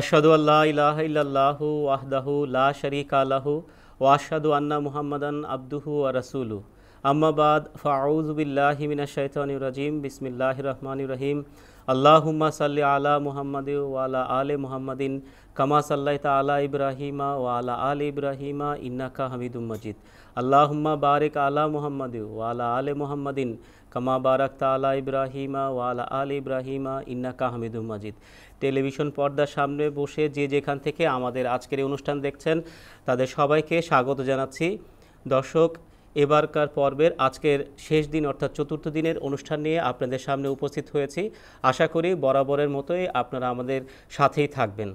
أشهد أن لا إله إلا الله وحده لا شريك له وأشهد أن محمدا عبده ورسوله أما بعد فأعوذ بالله من الشيطان الرجيم بسم الله الرحمن الرحيم اللهم صل على محمد وعلى آل محمد كما صليت على إبراهيم وعلى آل إبراهيم إنك حميد مجيد اللهم بارك على محمد وعلى آل محمد كما باركت على إبراهيم وعلى آل إبراهيم إنك حميد مجيد television পর্দার সামনে বসে যে যেখান থেকে আমাদের আজকের এই অনুষ্ঠান দেখছেন তাদের সবাইকে স্বাগত জানাচ্ছি দর্শক এবারকার পর্বের আজকের শেষ দিন অর্থাৎ চতুর্থ দিনের অনুষ্ঠান নিয়ে আপনাদের সামনে উপস্থিত হয়েছি আশা করি বরাবরের মতোই আপনারা আমাদের সাথেই থাকবেন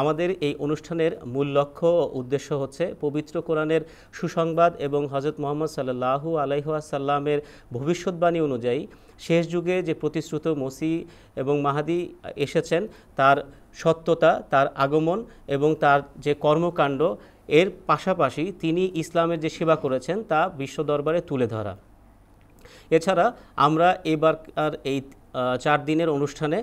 আমাদের এই অনুষ্ঠানের মূল লক্ষ্য ও উদ্দেশ্য হচ্ছে পবিত্র কোরআনের সুসংবাদ এবং হজরত মোহাম্মদ সাল্লাহু আলাইহাসাল্লামের ভবিষ্যৎবাণী অনুযায়ী শেষ যুগে যে প্রতিশ্রুত মসি এবং মাহাদি এসেছেন তার সত্যতা তার আগমন এবং তার যে কর্মকাণ্ড এর পাশাপাশি তিনি ইসলামের যে সেবা করেছেন তা বিশ্ব দরবারে তুলে ধরা এছাড়া আমরা এবার আর এই চার দিনের অনুষ্ঠানে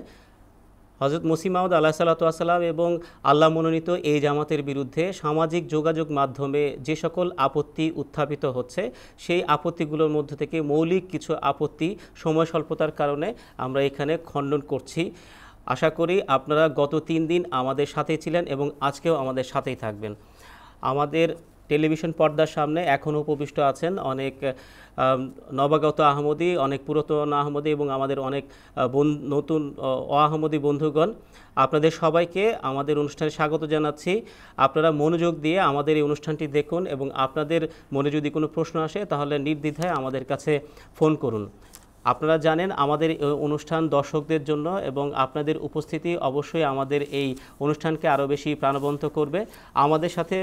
হজরত মুসিমাউদ আল্লাহ সাল্লাতাম এবং আল্লাহ মনোনীত এই জামাতের বিরুদ্ধে সামাজিক যোগাযোগ মাধ্যমে যে সকল আপত্তি উত্থাপিত হচ্ছে সেই আপত্তিগুলোর মধ্য থেকে মৌলিক কিছু আপত্তি সময় স্বল্পতার কারণে আমরা এখানে খণ্ডন করছি আশা করি আপনারা গত তিন দিন আমাদের সাথেই ছিলেন এবং আজকেও আমাদের সাথেই থাকবেন আমাদের টেলিভিশন পর্দার সামনে এখনও উপবিষ্ট আছেন অনেক নবাগত আহমদী অনেক পুরাতন আহমদী এবং আমাদের অনেক নতুন আহমদী বন্ধুগণ আপনাদের সবাইকে আমাদের অনুষ্ঠানে স্বাগত জানাচ্ছি আপনারা মনোযোগ দিয়ে আমাদের এই অনুষ্ঠানটি দেখুন এবং আপনাদের মনে যদি কোনো প্রশ্ন আসে তাহলে নির্দ্বিধায় আমাদের কাছে ফোন করুন আপনারা জানেন আমাদের অনুষ্ঠান দর্শকদের জন্য এবং আপনাদের উপস্থিতি অবশ্যই আমাদের এই অনুষ্ঠানকে আরও বেশি প্রাণবন্ত করবে আমাদের সাথে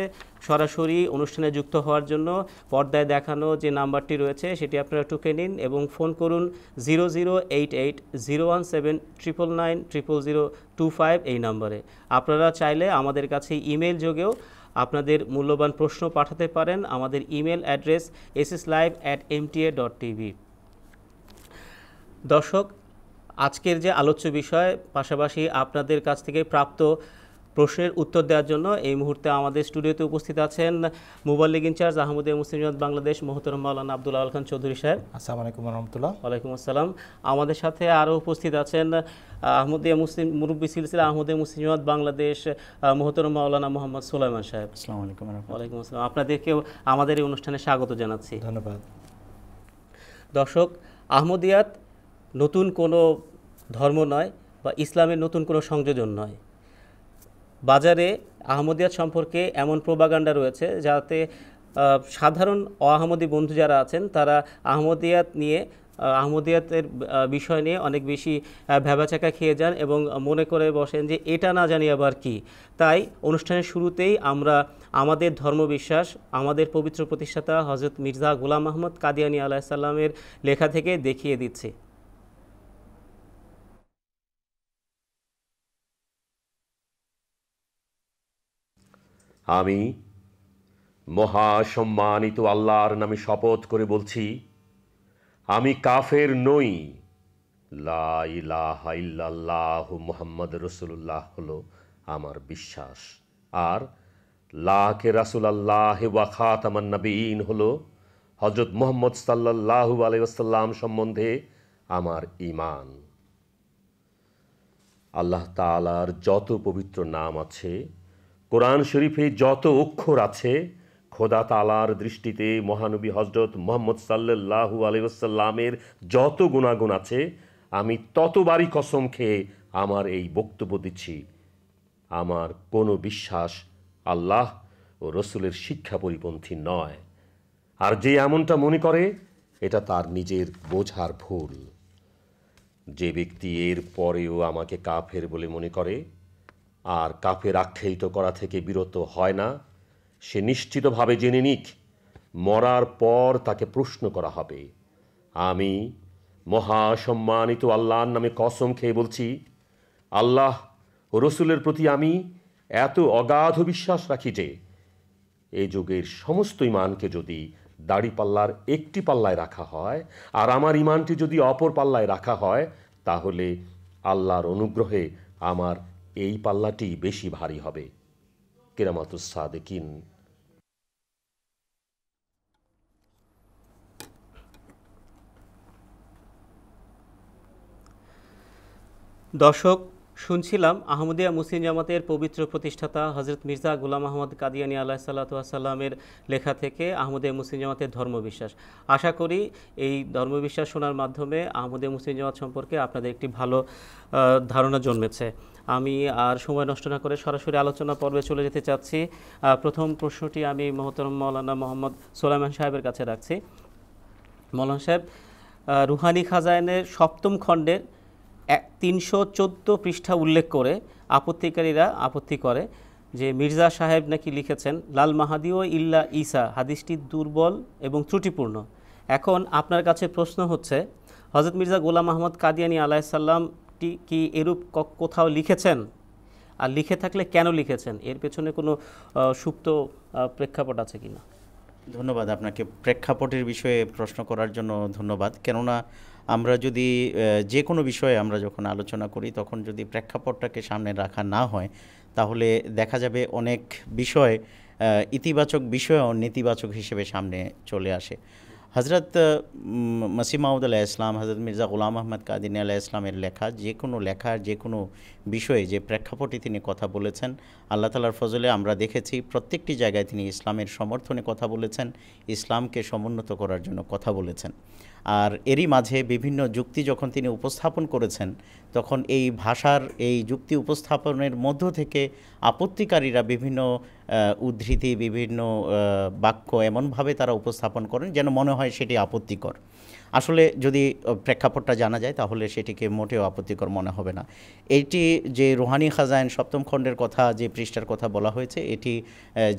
সরাসরি অনুষ্ঠানে যুক্ত হওয়ার জন্য পর্দায় দেখানো যে নাম্বারটি রয়েছে সেটি আপনারা টুকে নিন এবং ফোন করুন zero zero eight eight zero one seven triple nine triple zero two five এই নম্বরে আপনারা চাইলে আমাদের কাছে ইমেল যোগেও আপনাদের মূল্যবান প্রশ্ন পাঠাতে পারেন আমাদের email address S S live at MTA dot TV দর্শক আজকের যে আলোচ্য বিষয় পাশাপাশি আপনাদের কাছ থেকে প্রাপ্ত প্রশ্নের উত্তর দেওয়ার জন্য এই মুহূর্তে আমাদের স্টুডিওতে উপস্থিত আছেন মোবাইল লীগ ইনচার্জ আহমদ মুসলিম বাংলাদেশ মহতর মাওলানা আব্দুল আল খান চৌধুরী সাহেব আসসালামু আলাইকুম রহমতুল্লাহ ওয়ালাইকুম আসসালাম আমাদের সাথে আরও উপস্থিত আছেন আহমদিয়া মুসলিম মুরব্বী সিলসিল আহমদে মুসলিমত বাংলাদেশ মহতরম মাওলানা মোহাম্মদ সুলাইমান সাহেব আসসালামু আলাইকুম ওয়ালাইকুম আসসালাম আপনাদেরকেও আমাদের এই অনুষ্ঠানে স্বাগত জানাচ্ছি ধন্যবাদ দর্শক আহমদিয়াত নতুন কোনো ধর্ম নয় বা ইসলামের নতুন কোনো সংযোজন নয় বাজারে আহমদিয়াত সম্পর্কে এমন প্রবাগান্ডা রয়েছে যাতে সাধারণ অহমদি বন্ধু যারা আছেন তারা আহমদিয়াত নিয়ে আহমদিয়াতের বিষয় নিয়ে অনেক বেশি ভ্যাবাচাকা খেয়ে যান এবং মনে করে বসেন যে এটা না জানি আবার কি তাই অনুষ্ঠানের শুরুতেই আমরা আমাদের ধর্মবিশ্বাস আমাদের পবিত্র প্রতিষ্ঠাতা হজরত মির্জা গোলাম আহমদ কাদিয়ানী আলাহিসাল্লামের লেখা থেকে দেখিয়ে দিচ্ছে আমি মহাসম্মানিত আল্লাহর নামে শপথ করে বলছি আমি কাফের নই লাহ মোহাম্মদ রসুল্লাহ হল আমার বিশ্বাস আর লাহকে রাসুল আল্লাহ ওয়াখাত আমার নবীন হল হজরত মোহাম্মদ সাল্লাহু আলাইসাল্লাম সম্বন্ধে আমার ইমান আল্লাহ তালার যত পবিত্র নাম আছে কোরআন শরীফে যত অক্ষর আছে খোদা তালার দৃষ্টিতে মহানবী হজরত মোহাম্মদ সাল্লু আলিউসাল্লামের যত গুণাগুণ আছে আমি ততবারই কসম খেয়ে আমার এই বক্তব্য দিচ্ছি আমার কোনো বিশ্বাস আল্লাহ ও রসুলের শিক্ষা পরিপন্থী নয় আর যে এমনটা মনে করে এটা তার নিজের বোঝার ভুল যে ব্যক্তি এর পরেও আমাকে কাফের বলে মনে করে আর কাফের আখ্যায়িত করা থেকে বিরত হয় না সে নিশ্চিতভাবে জেনে নিক মরার পর তাকে প্রশ্ন করা হবে আমি মহাসম্মানিত আল্লাহর নামে কসম খেয়ে বলছি আল্লাহ ও রসুলের প্রতি আমি এত অগাধ বিশ্বাস রাখি যে এ যুগের সমস্ত ইমানকে যদি পাল্লার একটি পাল্লায় রাখা হয় আর আমার ইমানটি যদি অপর পাল্লায় রাখা হয় তাহলে আল্লাহর অনুগ্রহে আমার এই পাল্লাটি বেশি ভারী হবে কেরামাতুস সাদেকিন দর্শক শুনছিলাম আহমদিয়া মুসলিম জামাতের পবিত্র প্রতিষ্ঠাতা হজরত মির্জা গুলাম আহমদ কাদিয়ানী আল্লাহ সাল্লাতামের লেখা থেকে আহমদিয়া মুসলিম জামাতের ধর্মবিশ্বাস আশা করি এই ধর্মবিশ্বাস শোনার মাধ্যমে আহমদিয়া মুসলিম জামাত সম্পর্কে আপনাদের একটি ভালো ধারণা জন্মেছে আমি আর সময় নষ্ট না করে সরাসরি আলোচনা পর্বে চলে যেতে চাচ্ছি প্রথম প্রশ্নটি আমি মহতরম মৌলানা মোহাম্মদ সোলাইমান সাহেবের কাছে রাখছি মৌলান সাহেব রুহানি খাজাইনের সপ্তম খণ্ডের এক তিনশো চোদ্দ পৃষ্ঠা উল্লেখ করে আপত্তিকারীরা আপত্তি করে যে মির্জা সাহেব নাকি লিখেছেন লাল মাহাদি ও ইল্লা ইসা হাদিসটি দুর্বল এবং ত্রুটিপূর্ণ এখন আপনার কাছে প্রশ্ন হচ্ছে হজরত মির্জা গোলাম মাহমদ কাদিয়ানি আলাইসাল্লাম আপনি কি এরূপ কোথাও লিখেছেন আর লিখে থাকলে কেন লিখেছেন এর পেছনে কোনো সুপ্ত প্রেক্ষাপট আছে কি না ধন্যবাদ আপনাকে প্রেক্ষাপটের বিষয়ে প্রশ্ন করার জন্য ধন্যবাদ কেননা আমরা যদি যে কোনো বিষয়ে আমরা যখন আলোচনা করি তখন যদি প্রেক্ষাপটটাকে সামনে রাখা না হয় তাহলে দেখা যাবে অনেক বিষয় ইতিবাচক বিষয়ও নেতিবাচক হিসেবে সামনে চলে আসে হজরত মাসিমাউদ আলাহ ইসলাম হজরত মির্জা গুলাম আহমদ কাদিনী আলাহ ইসলামের লেখা যে কোনো লেখার যে কোনো বিষয়ে যে প্রেক্ষাপটে তিনি কথা বলেছেন আল্লাহ তালার ফজলে আমরা দেখেছি প্রত্যেকটি জায়গায় তিনি ইসলামের সমর্থনে কথা বলেছেন ইসলামকে সমুন্নত করার জন্য কথা বলেছেন আর এরই মাঝে বিভিন্ন যুক্তি যখন তিনি উপস্থাপন করেছেন তখন এই ভাষার এই যুক্তি উপস্থাপনের মধ্য থেকে আপত্তিকারীরা বিভিন্ন উদ্ধৃতি বিভিন্ন বাক্য এমনভাবে তারা উপস্থাপন করেন যেন মনে হয় সেটি আপত্তিকর আসলে যদি প্রেক্ষাপটটা জানা যায় তাহলে সেটিকে মোটেও আপত্তিকর মনে হবে না এটি যে রুহানি খাজাইন সপ্তম খণ্ডের কথা যে পৃষ্ঠার কথা বলা হয়েছে এটি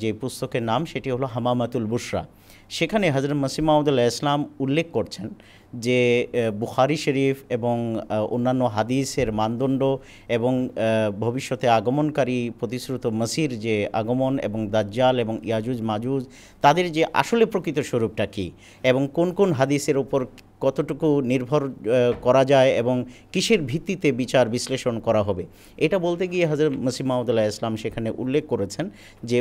যে পুস্তকের নাম সেটি হলো হামামাতুল বুসরা সেখানে হজরত মাসিমাউদুল্লাহ ইসলাম উল্লেখ করছেন যে বুখারি শরীফ এবং অন্যান্য হাদিসের মানদণ্ড এবং ভবিষ্যতে আগমনকারী প্রতিশ্রুত মসির যে আগমন এবং দাজ্জাল এবং ইয়াজুজ মাজুজ তাদের যে আসলে প্রকৃত স্বরূপটা কী এবং কোন কোন হাদিসের ওপর কতটুকু নির্ভর করা যায় এবং কিসের ভিত্তিতে বিচার বিশ্লেষণ করা হবে এটা বলতে গিয়ে হাজর মসিমাউদ্দুল্লাহ ইসলাম সেখানে উল্লেখ করেছেন যে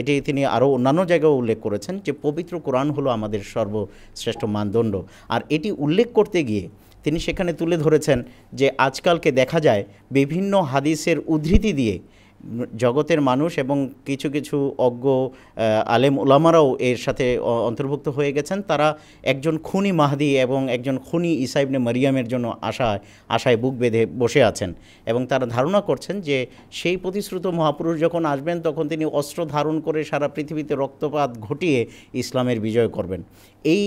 এটি তিনি আরও অন্যান্য জায়গায় উল্লেখ করেছেন যে পবিত্র কোরআন হলো আমাদের সর্বশ্রেষ্ঠ মানদণ্ড আর এটি উল্লেখ করতে গিয়ে তিনি সেখানে তুলে ধরেছেন যে আজকালকে দেখা যায় বিভিন্ন হাদিসের উদ্ধৃতি দিয়ে জগতের মানুষ এবং কিছু কিছু অজ্ঞ আলেম ওলামারাও এর সাথে অন্তর্ভুক্ত হয়ে গেছেন তারা একজন খুনি মাহাদি এবং একজন খুনি ইসাইবনে মারিয়ামের জন্য আশায় আশায় বুক বেঁধে বসে আছেন এবং তারা ধারণা করছেন যে সেই প্রতিশ্রুত মহাপুরুষ যখন আসবেন তখন তিনি অস্ত্র ধারণ করে সারা পৃথিবীতে রক্তপাত ঘটিয়ে ইসলামের বিজয় করবেন এই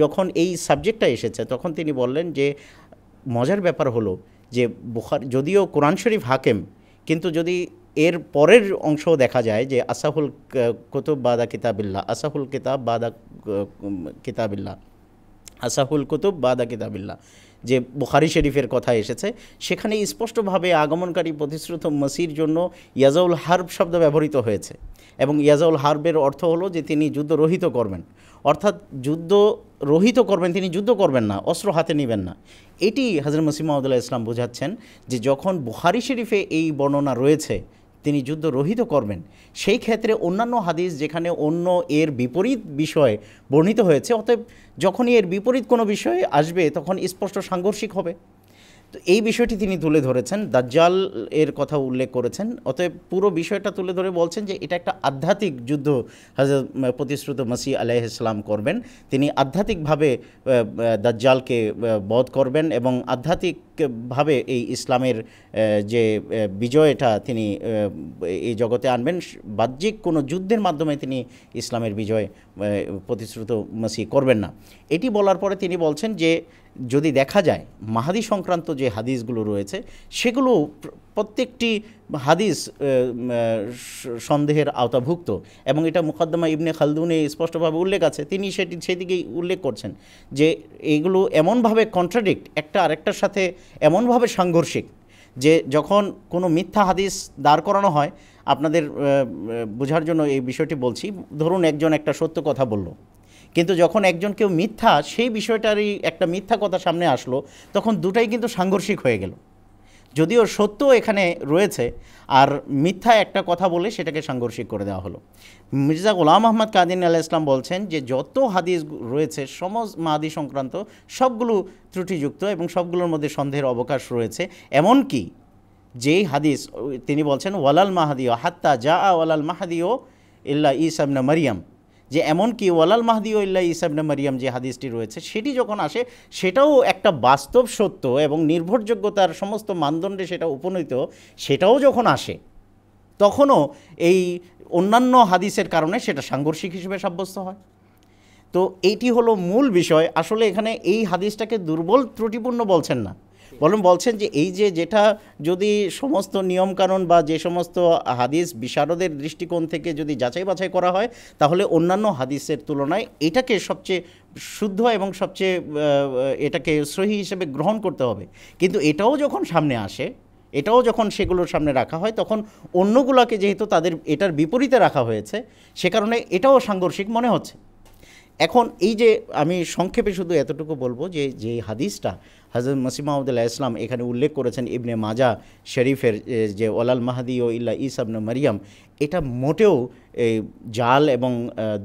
যখন এই সাবজেক্টটা এসেছে তখন তিনি বললেন যে মজার ব্যাপার হলো যে বুখার যদিও কোরআন শরীফ হাকেম কিন্তু যদি এর পরের অংশ দেখা যায় যে আসাহুল কুতুব বাদা কিতাবিল্লা আসাহুল কিতাব বাদা কিতাবিল্লা আসাহুল কুতুব বাদা কিতাবিল্লা যে বুখারি শরীফের কথা এসেছে সেখানে স্পষ্টভাবে আগমনকারী প্রতিশ্রুত মসির জন্য ইয়াজাউল হার্ব শব্দ ব্যবহৃত হয়েছে এবং ইয়াজাউল হার্বের অর্থ হলো যে তিনি যুদ্ধ রহিত করবেন অর্থাৎ যুদ্ধ রহিত করবেন তিনি যুদ্ধ করবেন না অস্ত্র হাতে নেবেন না এটি হাজর মসিমাউদ্দুল্লাহ ইসলাম বোঝাচ্ছেন যে যখন বুখারি শরীফে এই বর্ণনা রয়েছে তিনি যুদ্ধ রহিত করবেন সেই ক্ষেত্রে অন্যান্য হাদিস যেখানে অন্য এর বিপরীত বিষয়ে বর্ণিত হয়েছে অতএব যখনই এর বিপরীত কোনো বিষয়ে আসবে তখন স্পষ্ট সাংঘর্ষিক হবে তো এই বিষয়টি তিনি তুলে ধরেছেন দাজ্জাল এর কথা উল্লেখ করেছেন অতএব পুরো বিষয়টা তুলে ধরে বলছেন যে এটা একটা আধ্যাত্মিক যুদ্ধ হাজর প্রতিশ্রুত মাসি আলাহ ইসলাম করবেন তিনি আধ্যাত্মিকভাবে দাজ্জালকে বধ করবেন এবং আধ্যাত্মিক ভাবে এই ইসলামের যে বিজয়টা তিনি এই জগতে আনবেন বাহ্যিক কোনো যুদ্ধের মাধ্যমে তিনি ইসলামের বিজয় প্রতিশ্রুত মাসি করবেন না এটি বলার পরে তিনি বলছেন যে যদি দেখা যায় মাহাদি সংক্রান্ত যে হাদিসগুলো রয়েছে সেগুলো প্রত্যেকটি হাদিস সন্দেহের আওতাভুক্ত এবং এটা মুকদ্দমা ইবনে খালদুনে স্পষ্টভাবে উল্লেখ আছে তিনি সেটি সেদিকেই উল্লেখ করছেন যে এইগুলো এমনভাবে কন্ট্রাডিক্ট একটা আরেকটার সাথে এমনভাবে সাংঘর্ষিক যে যখন কোনো মিথ্যা হাদিস দাঁড় করানো হয় আপনাদের বোঝার জন্য এই বিষয়টি বলছি ধরুন একজন একটা সত্য কথা বলল কিন্তু যখন একজন কেউ মিথ্যা সেই বিষয়টারই একটা মিথ্যা কথা সামনে আসলো তখন দুটাই কিন্তু সাংঘর্ষিক হয়ে গেল যদিও সত্য এখানে রয়েছে আর মিথ্যা একটা কথা বলে সেটাকে সাংঘর্ষিক করে দেওয়া হলো মির্জা গোলাম আহমদ কাদিন আল্লাহ ইসলাম বলছেন যে যত হাদিস রয়েছে সমস্ত মাদি সংক্রান্ত সবগুলো ত্রুটিযুক্ত এবং সবগুলোর মধ্যে সন্দেহের অবকাশ রয়েছে এমনকি যেই হাদিস তিনি বলছেন ওয়ালাল মাহাদিও হাত্তা জা ওয়ালাল মাহাদিও ইল্লা ইসামনা মারিয়াম যে এমনকি ওয়ালাল মাহদি ইল্লা ইসাবনে মারিয়াম যে হাদিসটি রয়েছে সেটি যখন আসে সেটাও একটা বাস্তব সত্য এবং নির্ভরযোগ্যতার সমস্ত মানদণ্ডে সেটা উপনীত সেটাও যখন আসে তখনও এই অন্যান্য হাদিসের কারণে সেটা সাংঘর্ষিক হিসেবে সাব্যস্ত হয় তো এইটি হলো মূল বিষয় আসলে এখানে এই হাদিসটাকে দুর্বল ত্রুটিপূর্ণ বলছেন না বলুন বলছেন যে এই যে যেটা যদি সমস্ত নিয়মকানুন বা যে সমস্ত হাদিস বিশারদের দৃষ্টিকোণ থেকে যদি যাচাই বাছাই করা হয় তাহলে অন্যান্য হাদিসের তুলনায় এটাকে সবচেয়ে শুদ্ধ এবং সবচেয়ে এটাকে সহি হিসেবে গ্রহণ করতে হবে কিন্তু এটাও যখন সামনে আসে এটাও যখন সেগুলোর সামনে রাখা হয় তখন অন্যগুলোকে যেহেতু তাদের এটার বিপরীতে রাখা হয়েছে সে কারণে এটাও সাংঘর্ষিক মনে হচ্ছে এখন এই যে আমি সংক্ষেপে শুধু এতটুকু বলবো যে যে হাদিসটা হজরত মসিমাউদ্দুল্লাহ ইসলাম এখানে উল্লেখ করেছেন ইবনে মাজা শরীফের যে ওলাল মাহাদি ও ইল্লা ইসাবন মারিয়াম এটা মোটেও জাল এবং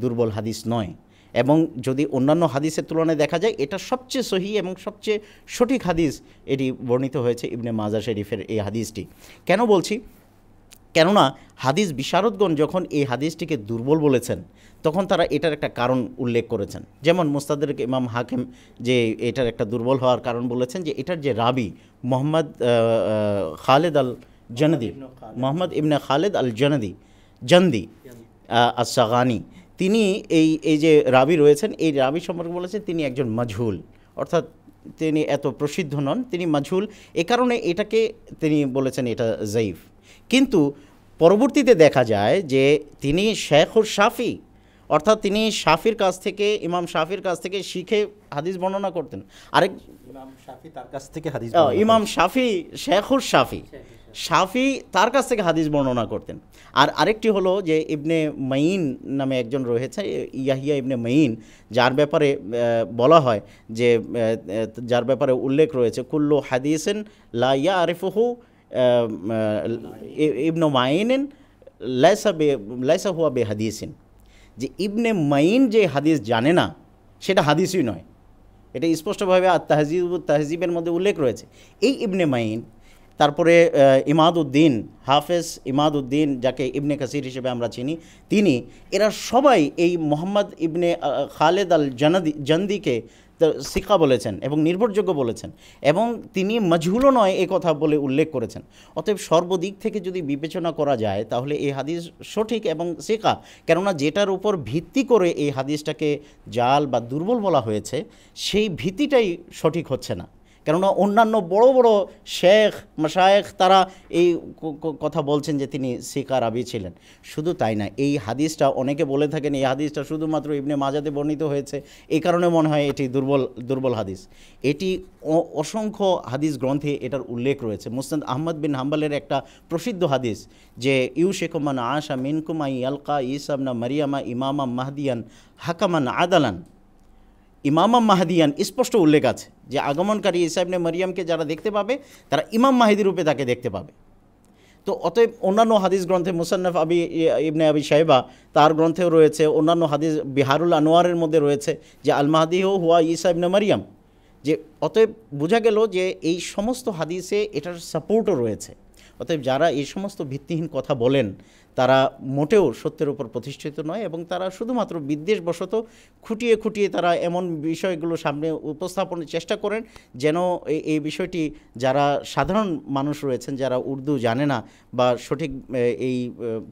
দুর্বল হাদিস নয় এবং যদি অন্যান্য হাদিসের তুলনায় দেখা যায় এটা সবচেয়ে সহি এবং সবচেয়ে সঠিক হাদিস এটি বর্ণিত হয়েছে ইবনে মাজা শরীফের এই হাদিসটি কেন বলছি কেননা হাদিস বিশারদগণ যখন এই হাদিসটিকে দুর্বল বলেছেন তখন তারা এটার একটা কারণ উল্লেখ করেছেন যেমন মোস্তাদের ইমাম হাকিম যে এটার একটা দুর্বল হওয়ার কারণ বলেছেন যে এটার যে রাবি মোহাম্মদ খালেদ আল জনদি মোহাম্মদ ইবনে খালেদ আল জনদি জন্দি আসাগানি তিনি এই এই যে রাবি রয়েছেন এই রাবি সম্পর্কে বলেছেন তিনি একজন মজহুল অর্থাৎ তিনি এত প্রসিদ্ধ নন তিনি মাঝুল এ কারণে এটাকে তিনি বলেছেন এটা জয়ীফ কিন্তু পরবর্তীতে দেখা যায় যে তিনি শেখুর শাফি অর্থাৎ তিনি শাফির কাছ থেকে ইমাম শাফির কাছ থেকে শিখে হাদিস বর্ণনা করতেন আরেক ইমাম শাফি শেখুর শাফি শাফি তার কাছ থেকে হাদিস বর্ণনা করতেন আর আরেকটি হলো যে ইবনে মঈন নামে একজন রয়েছে ইয়াহিয়া ইবনে মঈন যার ব্যাপারে বলা হয় যে যার ব্যাপারে উল্লেখ রয়েছে কুল্লু হাদিসেন লা ইয়া আরিফহু ইবনু মাইনেন লাইসা বে লাইসা হুয়া বে হাদিসিন যে ইবনে মাইন যে হাদিস জানে না সেটা হাদিসই নয় এটা স্পষ্টভাবে তাহজিব তাহজিবের মধ্যে উল্লেখ রয়েছে এই ইবনে মাইন তারপরে ইমাদ উদ্দিন হাফেজ ইমাদ উদ্দিন যাকে ইবনে কাসির হিসেবে আমরা চিনি তিনি এরা সবাই এই Mohammad ibn Khalid al Janadi জন্দিকে সিকা বলেছেন এবং নির্ভরযোগ্য বলেছেন এবং তিনি মজহুলও নয় এ কথা বলে উল্লেখ করেছেন অতএব সর্বদিক থেকে যদি বিবেচনা করা যায় তাহলে এই হাদিস সঠিক এবং সিকা কেননা যেটার উপর ভিত্তি করে এই হাদিসটাকে জাল বা দুর্বল বলা হয়েছে সেই ভীতিটাই সঠিক হচ্ছে না কেননা অন্যান্য বড় বড় শেখ মশায়েখ তারা এই কথা বলছেন যে তিনি শিকার আবি ছিলেন শুধু তাই না এই হাদিসটা অনেকে বলে থাকেন এই হাদিসটা শুধুমাত্র ইবনে মাজাতে বর্ণিত হয়েছে এই কারণে মনে হয় এটি দুর্বল দুর্বল হাদিস এটি অসংখ্য হাদিস গ্রন্থে এটার উল্লেখ রয়েছে মুস্তাদ আহমদ বিন হাম্বালের একটা প্রসিদ্ধ হাদিস যে ইউ শেখমান আশা মিনকুমা ইয়ালকা ইসামনা মারিয়ামা ইমামা মাহদিয়ান হাকামান আদালান ইমামাম মাহাদিয়ান স্পষ্ট উল্লেখ আছে যে আগমনকারী ইসাইবনে মারিয়ামকে যারা দেখতে পাবে তারা ইমাম মাহিদি রূপে তাকে দেখতে পাবে তো অতএব অন্যান্য হাদিস গ্রন্থে মুসান্নফ আবি ইবনে আবি সাহেবা তার গ্রন্থেও রয়েছে অন্যান্য হাদিস বিহারুল আনোয়ারের মধ্যে রয়েছে যে আল হো হুয়া ইসা ইবনে মারিয়াম যে অতএব বোঝা গেল যে এই সমস্ত হাদিসে এটার সাপোর্টও রয়েছে অতএব যারা এই সমস্ত ভিত্তিহীন কথা বলেন তারা মোটেও সত্যের উপর প্রতিষ্ঠিত নয় এবং তারা শুধুমাত্র বিদ্বেষবশত খুঁটিয়ে খুঁটিয়ে তারা এমন বিষয়গুলো সামনে উপস্থাপনের চেষ্টা করেন যেন এই বিষয়টি যারা সাধারণ মানুষ রয়েছেন যারা উর্দু জানে না বা সঠিক এই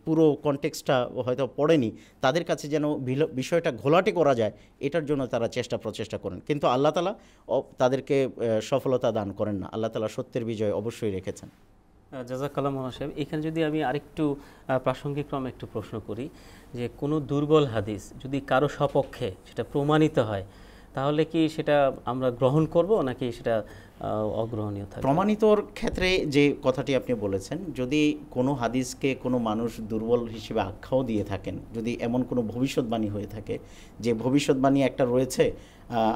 পুরো কনটেক্সটা হয়তো পড়েনি তাদের কাছে যেন বিষয়টা ঘোলাটে করা যায় এটার জন্য তারা চেষ্টা প্রচেষ্টা করেন কিন্তু আল্লাহ তালা তাদেরকে সফলতা দান করেন না আল্লাহ তালা সত্যের বিজয় অবশ্যই রেখেছেন জাজাকাল্লা মোলা সাহেব এখানে যদি আমি আরেকটু প্রাসঙ্গিক ক্রমে একটু প্রশ্ন করি যে কোনো দুর্বল হাদিস যদি কারো সপক্ষে সেটা প্রমাণিত হয় তাহলে কি সেটা আমরা গ্রহণ করব নাকি সেটা অগ্রহণীয় থাকে প্রমাণিতর ক্ষেত্রে যে কথাটি আপনি বলেছেন যদি কোনো হাদিসকে কোনো মানুষ দুর্বল হিসেবে আখ্যাও দিয়ে থাকেন যদি এমন কোনো ভবিষ্যৎবাণী হয়ে থাকে যে ভবিষ্যৎবাণী একটা রয়েছে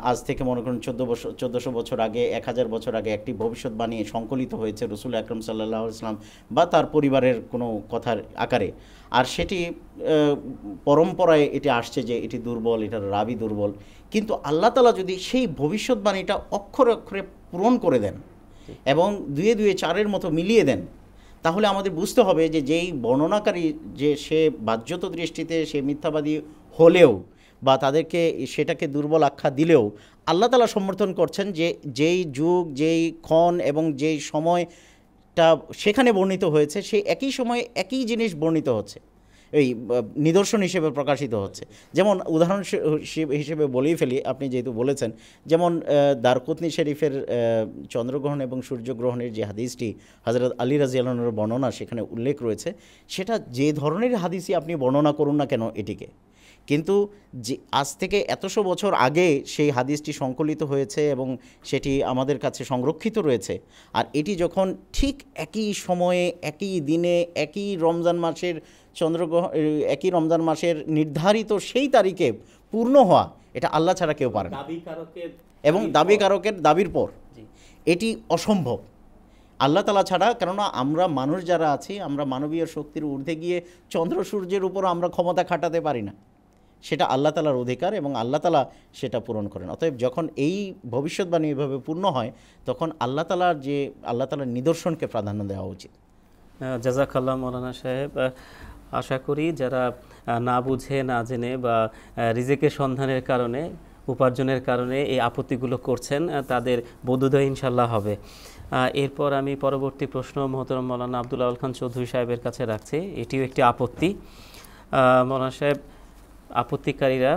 আজ থেকে মনে করুন চোদ্দো বছর চোদ্দোশো বছর আগে এক হাজার বছর আগে একটি ভবিষ্যৎবাণী সংকলিত হয়েছে রসুল আকরম সাল্লাহ ইসলাম বা তার পরিবারের কোনো কথার আকারে আর সেটি পরম্পরায় এটি আসছে যে এটি দুর্বল এটার রাবি দুর্বল কিন্তু আল্লাহ তালা যদি সেই ভবিষ্যৎবাণীটা অক্ষরে অক্ষরে পূরণ করে দেন এবং দুয়ে দুয়ে চারের মতো মিলিয়ে দেন তাহলে আমাদের বুঝতে হবে যে যেই বর্ণনাকারী যে সে বাহ্যত দৃষ্টিতে সে মিথ্যাবাদী হলেও বা তাদেরকে সেটাকে দুর্বল আখ্যা দিলেও আল্লাহ তালা সমর্থন করছেন যে যেই যুগ যেই ক্ষণ এবং যেই সময়টা সেখানে বর্ণিত হয়েছে সেই একই সময়ে একই জিনিস বর্ণিত হচ্ছে এই নিদর্শন হিসেবে প্রকাশিত হচ্ছে যেমন উদাহরণ হিসেবে বলেই ফেলি আপনি যেহেতু বলেছেন যেমন দারকুতনি শরীফের চন্দ্রগ্রহণ এবং সূর্যগ্রহণের যে হাদিসটি হজরত আলী রাজিয়ালনের বর্ণনা সেখানে উল্লেখ রয়েছে সেটা যে ধরনের হাদিসই আপনি বর্ণনা করুন না কেন এটিকে কিন্তু যে আজ থেকে এতশো বছর আগে সেই হাদিসটি সংকলিত হয়েছে এবং সেটি আমাদের কাছে সংরক্ষিত রয়েছে আর এটি যখন ঠিক একই সময়ে একই দিনে একই রমজান মাসের চন্দ্রগ্রহ একই রমজান মাসের নির্ধারিত সেই তারিখে পূর্ণ হওয়া এটা আল্লাহ ছাড়া কেউ পারে না এবং দাবিকারকের দাবির পর এটি অসম্ভব আল্লাহ তালা ছাড়া কেননা আমরা মানুষ যারা আছি আমরা মানবীয় শক্তির ঊর্ধ্বে গিয়ে চন্দ্র সূর্যের উপর আমরা ক্ষমতা খাটাতে পারি না সেটা আল্লাহ তালার অধিকার এবং আল্লাহ তালা সেটা পূরণ করেন অতএব যখন এই ভবিষ্যৎবাণী এভাবে পূর্ণ হয় তখন আল্লাহ তালার যে আল্লাহ তালার নিদর্শনকে প্রাধান্য দেওয়া উচিত জাজাকাল্লাহ মৌলানা সাহেব আশা করি যারা না বুঝে না জেনে বা রিজেকের সন্ধানের কারণে উপার্জনের কারণে এই আপত্তিগুলো করছেন তাদের বৌদ্ধদয় ইনশাল্লাহ হবে এরপর আমি পরবর্তী প্রশ্ন মহতরম মৌলানা আবদুল্লাহ খান চৌধুরী সাহেবের কাছে রাখছি এটিও একটি আপত্তি মৌলানা সাহেব আপত্তিকারীরা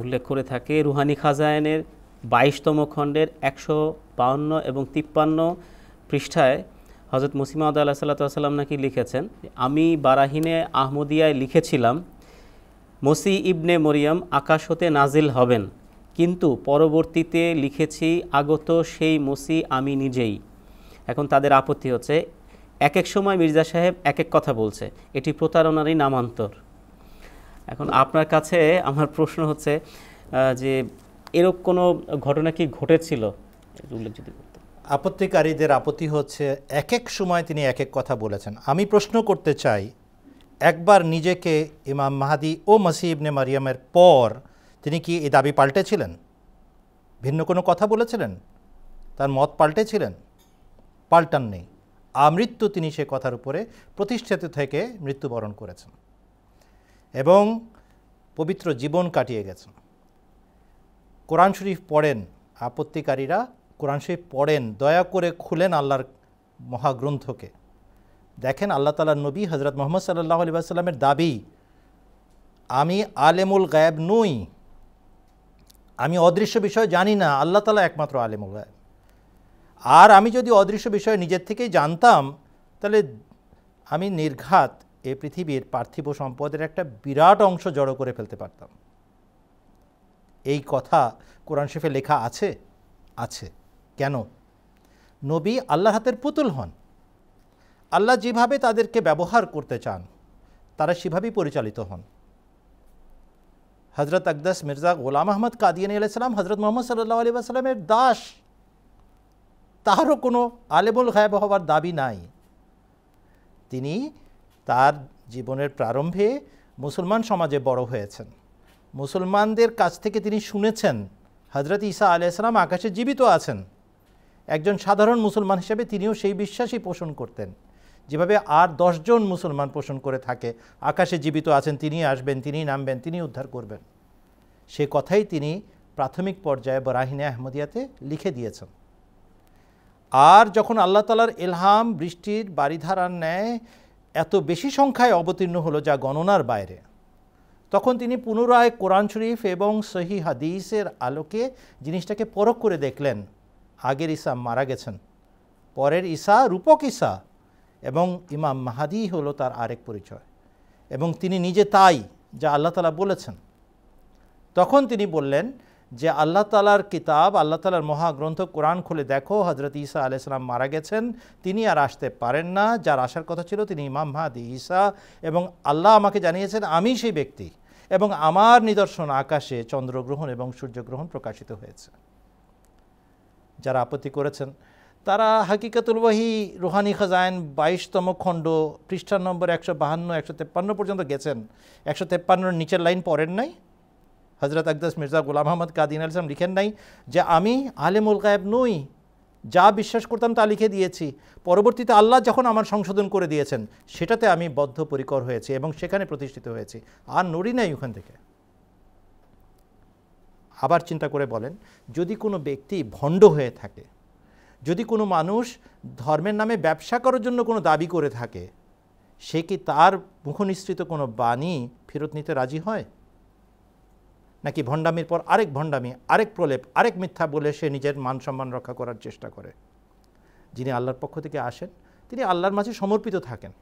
উল্লেখ করে থাকে রুহানি খাজায়নের বাইশতম খণ্ডের একশো বাউন্ন এবং তিপ্পান্ন পৃষ্ঠায় হজরত মুসিমাউদ্দ আল্লাহ সাল্লাতাম নাকি লিখেছেন আমি বারাহিনে আহমদিয়ায় লিখেছিলাম মসি ইবনে মরিয়ম আকাশ হতে নাজিল হবেন কিন্তু পরবর্তীতে লিখেছি আগত সেই মসি আমি নিজেই এখন তাদের আপত্তি হচ্ছে এক এক সময় মির্জা সাহেব এক এক কথা বলছে এটি প্রতারণারই নামান্তর এখন আপনার কাছে আমার প্রশ্ন হচ্ছে যে এরকম কোনো ঘটনা কি ঘটেছিল আপত্তিকারীদের আপত্তি হচ্ছে এক এক সময় তিনি এক এক কথা বলেছেন আমি প্রশ্ন করতে চাই একবার নিজেকে ইমাম মাহাদি ও মাসিবনে মারিয়ামের পর তিনি কি এই দাবি পাল্টেছিলেন ভিন্ন কোনো কথা বলেছিলেন তার মত পাল্টেছিলেন পাল্টান নেই আমৃত্যু তিনি সে কথার উপরে প্রতিষ্ঠিত থেকে মৃত্যুবরণ করেছেন এবং পবিত্র জীবন কাটিয়ে গেছেন কোরআন শরীফ পড়েন আপত্তিকারীরা কোরআন শরীফ পড়েন দয়া করে খুলেন আল্লাহর মহাগ্রন্থকে দেখেন আল্লাহ তালার নবী হজরত মোহাম্মদ সাল্লাহ আলি দাবি আমি আলেমুল গায়েব নই আমি অদৃশ্য বিষয় জানি না আল্লাহ তালা একমাত্র আলেমুল গায়েব আর আমি যদি অদৃশ্য বিষয় নিজের থেকেই জানতাম তাহলে আমি নির্ঘাত এ পৃথিবীর পার্থিব সম্পদের একটা বিরাট অংশ জড়ো করে ফেলতে পারতাম এই কথা কোরআন শরীফে লেখা আছে আছে কেন নবী আল্লাহ হাতের পুতুল হন আল্লাহ যেভাবে তাদেরকে ব্যবহার করতে চান তারা সেভাবেই পরিচালিত হন হজরত আকদাস মির্জা গোলাম আহমদ কাদিয়ানী আলাইসালাম হজরত মোহাম্মদ সাল্লাহ আলি আসালামের দাস তারও কোনো আলেবুল গায়েব হওয়ার দাবি নাই তিনি তার জীবনের প্রারম্ভে মুসলমান সমাজে বড় হয়েছেন মুসলমানদের কাছ থেকে তিনি শুনেছেন হজরত ইসা আলাইসালাম আকাশে জীবিত আছেন একজন সাধারণ মুসলমান হিসেবে তিনিও সেই বিশ্বাসই পোষণ করতেন যেভাবে আর দশজন মুসলমান পোষণ করে থাকে আকাশে জীবিত আছেন তিনি আসবেন তিনি নামবেন তিনি উদ্ধার করবেন সে কথাই তিনি প্রাথমিক পর্যায়ে বরাহিনে আহমদিয়াতে লিখে দিয়েছেন আর যখন আল্লাহ তালার এলহাম বৃষ্টির বাড়িধারার ন্যায় এত বেশি সংখ্যায় অবতীর্ণ হলো যা গণনার বাইরে তখন তিনি পুনরায় কোরআন শরীফ এবং সহি হাদিসের আলোকে জিনিসটাকে পরখ করে দেখলেন আগের ঈসা মারা গেছেন পরের ঈসা রূপক ঈসা এবং ইমাম মাহাদি হলো তার আরেক পরিচয় এবং তিনি নিজে তাই যা আল্লাহ তালা বলেছেন তখন তিনি বললেন যে আল্লাহ তালার কিতাব আল্লাহ তালার মহাগ্রন্থ কোরআন খুলে দেখো হজরত ঈসা আলাইসালাম মারা গেছেন তিনি আর আসতে পারেন না যার আসার কথা ছিল তিনি ইমাম মাহাদি ঈসা এবং আল্লাহ আমাকে জানিয়েছেন আমি সেই ব্যক্তি এবং আমার নিদর্শন আকাশে চন্দ্রগ্রহণ এবং সূর্যগ্রহণ প্রকাশিত হয়েছে যারা আপত্তি করেছেন তারা হাকিকাতুল ওয়াহি রুহানি খাজায়ন বাইশতম খণ্ড পৃষ্ঠার নম্বর একশো বাহান্ন একশো তেপ্পান্ন পর্যন্ত গেছেন একশো তেপ্পান্নর নিচের লাইন পড়েন নাই হজরত আকদাস মির্জা গুলাম আহমদ কাদিন আলসালাম লিখেন নাই যে আমি আলেমুল গায়েব নই যা বিশ্বাস করতাম তা লিখে দিয়েছি পরবর্তীতে আল্লাহ যখন আমার সংশোধন করে দিয়েছেন সেটাতে আমি বদ্ধপরিকর হয়েছি এবং সেখানে প্রতিষ্ঠিত হয়েছি আর নড়ি নাই ওখান থেকে আবার চিন্তা করে বলেন যদি কোনো ব্যক্তি ভণ্ড হয়ে থাকে যদি কোনো মানুষ ধর্মের নামে ব্যবসা করার জন্য কোনো দাবি করে থাকে সে কি তার মুখনিসৃত কোনো বাণী ফেরত নিতে রাজি হয় নাকি ভণ্ডামির পর আরেক ভণ্ডামি আরেক প্রলেপ আরেক মিথ্যা বলে সে নিজের মান সম্মান রক্ষা করার চেষ্টা করে যিনি আল্লাহর পক্ষ থেকে আসেন তিনি আল্লাহর মাঝে সমর্পিত থাকেন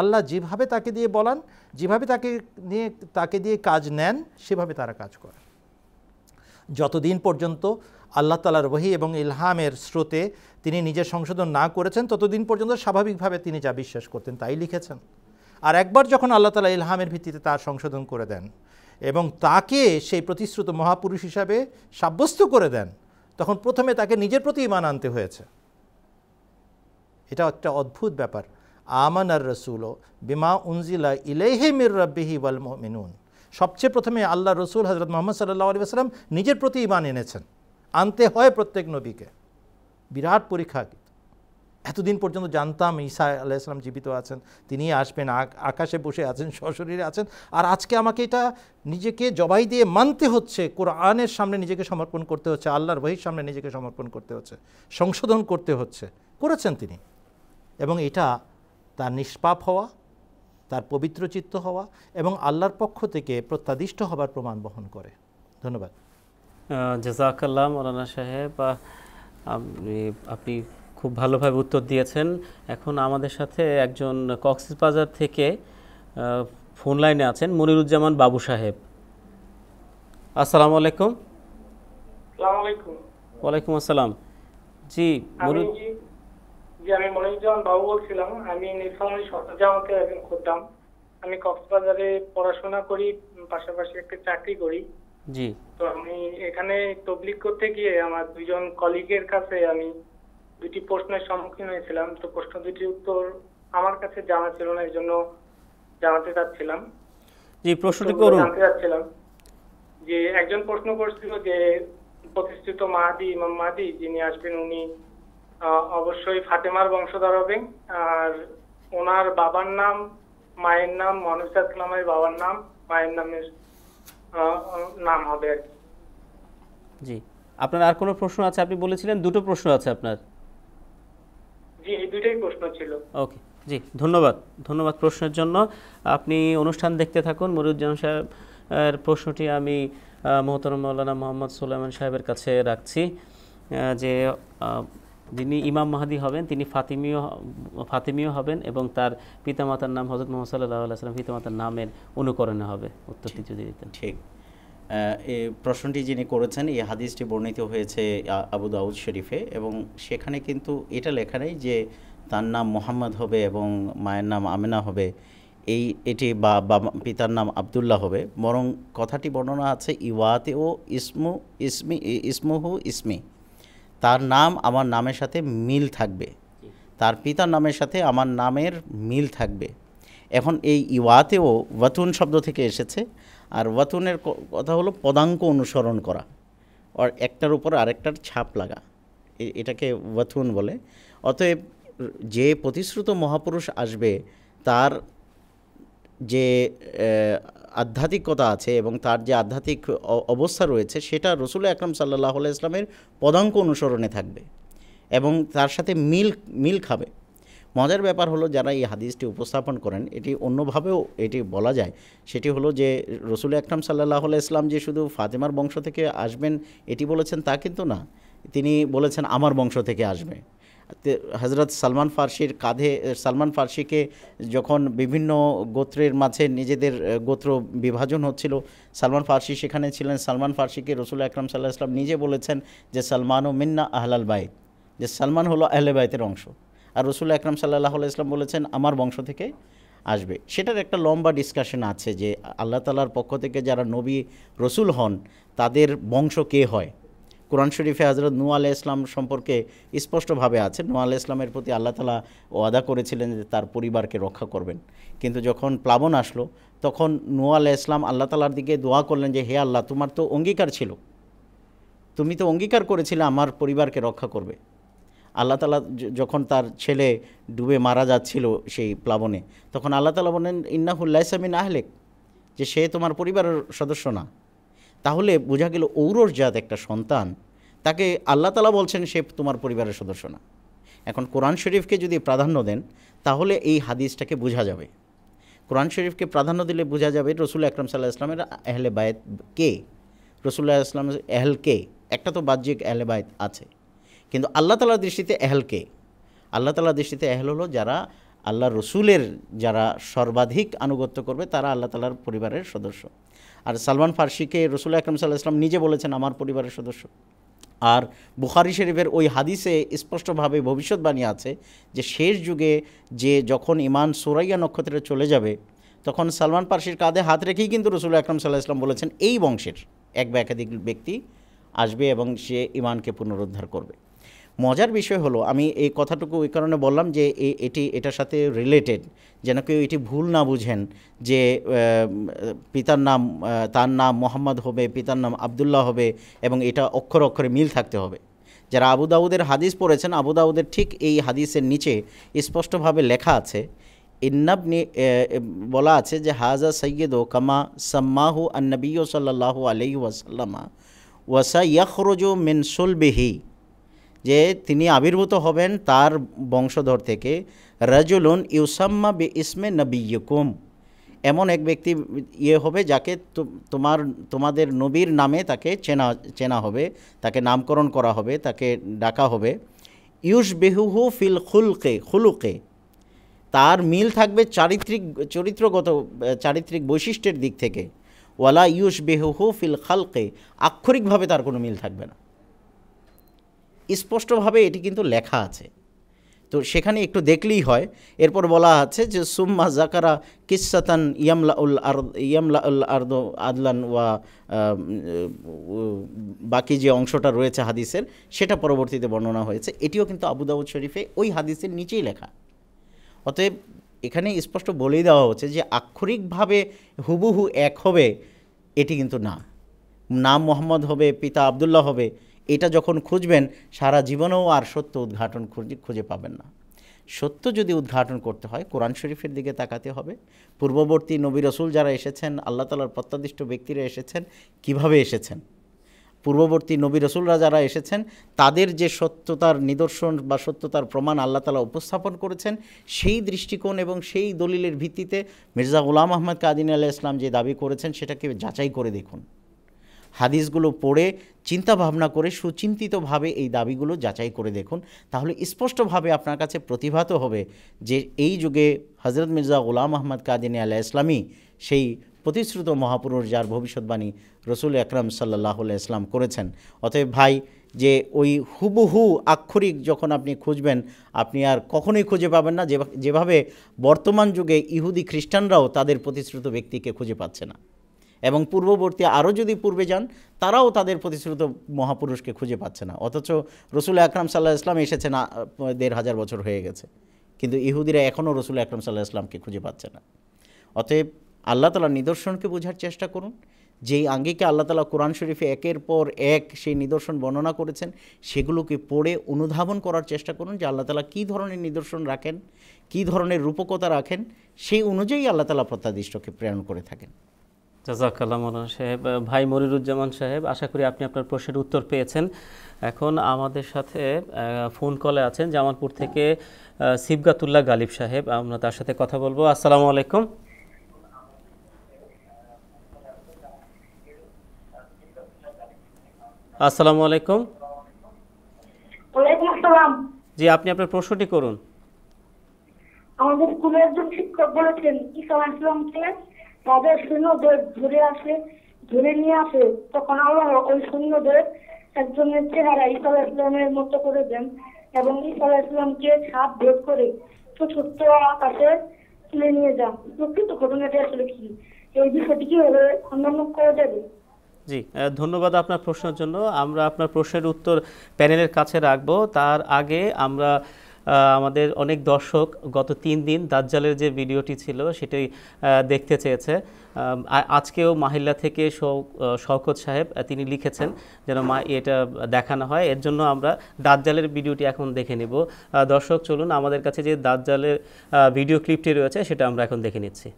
আল্লাহ যেভাবে তাকে দিয়ে বলান যেভাবে তাকে নিয়ে তাকে দিয়ে কাজ নেন সেভাবে তারা কাজ করে যতদিন পর্যন্ত আল্লাহ তালার ওহি এবং ইলহামের স্রোতে তিনি নিজের সংশোধন না করেছেন ততদিন পর্যন্ত স্বাভাবিকভাবে তিনি যা বিশ্বাস করতেন তাই লিখেছেন আর একবার যখন আল্লাহ তালা ইলহামের ভিত্তিতে তার সংশোধন করে দেন এবং তাকে সেই প্রতিশ্রুত মহাপুরুষ হিসাবে সাব্যস্ত করে দেন তখন প্রথমে তাকে নিজের প্রতি ইমান আনতে হয়েছে এটা একটা অদ্ভুত ব্যাপার আমান আর রসুল বিমা উনজিলা ইলেহে মির রব্বিহি ওয়াল মিনুন সবচেয়ে প্রথমে আল্লাহ রসুল হজরত মোহাম্মদ সাল্লাহ আলী আসলাম নিজের প্রতি ইমান এনেছেন আনতে হয় প্রত্যেক নবীকে বিরাট পরীক্ষা এতদিন পর্যন্ত জানতাম ঈসা আলাইসালাম জীবিত আছেন তিনি আসবেন আকাশে বসে আছেন সশরীরে আছেন আর আজকে আমাকে এটা নিজেকে জবাই দিয়ে মানতে হচ্ছে কোরআনের সামনে নিজেকে সমর্পণ করতে হচ্ছে আল্লাহর বহির সামনে নিজেকে সমর্পণ করতে হচ্ছে সংশোধন করতে হচ্ছে করেছেন তিনি এবং এটা তার নিষ্পাপ হওয়া তার পবিত্র চিত্ত হওয়া এবং আল্লাহর পক্ষ থেকে প্রত্যাদিষ্ট হবার প্রমাণ বহন করে ধন্যবাদ জাজাকাল্লাহ মৌলানা সাহেব আপনি আপনি খুব ভালোভাবে উত্তর দিয়েছেন এখন আমাদের সাথে একজন কক্সবাজার থেকে ফোন লাইনে আছেন মনিরুজ্জামান বাবু সাহেব আসসালামু আলাইকুম ওয়ালাইকুম আসসালাম জি জি আমি মনিরুজ্জামান বাবু বলছিলাম আমি নীলফামারী সরকার জামাতে একজন খোদ্দাম আমি কক্সবাজারে পড়াশোনা করি পাশাপাশি একটা চাকরি করি জি তো আমি এখানে তবলিক করতে গিয়ে আমার দুজন কলিগের কাছে আমি দুটি প্রশ্নের সম্মুখীন হয়েছিলাম তো প্রশ্ন দুটির উত্তর আমার কাছে জানা ছিল না এই জন্য জানাতে চাচ্ছিলাম জি প্রশ্নটি করুন জানতে চাচ্ছিলাম যে একজন প্রশ্ন করছিল যে প্রতিষ্ঠিত মাহাদি ইমাম মাহাদি যিনি আসবেন উনি অবশ্যই ফাতেমার বংশধর হবেন আর ওনার বাবার নাম মায়ের নাম মনুষাদ ইসলামের বাবার নাম মায়ের নামের নাম হবে আর কি জি আপনার আর কোনো প্রশ্ন আছে আপনি বলেছিলেন দুটো প্রশ্ন আছে আপনার জি ওকে জি ধন্যবাদ ধন্যবাদ প্রশ্নের জন্য আপনি অনুষ্ঠান দেখতে থাকুন মরুজ্জামান সাহেব এর প্রশ্নটি আমি মোহতরম মৌলানা মোহাম্মদ সোলাইমান সাহেবের কাছে রাখছি যে যিনি ইমাম মাহাদি হবেন তিনি ফাতিমিও ফাতিমিও হবেন এবং তার পিতামাতার নাম হজরত মোহাম্মদ সাল্লাহ আল্লাহ সাল্লাম পিতামাতার নামের অনুকরণে হবে উত্তরটি যদি দিতেন ঠিক এই প্রশ্নটি যিনি করেছেন এই হাদিসটি বর্ণিত হয়েছে আবু দাউদ শরীফে এবং সেখানে কিন্তু এটা লেখা নেই যে তার নাম মোহাম্মদ হবে এবং মায়ের নাম আমেনা হবে এই এটি বা পিতার নাম আবদুল্লাহ হবে বরং কথাটি বর্ণনা আছে ইওয়াতে ও ইসমু ইসমি ইসমুহু ইসমি তার নাম আমার নামের সাথে মিল থাকবে তার পিতার নামের সাথে আমার নামের মিল থাকবে এখন এই ইওয়াতেও ওয়াতুন শব্দ থেকে এসেছে আর ওয়াতুনের কথা হলো পদাঙ্ক অনুসরণ করা আর একটার উপর আরেকটার ছাপ লাগা এটাকে ওয়াথুন বলে অতএব যে প্রতিশ্রুত মহাপুরুষ আসবে তার যে আধ্যাত্মিকতা আছে এবং তার যে আধ্যাত্মিক অবস্থা রয়েছে সেটা রসুল আকরম সাল্লাহ ইসলামের পদাঙ্ক অনুসরণে থাকবে এবং তার সাথে মিল মিল খাবে মজার ব্যাপার হলো যারা এই হাদিসটি উপস্থাপন করেন এটি অন্যভাবেও এটি বলা যায় সেটি হলো যে রসুল আকরাম সাল্লাহ ইসলাম যে শুধু ফাতেমার বংশ থেকে আসবেন এটি বলেছেন তা কিন্তু না তিনি বলেছেন আমার বংশ থেকে আসবে হজরত সালমান ফার্সির কাঁধে সালমান ফার্সিকে যখন বিভিন্ন গোত্রের মাঝে নিজেদের গোত্র বিভাজন হচ্ছিল সালমান ফার্সি সেখানে ছিলেন সালমান ফার্সিকে রসুল আকরাম সাল্লাহ ইসলাম নিজে বলেছেন যে সালমান ও মিন্না আহলাল বাইত যে সালমান হলো আহলে বাইতের অংশ আর রসুল আকরাম সাল্লাহ ইসলাম বলেছেন আমার বংশ থেকে আসবে সেটার একটা লম্বা ডিসকাশন আছে যে আল্লাহ তালার পক্ষ থেকে যারা নবী রসুল হন তাদের বংশ কে হয় কোরআন শরীফে হজরত নু আলাহ ইসলাম সম্পর্কে স্পষ্টভাবে আছে নু আলাহ ইসলামের প্রতি আল্লাহ তালা ওয়াদা করেছিলেন যে তার পরিবারকে রক্ষা করবেন কিন্তু যখন প্লাবন আসলো তখন নু আলাহ ইসলাম আল্লাহ তালার দিকে দোয়া করলেন যে হে আল্লাহ তোমার তো অঙ্গীকার ছিল তুমি তো অঙ্গীকার করেছিলে আমার পরিবারকে রক্ষা করবে আল্লাহ তালা যখন তার ছেলে ডুবে মারা যাচ্ছিল সেই প্লাবনে তখন আল্লাহ তালা বলেন ইন্নাহুল্লাহসামিন আহলেক যে সে তোমার পরিবারের সদস্য না তাহলে বোঝা গেল জাত একটা সন্তান তাকে আল্লাহ তালা বলছেন সে তোমার পরিবারের সদস্য না এখন কোরআন শরীফকে যদি প্রাধান্য দেন তাহলে এই হাদিসটাকে বোঝা যাবে কোরআন শরীফকে প্রাধান্য দিলে বোঝা যাবে রসুল আকরম সাল্লাহ ইসলামের আহলে বায়ত কে রসুল্লাহ ইসলাম এহল কে একটা তো বাহ্যিক আহলে বায়ত আছে কিন্তু আল্লাহ তালার দৃষ্টিতে এহলকে আল্লাহ তালার দৃষ্টিতে এহেল হলো যারা আল্লাহ রসুলের যারা সর্বাধিক আনুগত্য করবে তারা আল্লাহ তালার পরিবারের সদস্য আর সালমান ফার্সিকে রসুল আকরম সাল্লাহ ইসলাম নিজে বলেছেন আমার পরিবারের সদস্য আর বুখারি শরীফের ওই হাদিসে স্পষ্টভাবে ভবিষ্যৎবাণী আছে যে শেষ যুগে যে যখন ইমান সুরাইয়া নক্ষত্রে চলে যাবে তখন সালমান পার্সির কাঁধে হাত রেখেই কিন্তু রসুল আকরম সাল্লাহ ইসলাম বলেছেন এই বংশের এক বা একাধিক ব্যক্তি আসবে এবং সে ইমানকে পুনরুদ্ধার করবে মজার বিষয় হলো আমি এই কথাটুকু ওই কারণে বললাম যে এটি এটার সাথে রিলেটেড যেন কেউ এটি ভুল না বুঝেন যে পিতার নাম তার নাম মোহাম্মদ হবে পিতার নাম আবদুল্লাহ হবে এবং এটা অক্ষর অক্ষরে মিল থাকতে হবে যারা আবু দাউদের হাদিস পড়েছেন আবু দাউদের ঠিক এই হাদিসের নিচে স্পষ্টভাবে লেখা আছে ইন্নাবনি বলা আছে যে হাজা সৈয়দ কামা সাম্মাহু আন্নবী সাল্লাহ আলহি ওয়াসাল্লামা ওয়াসা ইয়খরজু মিন সুলবিহি যে তিনি আবির্ভূত হবেন তার বংশধর থেকে রাজুলুন ইউসাম্মা বি ইসমে নবীকুম এমন এক ব্যক্তি ইয়ে হবে যাকে তোমার তোমাদের নবীর নামে তাকে চেনা চেনা হবে তাকে নামকরণ করা হবে তাকে ডাকা হবে ইউস বেহুহু ফিল খুলকে খুলুকে তার মিল থাকবে চারিত্রিক চরিত্রগত চারিত্রিক বৈশিষ্ট্যের দিক থেকে ওয়ালা ইউস বেহুহু ফিল খালকে আক্ষরিকভাবে তার কোনো মিল থাকবে না স্পষ্টভাবে এটি কিন্তু লেখা আছে তো সেখানে একটু দেখলেই হয় এরপর বলা আছে যে সুম্মা জাকারা কিসাতান ইয়ামলা উল আর ইয়ামলা উল আর্দ আদলান ওয়া বাকি যে অংশটা রয়েছে হাদিসের সেটা পরবর্তীতে বর্ণনা হয়েছে এটিও কিন্তু আবুদাউদ শরীফে ওই হাদিসের নিচেই লেখা অতএব এখানে স্পষ্ট বলেই দেওয়া হচ্ছে যে আক্ষরিকভাবে হুবহু এক হবে এটি কিন্তু না নাম মোহাম্মদ হবে পিতা আবদুল্লাহ হবে এটা যখন খুঁজবেন সারা জীবনেও আর সত্য উদ্ঘাটন খুঁজে পাবেন না সত্য যদি উদ্ঘাটন করতে হয় কোরআন শরীফের দিকে তাকাতে হবে পূর্ববর্তী নবী রসুল যারা এসেছেন আল্লাহ তালার প্রত্যাদিষ্ট ব্যক্তিরা এসেছেন কিভাবে এসেছেন পূর্ববর্তী নবী রসুলরা যারা এসেছেন তাদের যে সত্যতার নিদর্শন বা সত্যতার প্রমাণ আল্লাহ তালা উপস্থাপন করেছেন সেই দৃষ্টিকোণ এবং সেই দলিলের ভিত্তিতে মির্জা গুলাম আহমদ কাদিন আল্লাহ ইসলাম যে দাবি করেছেন সেটাকে যাচাই করে দেখুন হাদিসগুলো পড়ে চিন্তা ভাবনা করে সুচিন্তিতভাবে এই দাবিগুলো যাচাই করে দেখুন তাহলে স্পষ্টভাবে আপনার কাছে প্রতিভাত হবে যে এই যুগে হজরত মির্জা গোলাম আহমদ কাদিনী আলাহ ইসলামী সেই প্রতিশ্রুত মহাপুরুষ যার ভবিষ্যৎবাণী রসুল একরম সাল্লাহ ইসলাম করেছেন অতএব ভাই যে ওই হুবহু আক্ষরিক যখন আপনি খুঁজবেন আপনি আর কখনোই খুঁজে পাবেন না যেভাবে বর্তমান যুগে ইহুদি খ্রিস্টানরাও তাদের প্রতিশ্রুত ব্যক্তিকে খুঁজে পাচ্ছে না এবং পূর্ববর্তী আরও যদি পূর্বে যান তারাও তাদের প্রতিশ্রুত মহাপুরুষকে খুঁজে পাচ্ছে না অথচ রসুল আকরাম সাল্লাহ ইসলাম এসেছে না দেড় হাজার বছর হয়ে গেছে কিন্তু ইহুদিরা এখনও রসুল আকরাম সাল্লাহ ইসলামকে খুঁজে পাচ্ছে না অতএব আল্লাহ তালার নিদর্শনকে বোঝার চেষ্টা করুন যেই আঙ্গিকে আল্লাহ তালা কোরআন শরীফে একের পর এক সেই নিদর্শন বর্ণনা করেছেন সেগুলোকে পড়ে অনুধাবন করার চেষ্টা করুন যে আল্লাহ তালা কী ধরনের নিদর্শন রাখেন কী ধরনের রূপকতা রাখেন সেই অনুযায়ী আল্লাহ তালা প্রত্যাদিষ্টকে প্রেরণ করে থাকেন জাজাকাল্লাহ মৌলানা সাহেব ভাই মরিরুজ্জামান সাহেব আশা করি আপনি আপনার প্রশ্নের উত্তর পেয়েছেন এখন আমাদের সাথে ফোন কলে আছেন জামালপুর থেকে সিবগাতুল্লাহ গালিব সাহেব আমরা তার সাথে কথা বলবো আসসালামু আলাইকুম আসসালামু আলাইকুম জি আপনি আপনার প্রশ্নটি করুন আমাদের স্কুলের একজন শিক্ষক বলেছেন ইসলাম ইসলামকে তাদের সৈন্যদের ধরে আসে ধরে নিয়ে আসে তখন আল্লাহ ওই সৈন্যদের একজনের চেহারা ইসা ইসলামের মতো করে দেন এবং ইসা ইসলামকে ছাপ ভেদ করে ছোট্ট আকাশে তুলে নিয়ে যান প্রকৃত ঘটনাটি আসলে কি এই বিষয়টি কিভাবে খণ্ডন করা যাবে জি ধন্যবাদ আপনার প্রশ্নের জন্য আমরা আপনার প্রশ্নের উত্তর প্যানেলের কাছে রাখবো তার আগে আমরা আমাদের অনেক দর্শক গত তিন দিন দাজ্জালের যে ভিডিওটি ছিল সেটাই দেখতে চেয়েছে আজকেও মাহিল্লা থেকে শওকত সাহেব তিনি লিখেছেন যেন মা এটা দেখানো হয় এর জন্য আমরা দাজ্জালের ভিডিওটি এখন দেখে নেব দর্শক চলুন আমাদের কাছে যে দাজ্জালের ভিডিও ক্লিপটি রয়েছে সেটা আমরা এখন দেখে নিচ্ছি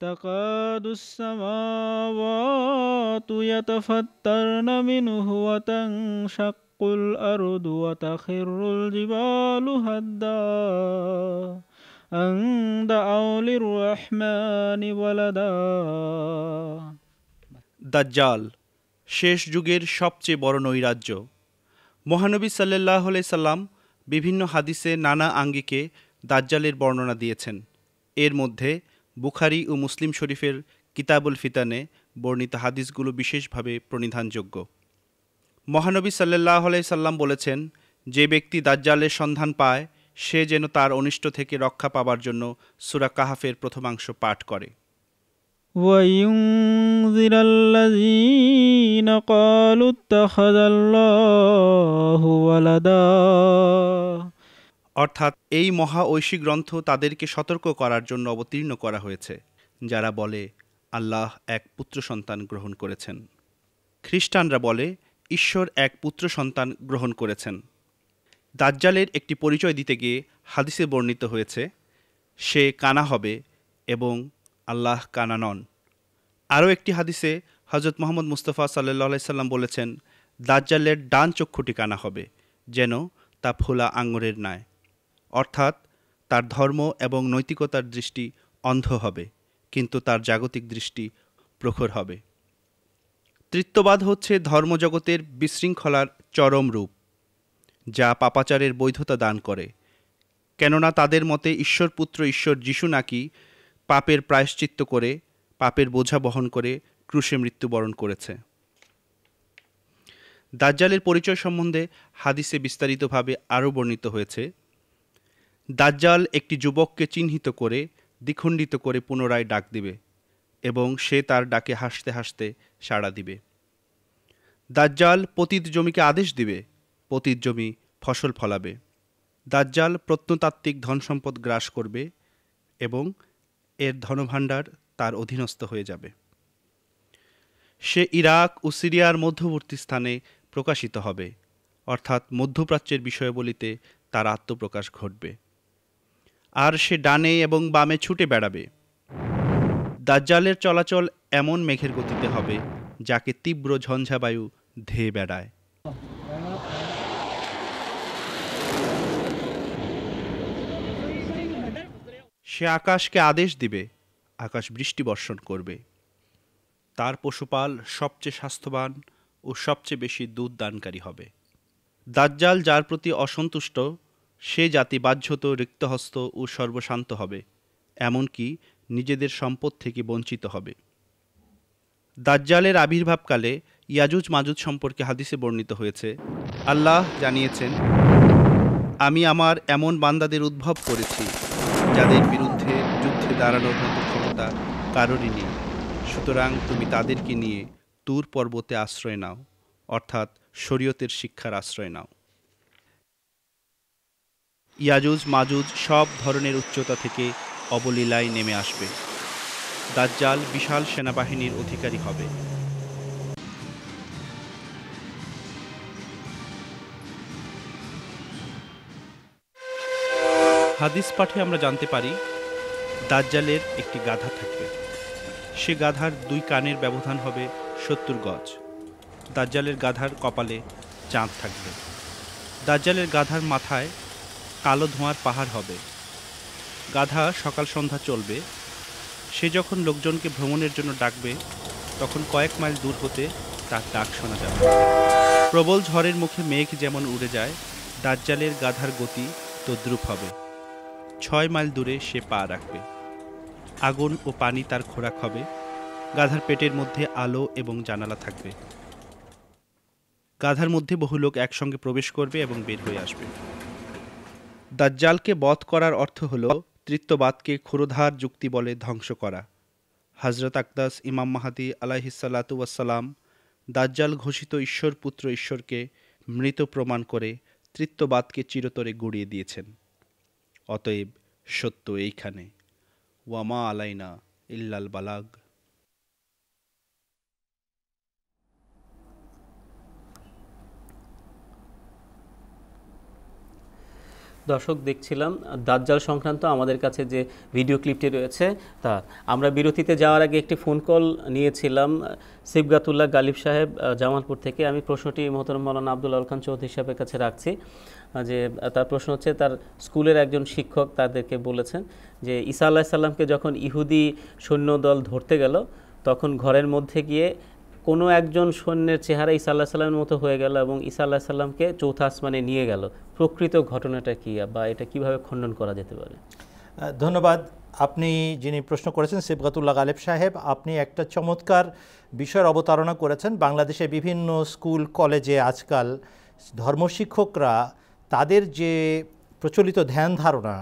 تكاد السماوات يتفطرن منه وتنشق الأرض وتخر الجبال هدا أن دعوا للرحمن ولدا দাজ্জাল শেষ যুগের সবচেয়ে বড় নৈরাজ্য মহানবী সাল্লাহ সাল্লাম বিভিন্ন হাদিসে নানা আঙ্গিকে দাজ্জালের বর্ণনা দিয়েছেন এর মধ্যে বুখারি ও মুসলিম শরীফের কিতাবুল ফিতানে বর্ণিত হাদিসগুলো বিশেষভাবে প্রণিধানযোগ্য মহানবী সাল্লাহ সাল্লাম বলেছেন যে ব্যক্তি দাজ্জালের সন্ধান পায় সে যেন তার অনিষ্ট থেকে রক্ষা পাবার জন্য সুরা কাহাফের প্রথমাংশ পাঠ করে وينذر অর্থাৎ এই মহা ঐশী গ্রন্থ তাদেরকে সতর্ক করার জন্য অবতীর্ণ করা হয়েছে যারা বলে আল্লাহ এক পুত্র সন্তান গ্রহণ করেছেন খ্রিস্টানরা বলে ঈশ্বর এক পুত্র সন্তান গ্রহণ করেছেন দাজ্জালের একটি পরিচয় দিতে গিয়ে হাদিসে বর্ণিত হয়েছে সে কানা হবে এবং আল্লাহ কানা নন আরও একটি হাদিসে হজরত মোহাম্মদ মুস্তফা সাল্লাই সাল্লাম বলেছেন দাজ্জালের ডান চক্ষুটি কানা হবে যেন তা ফোলা আঙুরের নায় অর্থাৎ তার ধর্ম এবং নৈতিকতার দৃষ্টি অন্ধ হবে কিন্তু তার জাগতিক দৃষ্টি প্রখর হবে তৃত্ববাদ হচ্ছে ধর্মজগতের বিশৃঙ্খলার চরম রূপ যা পাপাচারের বৈধতা দান করে কেননা তাদের মতে ঈশ্বর পুত্র ঈশ্বর যিশু নাকি পাপের প্রায়শ্চিত্ত করে পাপের বোঝা বহন করে ক্রুশে মৃত্যুবরণ করেছে দাজ্জালের পরিচয় সম্বন্ধে হাদিসে বিস্তারিতভাবে আরও বর্ণিত হয়েছে দাজ্জাল একটি যুবককে চিহ্নিত করে দ্বিখণ্ডিত করে পুনরায় ডাক দিবে এবং সে তার ডাকে হাসতে হাসতে সাড়া দিবে দাজ্জাল পতিত জমিকে আদেশ দিবে পতিত জমি ফসল ফলাবে দাজ্জাল প্রত্নতাত্ত্বিক ধনসম্পদ গ্রাস করবে এবং এর ধনভাণ্ডার তার অধীনস্থ হয়ে যাবে সে ইরাক ও সিরিয়ার মধ্যবর্তী স্থানে প্রকাশিত হবে অর্থাৎ মধ্যপ্রাচ্যের বিষয়বলিতে তার আত্মপ্রকাশ ঘটবে আর সে ডানে এবং বামে ছুটে বেড়াবে দাজ্জালের চলাচল এমন মেঘের গতিতে হবে যাকে তীব্র ঝঞ্ঝাবায়ু ধেয়ে বেড়ায় সে আকাশকে আদেশ দিবে আকাশ বৃষ্টি বর্ষণ করবে তার পশুপাল সবচেয়ে স্বাস্থ্যবান ও সবচেয়ে বেশি দুধ দানকারী হবে দাজ্জাল যার প্রতি অসন্তুষ্ট সে জাতি বাহ্যত রিক্তহস্ত ও সর্বশান্ত হবে এমনকি নিজেদের সম্পদ থেকে বঞ্চিত হবে দাজ্জালের আবির্ভাবকালে ইয়াজুজ মাজুজ সম্পর্কে হাদিসে বর্ণিত হয়েছে আল্লাহ জানিয়েছেন আমি আমার এমন বান্দাদের উদ্ভব করেছি যাদের বিরুদ্ধে যুদ্ধে দাঁড়ানোর মতো ক্ষমতা কারোরই নেই সুতরাং তুমি তাদেরকে নিয়ে তুর পর্বতে আশ্রয় নাও অর্থাৎ শরীয়তের শিক্ষার আশ্রয় নাও ইয়াজুজ মাজুজ সব ধরনের উচ্চতা থেকে অবলীলায় নেমে আসবে দাজ্জাল বিশাল সেনাবাহিনীর অধিকারী হবে হাদিস পাঠে আমরা জানতে পারি দাজ্জালের একটি গাধা থাকবে সে গাধার দুই কানের ব্যবধান হবে সত্তর গজ দাজ্জালের গাধার কপালে চাঁদ থাকবে দাজ্জালের গাধার মাথায় কালো ধোঁয়ার পাহাড় হবে গাধা সকাল সন্ধ্যা চলবে সে যখন লোকজনকে ভ্রমণের জন্য ডাকবে তখন কয়েক মাইল দূর হতে তার ডাক শোনা যাবে প্রবল ঝড়ের মুখে মেঘ যেমন উড়ে যায় দাজ্জালের গাধার গতি তদ্রুপ হবে ছয় মাইল দূরে সে পা রাখবে আগুন ও পানি তার খোরাক হবে গাধার পেটের মধ্যে আলো এবং জানালা থাকবে গাধার মধ্যে বহু লোক একসঙ্গে প্রবেশ করবে এবং বের হয়ে আসবে দাজ্জালকে বধ করার অর্থ হল তৃত্ববাদকে ক্ষুরধার যুক্তি বলে ধ্বংস করা হজরত আকদাস ইমাম মাহাদি আসসালাম দাজ্জাল ঘোষিত ঈশ্বর পুত্র ঈশ্বরকে মৃত প্রমাণ করে তৃত্ববাদকে চিরতরে গড়িয়ে দিয়েছেন অতএব সত্য এইখানে ওয়ামা আলাইনা ইল্লাল বালাগ দর্শক দেখছিলাম দাজ্জাল সংক্রান্ত আমাদের কাছে যে ভিডিও ক্লিপটি রয়েছে তা আমরা বিরতিতে যাওয়ার আগে একটি ফোন কল নিয়েছিলাম শিবগাতুল্লাহ গালিব সাহেব জামালপুর থেকে আমি প্রশ্নটি মোহতরম মৌলানা আব্দুল আলখান চৌধুরী সাহেবের কাছে রাখছি যে তার প্রশ্ন হচ্ছে তার স্কুলের একজন শিক্ষক তাদেরকে বলেছেন যে ঈসা আল্লাহ সাল্লামকে যখন ইহুদি সৈন্যদল ধরতে গেল তখন ঘরের মধ্যে গিয়ে কোনো একজন সৈন্যের চেহারা ইসা আল্লাহ সাল্লামের মতো হয়ে গেল এবং ঈসা আল্লাহ সাল্লামকে চৌথা আসমানে নিয়ে গেল প্রকৃত ঘটনাটা কী বা এটা কিভাবে খণ্ডন করা যেতে পারে ধন্যবাদ আপনি যিনি প্রশ্ন করেছেন সিবগাতুল্লাহ গালেব সাহেব আপনি একটা চমৎকার বিষয়ের অবতারণা করেছেন বাংলাদেশে বিভিন্ন স্কুল কলেজে আজকাল ধর্মশিক্ষকরা তাদের যে প্রচলিত ধ্যান ধারণা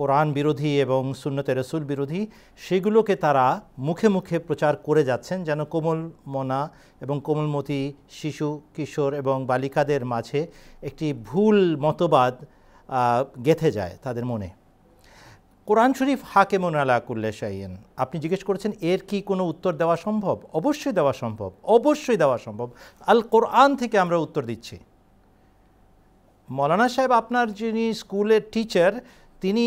কোরআন বিরোধী এবং সুন্নতে রসুল বিরোধী সেগুলোকে তারা মুখে মুখে প্রচার করে যাচ্ছেন যেন কোমল মনা এবং কোমলমতি শিশু কিশোর এবং বালিকাদের মাঝে একটি ভুল মতবাদ গেথে যায় তাদের মনে কোরআন শরীফ হাকে মোনালা করলে সাইয়েন আপনি জিজ্ঞেস করেছেন এর কি কোনো উত্তর দেওয়া সম্ভব অবশ্যই দেওয়া সম্ভব অবশ্যই দেওয়া সম্ভব আল কোরআন থেকে আমরা উত্তর দিচ্ছি মৌলানা সাহেব আপনার যিনি স্কুলের টিচার তিনি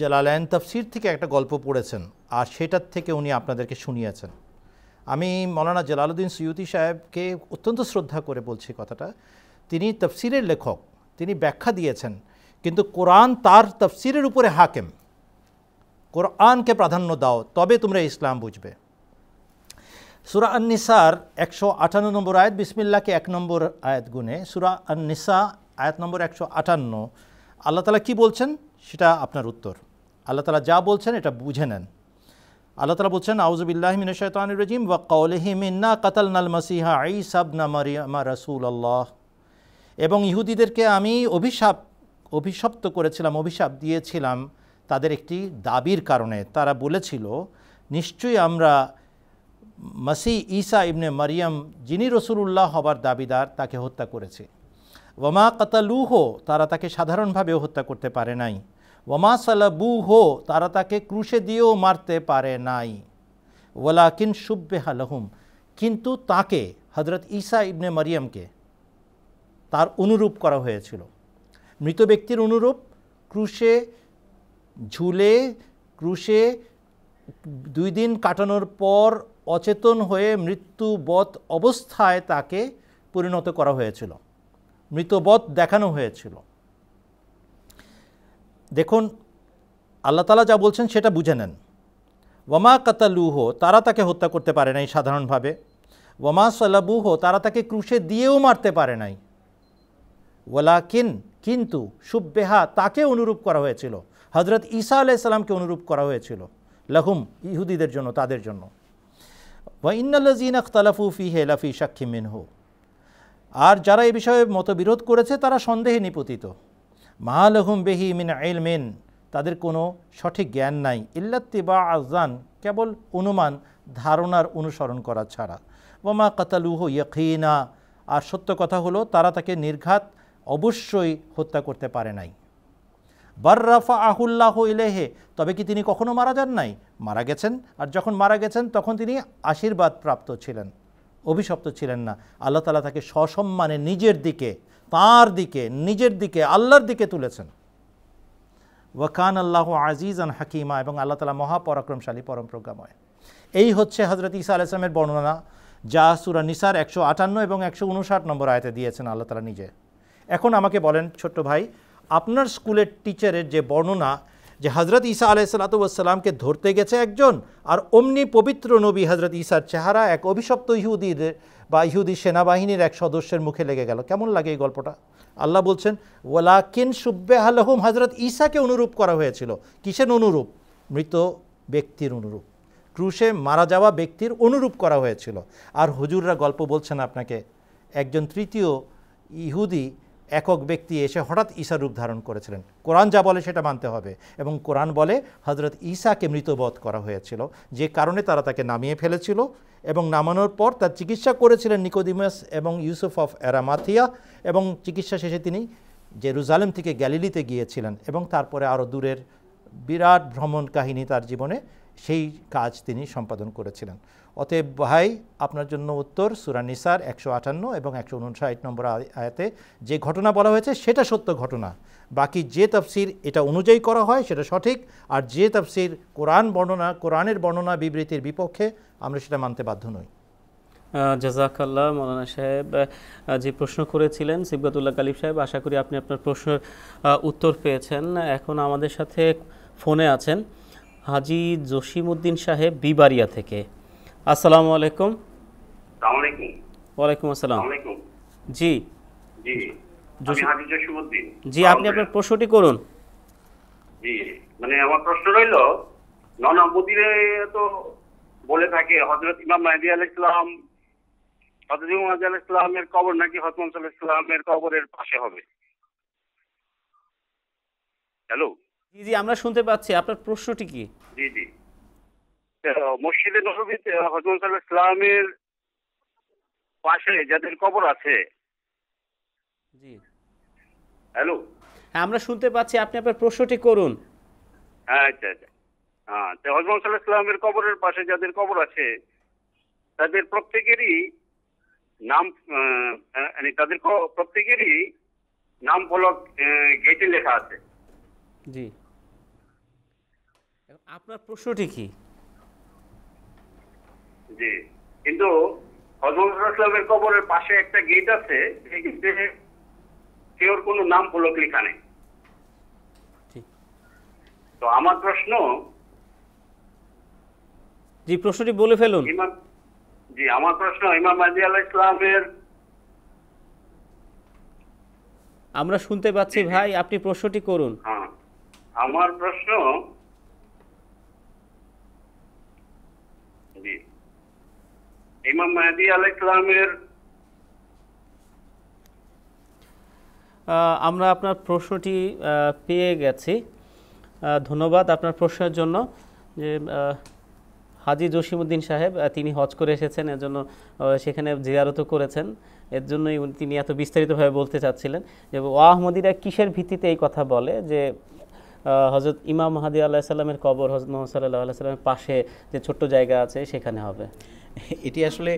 জালালায়ন তফসির থেকে একটা গল্প পড়েছেন আর সেটার থেকে উনি আপনাদেরকে শুনিয়েছেন আমি মৌলানা জালালুদ্দিন সৈয়দি সাহেবকে অত্যন্ত শ্রদ্ধা করে বলছি কথাটা তিনি তফসিরের লেখক তিনি ব্যাখ্যা দিয়েছেন কিন্তু কোরআন তার তফসিরের উপরে হাকেম কোরআনকে প্রাধান্য দাও তবে তোমরা ইসলাম বুঝবে সুরা আননিসার একশো আটান্ন নম্বর আয়াত বিসমিল্লাকে এক নম্বর আয়াত গুনে সুরা আননিসা আয়াত নম্বর একশো আটান্ন আল্লাহ তালা কী বলছেন সেটা আপনার উত্তর আল্লাহ তালা যা বলছেন এটা বুঝে নেন আল্লাহ তালা বলছেন আউজবিল্লাহমিনশায়তানুর রজিম ওয়া কৌলহিমিন্না নাল মাসিহা না মারিয়ামা রাসুল আল্লাহ এবং ইহুদিদেরকে আমি অভিশাপ অভিশপ্ত করেছিলাম অভিশাপ দিয়েছিলাম তাদের একটি দাবির কারণে তারা বলেছিল নিশ্চয়ই আমরা মাসি ঈসা ইবনে মারিয়াম যিনি রসুলুল্লাহ হবার দাবিদার তাকে হত্যা করেছি ওমা কাতালুহো তারা তাকে সাধারণভাবেও হত্যা করতে পারে নাই ওমা হো তারা তাকে ক্রুশে দিয়েও মারতে পারে নাই ওলাকিন সুব্বে হালহুম কিন্তু তাকে হজরত ঈসা ইবনে মারিয়ামকে তার অনুরূপ করা হয়েছিল মৃত ব্যক্তির অনুরূপ ক্রুশে ঝুলে ক্রুশে দুই দিন কাটানোর পর অচেতন হয়ে মৃত্যুবধ অবস্থায় তাকে পরিণত করা হয়েছিল মৃতবধ দেখানো হয়েছিল দেখুন আল্লাহ তালা যা বলছেন সেটা বুঝে নেন ওয়ামা কাতালুহ তারা তাকে হত্যা করতে পারে নাই সাধারণভাবে ওয়ামা সালাবুহ তারা তাকে ক্রুশে দিয়েও মারতে পারে নাই ওয়ালাকিন কিন্তু সুব্বেহা তাকে অনুরূপ করা হয়েছিল হজরত ঈসা আলাইসাল্লামকে অনুরূপ করা হয়েছিল লহুম ইহুদিদের জন্য তাদের জন্য ওয়াইনাল্লাজিন আখতালাফু ফি হেলাফি সাক্ষী মিনহু আর যারা এ বিষয়ে মতবিরোধ করেছে তারা সন্দেহে নিপতিত মাহালহুম বেহি মিন আইল মেন তাদের কোনো সঠিক জ্ঞান নাই বা আজান কেবল অনুমান ধারণার অনুসরণ করা ছাড়া ওমা কাতালুহ ইয়কিনা আর সত্য কথা হলো তারা তাকে নির্ঘাত অবশ্যই হত্যা করতে পারে নাই বার্রাফা আহুল্লাহ ইলেহে তবে কি তিনি কখনো মারা যান নাই মারা গেছেন আর যখন মারা গেছেন তখন তিনি আশীর্বাদ প্রাপ্ত ছিলেন অভিশপ্ত ছিলেন না আল্লাহ তালা তাকে সসম্মানে নিজের দিকে তার দিকে নিজের দিকে আল্লাহর দিকে তুলেছেন ওয়াকান আল্লাহ আজিজ আন হাকিমা এবং আল্লাহ তালা মহাপরাক্রমশালী পরম প্রজ্ঞাময় এই হচ্ছে হজরত ইসা আলাইসলামের বর্ণনা যা সুরা নিসার একশো আটান্ন এবং একশো উনষাট নম্বর আয়তে দিয়েছেন আল্লাহ তালা নিজে এখন আমাকে বলেন ছোট্ট ভাই আপনার স্কুলের টিচারের যে বর্ণনা যে হজরত ঈসা আলাইসালাতামকে ধরতে গেছে একজন আর অমনি পবিত্র নবী হজরত ঈসার চেহারা এক অভিশপ্ত ইহুদির বা ইহুদি সেনাবাহিনীর এক সদস্যের মুখে লেগে গেল কেমন লাগে এই গল্পটা আল্লাহ বলছেন ওলা কিন সুব্বে আলহম হজরত ঈসাকে অনুরূপ করা হয়েছিল কিসের অনুরূপ মৃত ব্যক্তির অনুরূপ ক্রুশে মারা যাওয়া ব্যক্তির অনুরূপ করা হয়েছিল আর হুজুররা গল্প বলছেন আপনাকে একজন তৃতীয় ইহুদি একক ব্যক্তি এসে হঠাৎ ঈশা রূপ ধারণ করেছিলেন কোরআন যা বলে সেটা মানতে হবে এবং কোরআন বলে হজরত ঈশাকে মৃতবধ করা হয়েছিল যে কারণে তারা তাকে নামিয়ে ফেলেছিল এবং নামানোর পর তার চিকিৎসা করেছিলেন নিকোদিমাস এবং ইউসুফ অফ অ্যারামাথিয়া এবং চিকিৎসা শেষে তিনি জেরুজালেম থেকে গ্যালিলিতে গিয়েছিলেন এবং তারপরে আরও দূরের বিরাট ভ্রমণ কাহিনী তার জীবনে সেই কাজ তিনি সম্পাদন করেছিলেন অতএব ভাই আপনার জন্য উত্তর সুরানিসার একশো আটান্ন এবং একশো উনষাট নম্বর আয়াতে যে ঘটনা বলা হয়েছে সেটা সত্য ঘটনা বাকি যে তাফসির এটা অনুযায়ী করা হয় সেটা সঠিক আর যে তাফসির কোরআন বর্ণনা কোরআনের বর্ণনা বিবৃতির বিপক্ষে আমরা সেটা মানতে বাধ্য নই জাজাকাল্লাহ মৌলানা সাহেব যে প্রশ্ন করেছিলেন সিবগাতুল্লাহ কালিফ সাহেব আশা করি আপনি আপনার প্রশ্নের উত্তর পেয়েছেন এখন আমাদের সাথে ফোনে আছেন হাজি জসিমউদ্দিন সাহেব বিবারিয়া থেকে আসসালামু আলাইকুম ওয়ালাইকুম আসসালাম জি জি আপনি আপনার প্রশ্নটি করুন জি মানে আমার প্রশ্ন রইল নন মদিরে তো বলে থাকে হজরত ইমাম মাহদি আল ইসলাম হজরত ইমাম মাহদি আল কবর নাকি হতমান সাল ইসলামের কবরের পাশে হবে হ্যালো জি জি আমরা শুনতে পাচ্ছি আপনার প্রশ্নটি কি জি জি মসজিদে নবীতে হজরত সাহেব ইসলামের পাশে যাদের কবর আছে জি হ্যালো হ্যাঁ আমরা শুনতে পাচ্ছি আপনি আপনার প্রশ্নটি করুন হ্যাঁ আচ্ছা আচ্ছা হ্যাঁ হজরত সাল্লাহ ইসলামের কবরের পাশে যাদের কবর আছে তাদের প্রত্যেকেরই নাম মানে তাদের প্রত্যেকেরই নাম ফলক গেটে লেখা আছে জি আপনার প্রশ্নটি কি কিন্তু কবরের পাশে একটা গেট আছে সে ওর কোনো নাম লেখা নেই তো আমার প্রশ্ন জি প্রশ্নটি বলে ফেলুন জি আমার প্রশ্ন ইমাম মাজি আল্লাহ ইসলামের আমরা শুনতে পাচ্ছি ভাই আপনি প্রশ্নটি করুন হ্যাঁ। আমার প্রশ্ন ইমাম মাহাদি আলাহ আমরা আপনার প্রশ্নটি পেয়ে গেছি ধন্যবাদ আপনার প্রশ্নের জন্য যে হাজি জসিমুদ্দিন সাহেব তিনি হজ করে এসেছেন এর জন্য সেখানে জিয়ারত করেছেন এর জন্যই তিনি এত বিস্তারিতভাবে বলতে চাচ্ছিলেন যে আহমদিরা কিসের ভিত্তিতে এই কথা বলে যে হজরত ইমাম মাহাদি আল্লাহ সাল্লামের কবর হজরত মোহাম্মদ সাল্লাহ আল্লাহ সাল্লামের পাশে যে ছোট্ট জায়গা আছে সেখানে হবে এটি আসলে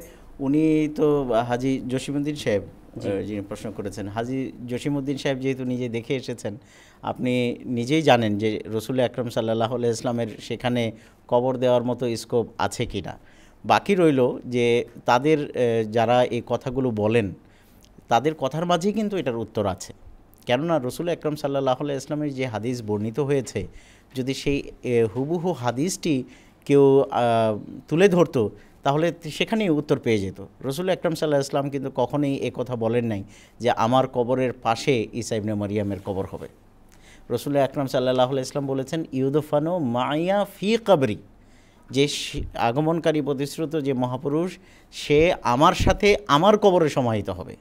উনি তো হাজি জসিমুদ্দিন সাহেব যিনি প্রশ্ন করেছেন হাজি জসিমুদ্দিন সাহেব যেহেতু নিজে দেখে এসেছেন আপনি নিজেই জানেন যে রসুল আকরম সাল্লাহ ইসলামের সেখানে কবর দেওয়ার মতো স্কোপ আছে কি না বাকি রইল যে তাদের যারা এই কথাগুলো বলেন তাদের কথার মাঝেই কিন্তু এটার উত্তর আছে কেননা রসুল আকরম সাল্লাহ ইসলামের যে হাদিস বর্ণিত হয়েছে যদি সেই হুবহু হাদিসটি কেউ তুলে ধরতো তাহলে সেখানেই উত্তর পেয়ে যেত রসুল আকরম সাল্লাহ ইসলাম কিন্তু কখনোই কথা বলেন নাই যে আমার কবরের পাশে ইসাইবনে মারিয়ামের কবর হবে রসুল আকরম সাল্লাহ ইসলাম বলেছেন ইউদফানো মায়া ফি কাবরি যে আগমনকারী প্রতিশ্রুত যে মহাপুরুষ সে আমার সাথে আমার কবরে সমাহিত হবে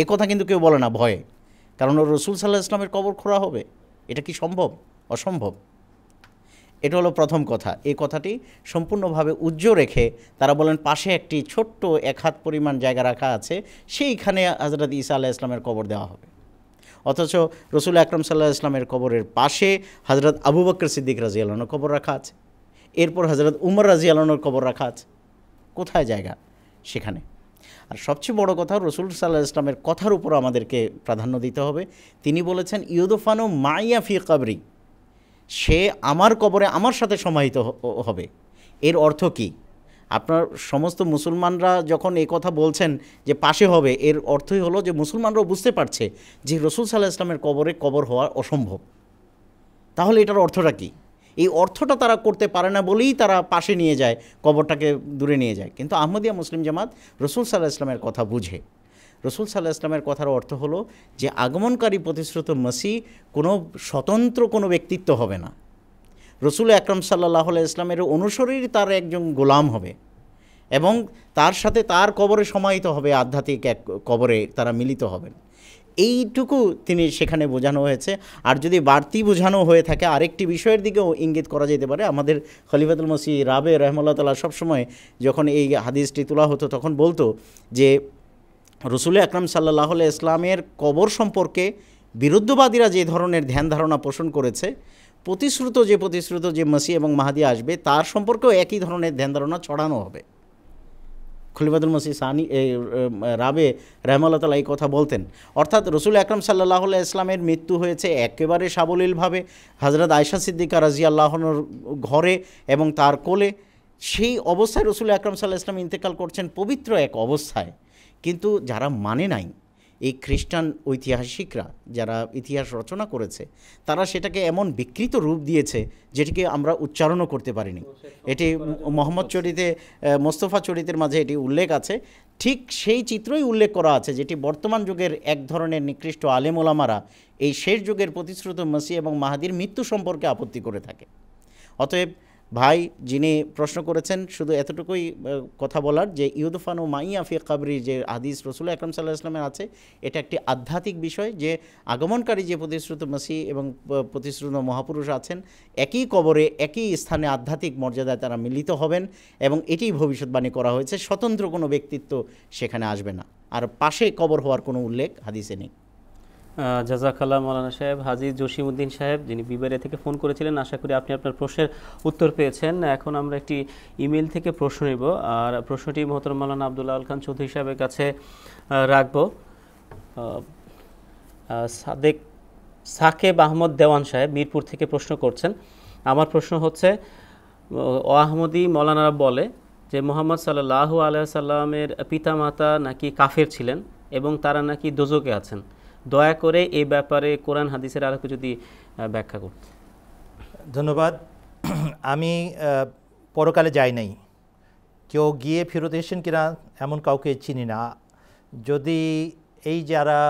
এ কথা কিন্তু কেউ বলে না ভয়ে কারণ রসুল সাল্লাহ ইসলামের কবর খোঁড়া হবে এটা কি সম্ভব অসম্ভব এটা হলো প্রথম কথা এই কথাটি সম্পূর্ণভাবে উজ্জ্ব রেখে তারা বলেন পাশে একটি ছোট্ট এক হাত পরিমাণ জায়গা রাখা আছে সেইখানে হজরত ইসা আল্লাহ ইসলামের কবর দেওয়া হবে অথচ রসুল আকরম সাল্লাহ ইসলামের কবরের পাশে হজরত আবু বকর সিদ্দিক রাজি আলানোর কবর রাখা আছে এরপর হজরত উমর রাজি আলনোর কবর রাখা আছে কোথায় জায়গা সেখানে আর সবচেয়ে বড় কথা রসুল সাল্লাহ ইসলামের কথার উপর আমাদেরকে প্রাধান্য দিতে হবে তিনি বলেছেন ইউদোফানো মাইয়া ফি কাবরি সে আমার কবরে আমার সাথে সমাহিত হবে এর অর্থ কি আপনার সমস্ত মুসলমানরা যখন এ কথা বলছেন যে পাশে হবে এর অর্থই হলো যে মুসলমানরাও বুঝতে পারছে যে রসুল সাল্লাহ ইসলামের কবরে কবর হওয়া অসম্ভব তাহলে এটার অর্থটা কী এই অর্থটা তারা করতে পারে না বলেই তারা পাশে নিয়ে যায় কবরটাকে দূরে নিয়ে যায় কিন্তু আহমদিয়া মুসলিম জামাত রসুল সাল্লাহ ইসলামের কথা বুঝে রসুল সাল্লাহ ইসলামের কথার অর্থ হলো যে আগমনকারী প্রতিশ্রুত মাসি কোনো স্বতন্ত্র কোনো ব্যক্তিত্ব হবে না রসুল আকরম সাল্লাহ ইসলামের অনুসরীর তার একজন গোলাম হবে এবং তার সাথে তার কবরে সমাহিত হবে আধ্যাত্মিক এক কবরে তারা মিলিত হবেন এইটুকু তিনি সেখানে বোঝানো হয়েছে আর যদি বাড়তি বোঝানো হয়ে থাকে আরেকটি বিষয়ের দিকেও ইঙ্গিত করা যেতে পারে আমাদের খলিফাতুল মসি রাবে রহমল্লা তালা সবসময় যখন এই হাদিসটি তোলা হতো তখন বলতো যে রসুল আকরাম সাল্লাহ ইসলামের কবর সম্পর্কে বিরুদ্ধবাদীরা যে ধরনের ধ্যান ধারণা পোষণ করেছে প্রতিশ্রুত যে প্রতিশ্রুত যে মাসি এবং মাহাদি আসবে তার সম্পর্কেও একই ধরনের ধ্যান ধারণা ছড়ানো হবে খলিবাদুল মসি সানি রাবে রহমাল্লা তালা এই কথা বলতেন অর্থাৎ রসুল আকরম সাল্লাহ ইসলামের মৃত্যু হয়েছে একেবারে সাবলীলভাবে হজরত আয়সা সিদ্দিকা রাজিয়াল্লাহনোর ঘরে এবং তার কোলে সেই অবস্থায় রসুল আকরম সাল্লাহ ইসলাম ইন্তেকাল করছেন পবিত্র এক অবস্থায় কিন্তু যারা মানে নাই এই খ্রিস্টান ঐতিহাসিকরা যারা ইতিহাস রচনা করেছে তারা সেটাকে এমন বিকৃত রূপ দিয়েছে যেটিকে আমরা উচ্চারণও করতে পারিনি এটি মোহাম্মদ চরিতে মোস্তফা চরিতের মাঝে এটি উল্লেখ আছে ঠিক সেই চিত্রই উল্লেখ করা আছে যেটি বর্তমান যুগের এক ধরনের নিকৃষ্ট আলেমোলামারা এই শেষ যুগের প্রতিশ্রুত মাসি এবং মাহাদির মৃত্যু সম্পর্কে আপত্তি করে থাকে অতএব ভাই যিনি প্রশ্ন করেছেন শুধু এতটুকুই কথা বলার যে ইউদফান ও মাইয়া ফি কাবরি যে হাদিস রসুল আকরম সাল্লাহ ইসলামের আছে এটা একটি আধ্যাত্মিক বিষয় যে আগমনকারী যে প্রতিশ্রুত মাসি এবং প্রতিশ্রুত মহাপুরুষ আছেন একই কবরে একই স্থানে আধ্যাত্মিক মর্যাদায় তারা মিলিত হবেন এবং এটি ভবিষ্যৎবাণী করা হয়েছে স্বতন্ত্র কোনো ব্যক্তিত্ব সেখানে আসবে না আর পাশে কবর হওয়ার কোনো উল্লেখ হাদিসে নেই জাজাকাল্লা মৌলানা সাহেব হাজি জসিমউদ্দিন সাহেব যিনি বিবারে থেকে ফোন করেছিলেন আশা করি আপনি আপনার প্রশ্নের উত্তর পেয়েছেন এখন আমরা একটি ইমেল থেকে প্রশ্ন নিব আর প্রশ্নটি মোহতর মৌলানা আবদুল্লাহ আল খান চৌধুরী সাহেবের কাছে রাখব সাদেক সাকেব আহমদ দেওয়ান সাহেব মিরপুর থেকে প্রশ্ন করছেন আমার প্রশ্ন হচ্ছে ও আহমদি মৌলানারা বলে যে মোহাম্মদ সাল্লাহ আলাইসাল্লামের পিতামাতা নাকি কাফের ছিলেন এবং তারা নাকি দোজকে আছেন দয়া করে এ ব্যাপারে কোরআন হাদিসের আরও যদি ব্যাখ্যা করতে ধন্যবাদ আমি পরকালে যাই নাই কেউ গিয়ে ফেরত এসেছেন কিনা এমন কাউকে চিনি না যদি এই যারা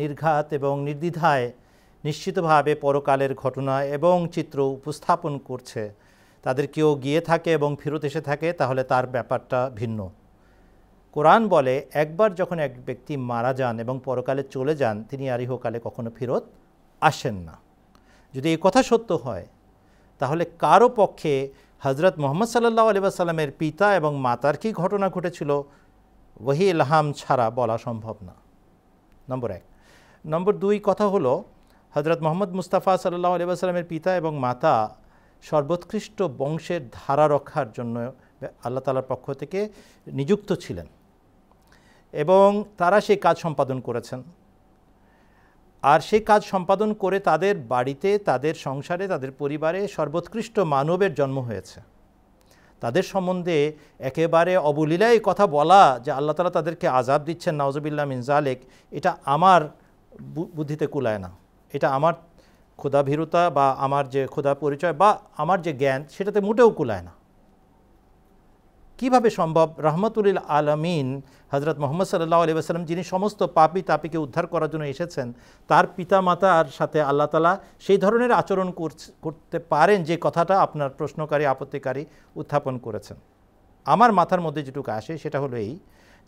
নির্ঘাত এবং নির্দ্বিধায় নিশ্চিতভাবে পরকালের ঘটনা এবং চিত্র উপস্থাপন করছে তাদের কেউ গিয়ে থাকে এবং ফেরত এসে থাকে তাহলে তার ব্যাপারটা ভিন্ন কোরআন বলে একবার যখন এক ব্যক্তি মারা যান এবং পরকালে চলে যান তিনি ইহকালে কখনো ফেরত আসেন না যদি এই কথা সত্য হয় তাহলে কারো পক্ষে হজরত মোহাম্মদ সাল্লাহ আলি পিতা এবং মাতার কি ঘটনা ঘটেছিল ওহি ইলহাম ছাড়া বলা সম্ভব না নম্বর এক নম্বর দুই কথা হলো হজরত মোহাম্মদ মুস্তাফা সাল্লাহ আলি পিতা এবং মাতা সর্বোৎকৃষ্ট বংশের ধারা রক্ষার জন্য আল্লাহ তালার পক্ষ থেকে নিযুক্ত ছিলেন এবং তারা সেই কাজ সম্পাদন করেছেন আর সেই কাজ সম্পাদন করে তাদের বাড়িতে তাদের সংসারে তাদের পরিবারে সর্বোৎকৃষ্ট মানবের জন্ম হয়েছে তাদের সম্বন্ধে একেবারে অবলীলায় কথা বলা যে আল্লাহ তালা তাদেরকে আজাব দিচ্ছেন নওয়াজবিল্লা মিনজালেক এটা আমার বুদ্ধিতে কুলায় না এটা আমার ক্ষুধাভীরতা বা আমার যে ক্ষুধা পরিচয় বা আমার যে জ্ঞান সেটাতে মোটেও কুলায় না কিভাবে সম্ভব রহমতুলিল আলমিন হজরত মোহাম্মদ সাল্লাহ আলি আসালাম যিনি সমস্ত পাপি তাপিকে উদ্ধার করার জন্য এসেছেন তার পিতা মাতার সাথে আল্লাহ তালা সেই ধরনের আচরণ করতে পারেন যে কথাটা আপনার প্রশ্নকারী আপত্তিকারী উত্থাপন করেছেন আমার মাথার মধ্যে যেটুকু আসে সেটা হলো এই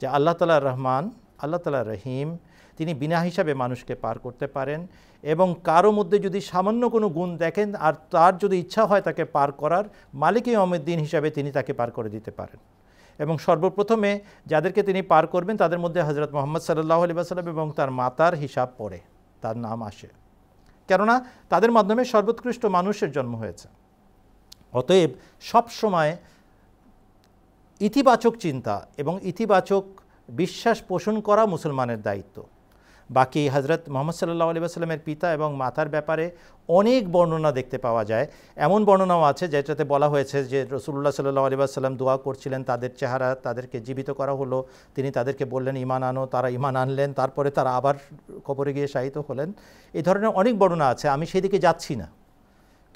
যে আল্লাহ তালা রহমান আল্লাহ তালা রহিম তিনি বিনা হিসাবে মানুষকে পার করতে পারেন এবং কারো মধ্যে যদি সামান্য কোনো গুণ দেখেন আর তার যদি ইচ্ছা হয় তাকে পার করার মালিকই অমিদ্দিন হিসাবে তিনি তাকে পার করে দিতে পারেন এবং সর্বপ্রথমে যাদেরকে তিনি পার করবেন তাদের মধ্যে হজরত মোহাম্মদ সাল্লাহ আলি সাল্লাম এবং তার মাতার হিসাব পড়ে তার নাম আসে কেননা তাদের মাধ্যমে সর্বোৎকৃষ্ট মানুষের জন্ম হয়েছে অতএব সবসময় ইতিবাচক চিন্তা এবং ইতিবাচক বিশ্বাস পোষণ করা মুসলমানের দায়িত্ব বাকি হজরত মোহাম্মদ সাল্লাহ আলী আসলামের পিতা এবং মাতার ব্যাপারে অনেক বর্ণনা দেখতে পাওয়া যায় এমন বর্ণনাও আছে যেটাতে বলা হয়েছে যে রসুল্লাহ সাল্লাহ আলী আসসালাম দোয়া করছিলেন তাদের চেহারা তাদেরকে জীবিত করা হলো তিনি তাদেরকে বললেন ইমান আনো তারা ইমান আনলেন তারপরে তারা আবার কবরে গিয়ে শাহিত হলেন এই ধরনের অনেক বর্ণনা আছে আমি সেদিকে যাচ্ছি না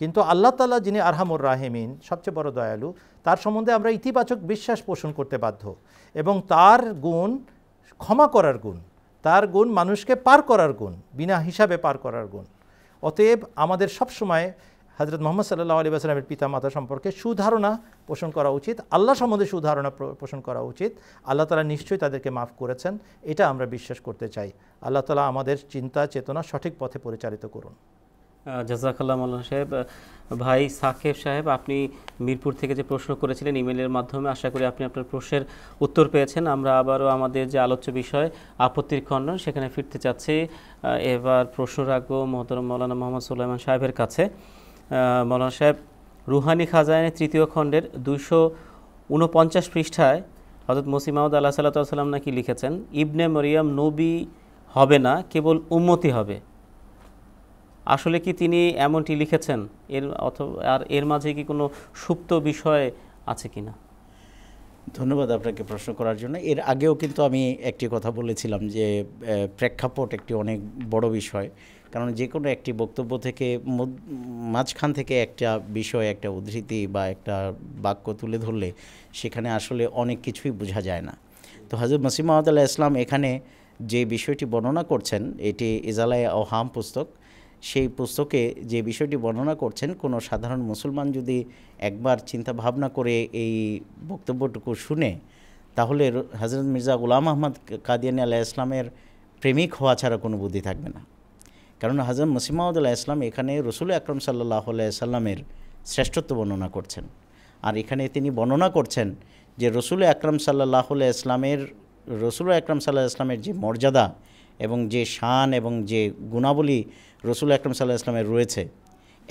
কিন্তু আল্লাহ তালা যিনি আরহামুর রাহেমিন সবচেয়ে বড় দয়ালু তার সম্বন্ধে আমরা ইতিবাচক বিশ্বাস পোষণ করতে বাধ্য এবং তার গুণ ক্ষমা করার গুণ তার গুণ মানুষকে পার করার গুণ বিনা হিসাবে পার করার গুণ অতএব আমাদের সবসময় হজরত মোহাম্মদ সাল্লাহ আলী আসলামের পিতা মাতা সম্পর্কে সুধারণা পোষণ করা উচিত আল্লাহ সম্বন্ধে সুধারণা পোষণ করা উচিত আল্লাহ তালা নিশ্চয়ই তাদেরকে মাফ করেছেন এটা আমরা বিশ্বাস করতে চাই আল্লাহ তালা আমাদের চিন্তা চেতনা সঠিক পথে পরিচালিত করুন জাজাকাল্লাহ মৌলানা সাহেব ভাই সাকেব সাহেব আপনি মিরপুর থেকে যে প্রশ্ন করেছিলেন ইমেলের মাধ্যমে আশা করি আপনি আপনার প্রশ্নের উত্তর পেয়েছেন আমরা আবারও আমাদের যে আলোচ্য বিষয় আপত্তির খণ্ডন সেখানে ফিরতে চাচ্ছি এবার প্রশ্ন রাখবো মহতরম মৌলানা মোহাম্মদ সুলাইমান সাহেবের কাছে মৌলানা সাহেব রুহানি খাজানের তৃতীয় খণ্ডের দুশো উনপঞ্চাশ পৃষ্ঠায় হজরত মুসিমাউদ আল্লাহ সাল্লা সাল্লাম নাকি লিখেছেন ইবনে মরিয়াম নবী হবে না কেবল উন্মতি হবে আসলে কি তিনি এমনটি লিখেছেন এর অথবা আর এর মাঝে কি কোনো সুপ্ত বিষয় আছে কি না ধন্যবাদ আপনাকে প্রশ্ন করার জন্য এর আগেও কিন্তু আমি একটি কথা বলেছিলাম যে প্রেক্ষাপট একটি অনেক বড় বিষয় কারণ যে কোনো একটি বক্তব্য থেকে মাঝখান থেকে একটা বিষয় একটা উদ্ধৃতি বা একটা বাক্য তুলে ধরলে সেখানে আসলে অনেক কিছুই বোঝা যায় না তো হাজর মাসিমাহতাল্লাহ ইসলাম এখানে যে বিষয়টি বর্ণনা করছেন এটি ইজালায় হাম পুস্তক সেই পুস্তকে যে বিষয়টি বর্ণনা করছেন কোনো সাধারণ মুসলমান যদি একবার চিন্তা ভাবনা করে এই বক্তব্যটুকু শুনে তাহলে হজরত মির্জা গুলাম আহমদ কাদিয়ানি আল্লাহ ইসলামের প্রেমিক হওয়া ছাড়া কোনো বুদ্ধি থাকবে না কারণ হজরত আল্লাহ ইসলাম এখানে রসুল আকরম সাল্লাহ সাল্লামের শ্রেষ্ঠত্ব বর্ণনা করছেন আর এখানে তিনি বর্ণনা করছেন যে রসুল আকরম সাল্লাহ ইসলামের রসুল আকরম সাল্লাহ ইসলামের যে মর্যাদা এবং যে শান এবং যে গুণাবলী রসুল আকরম সাল্লাহ ইসলামের রয়েছে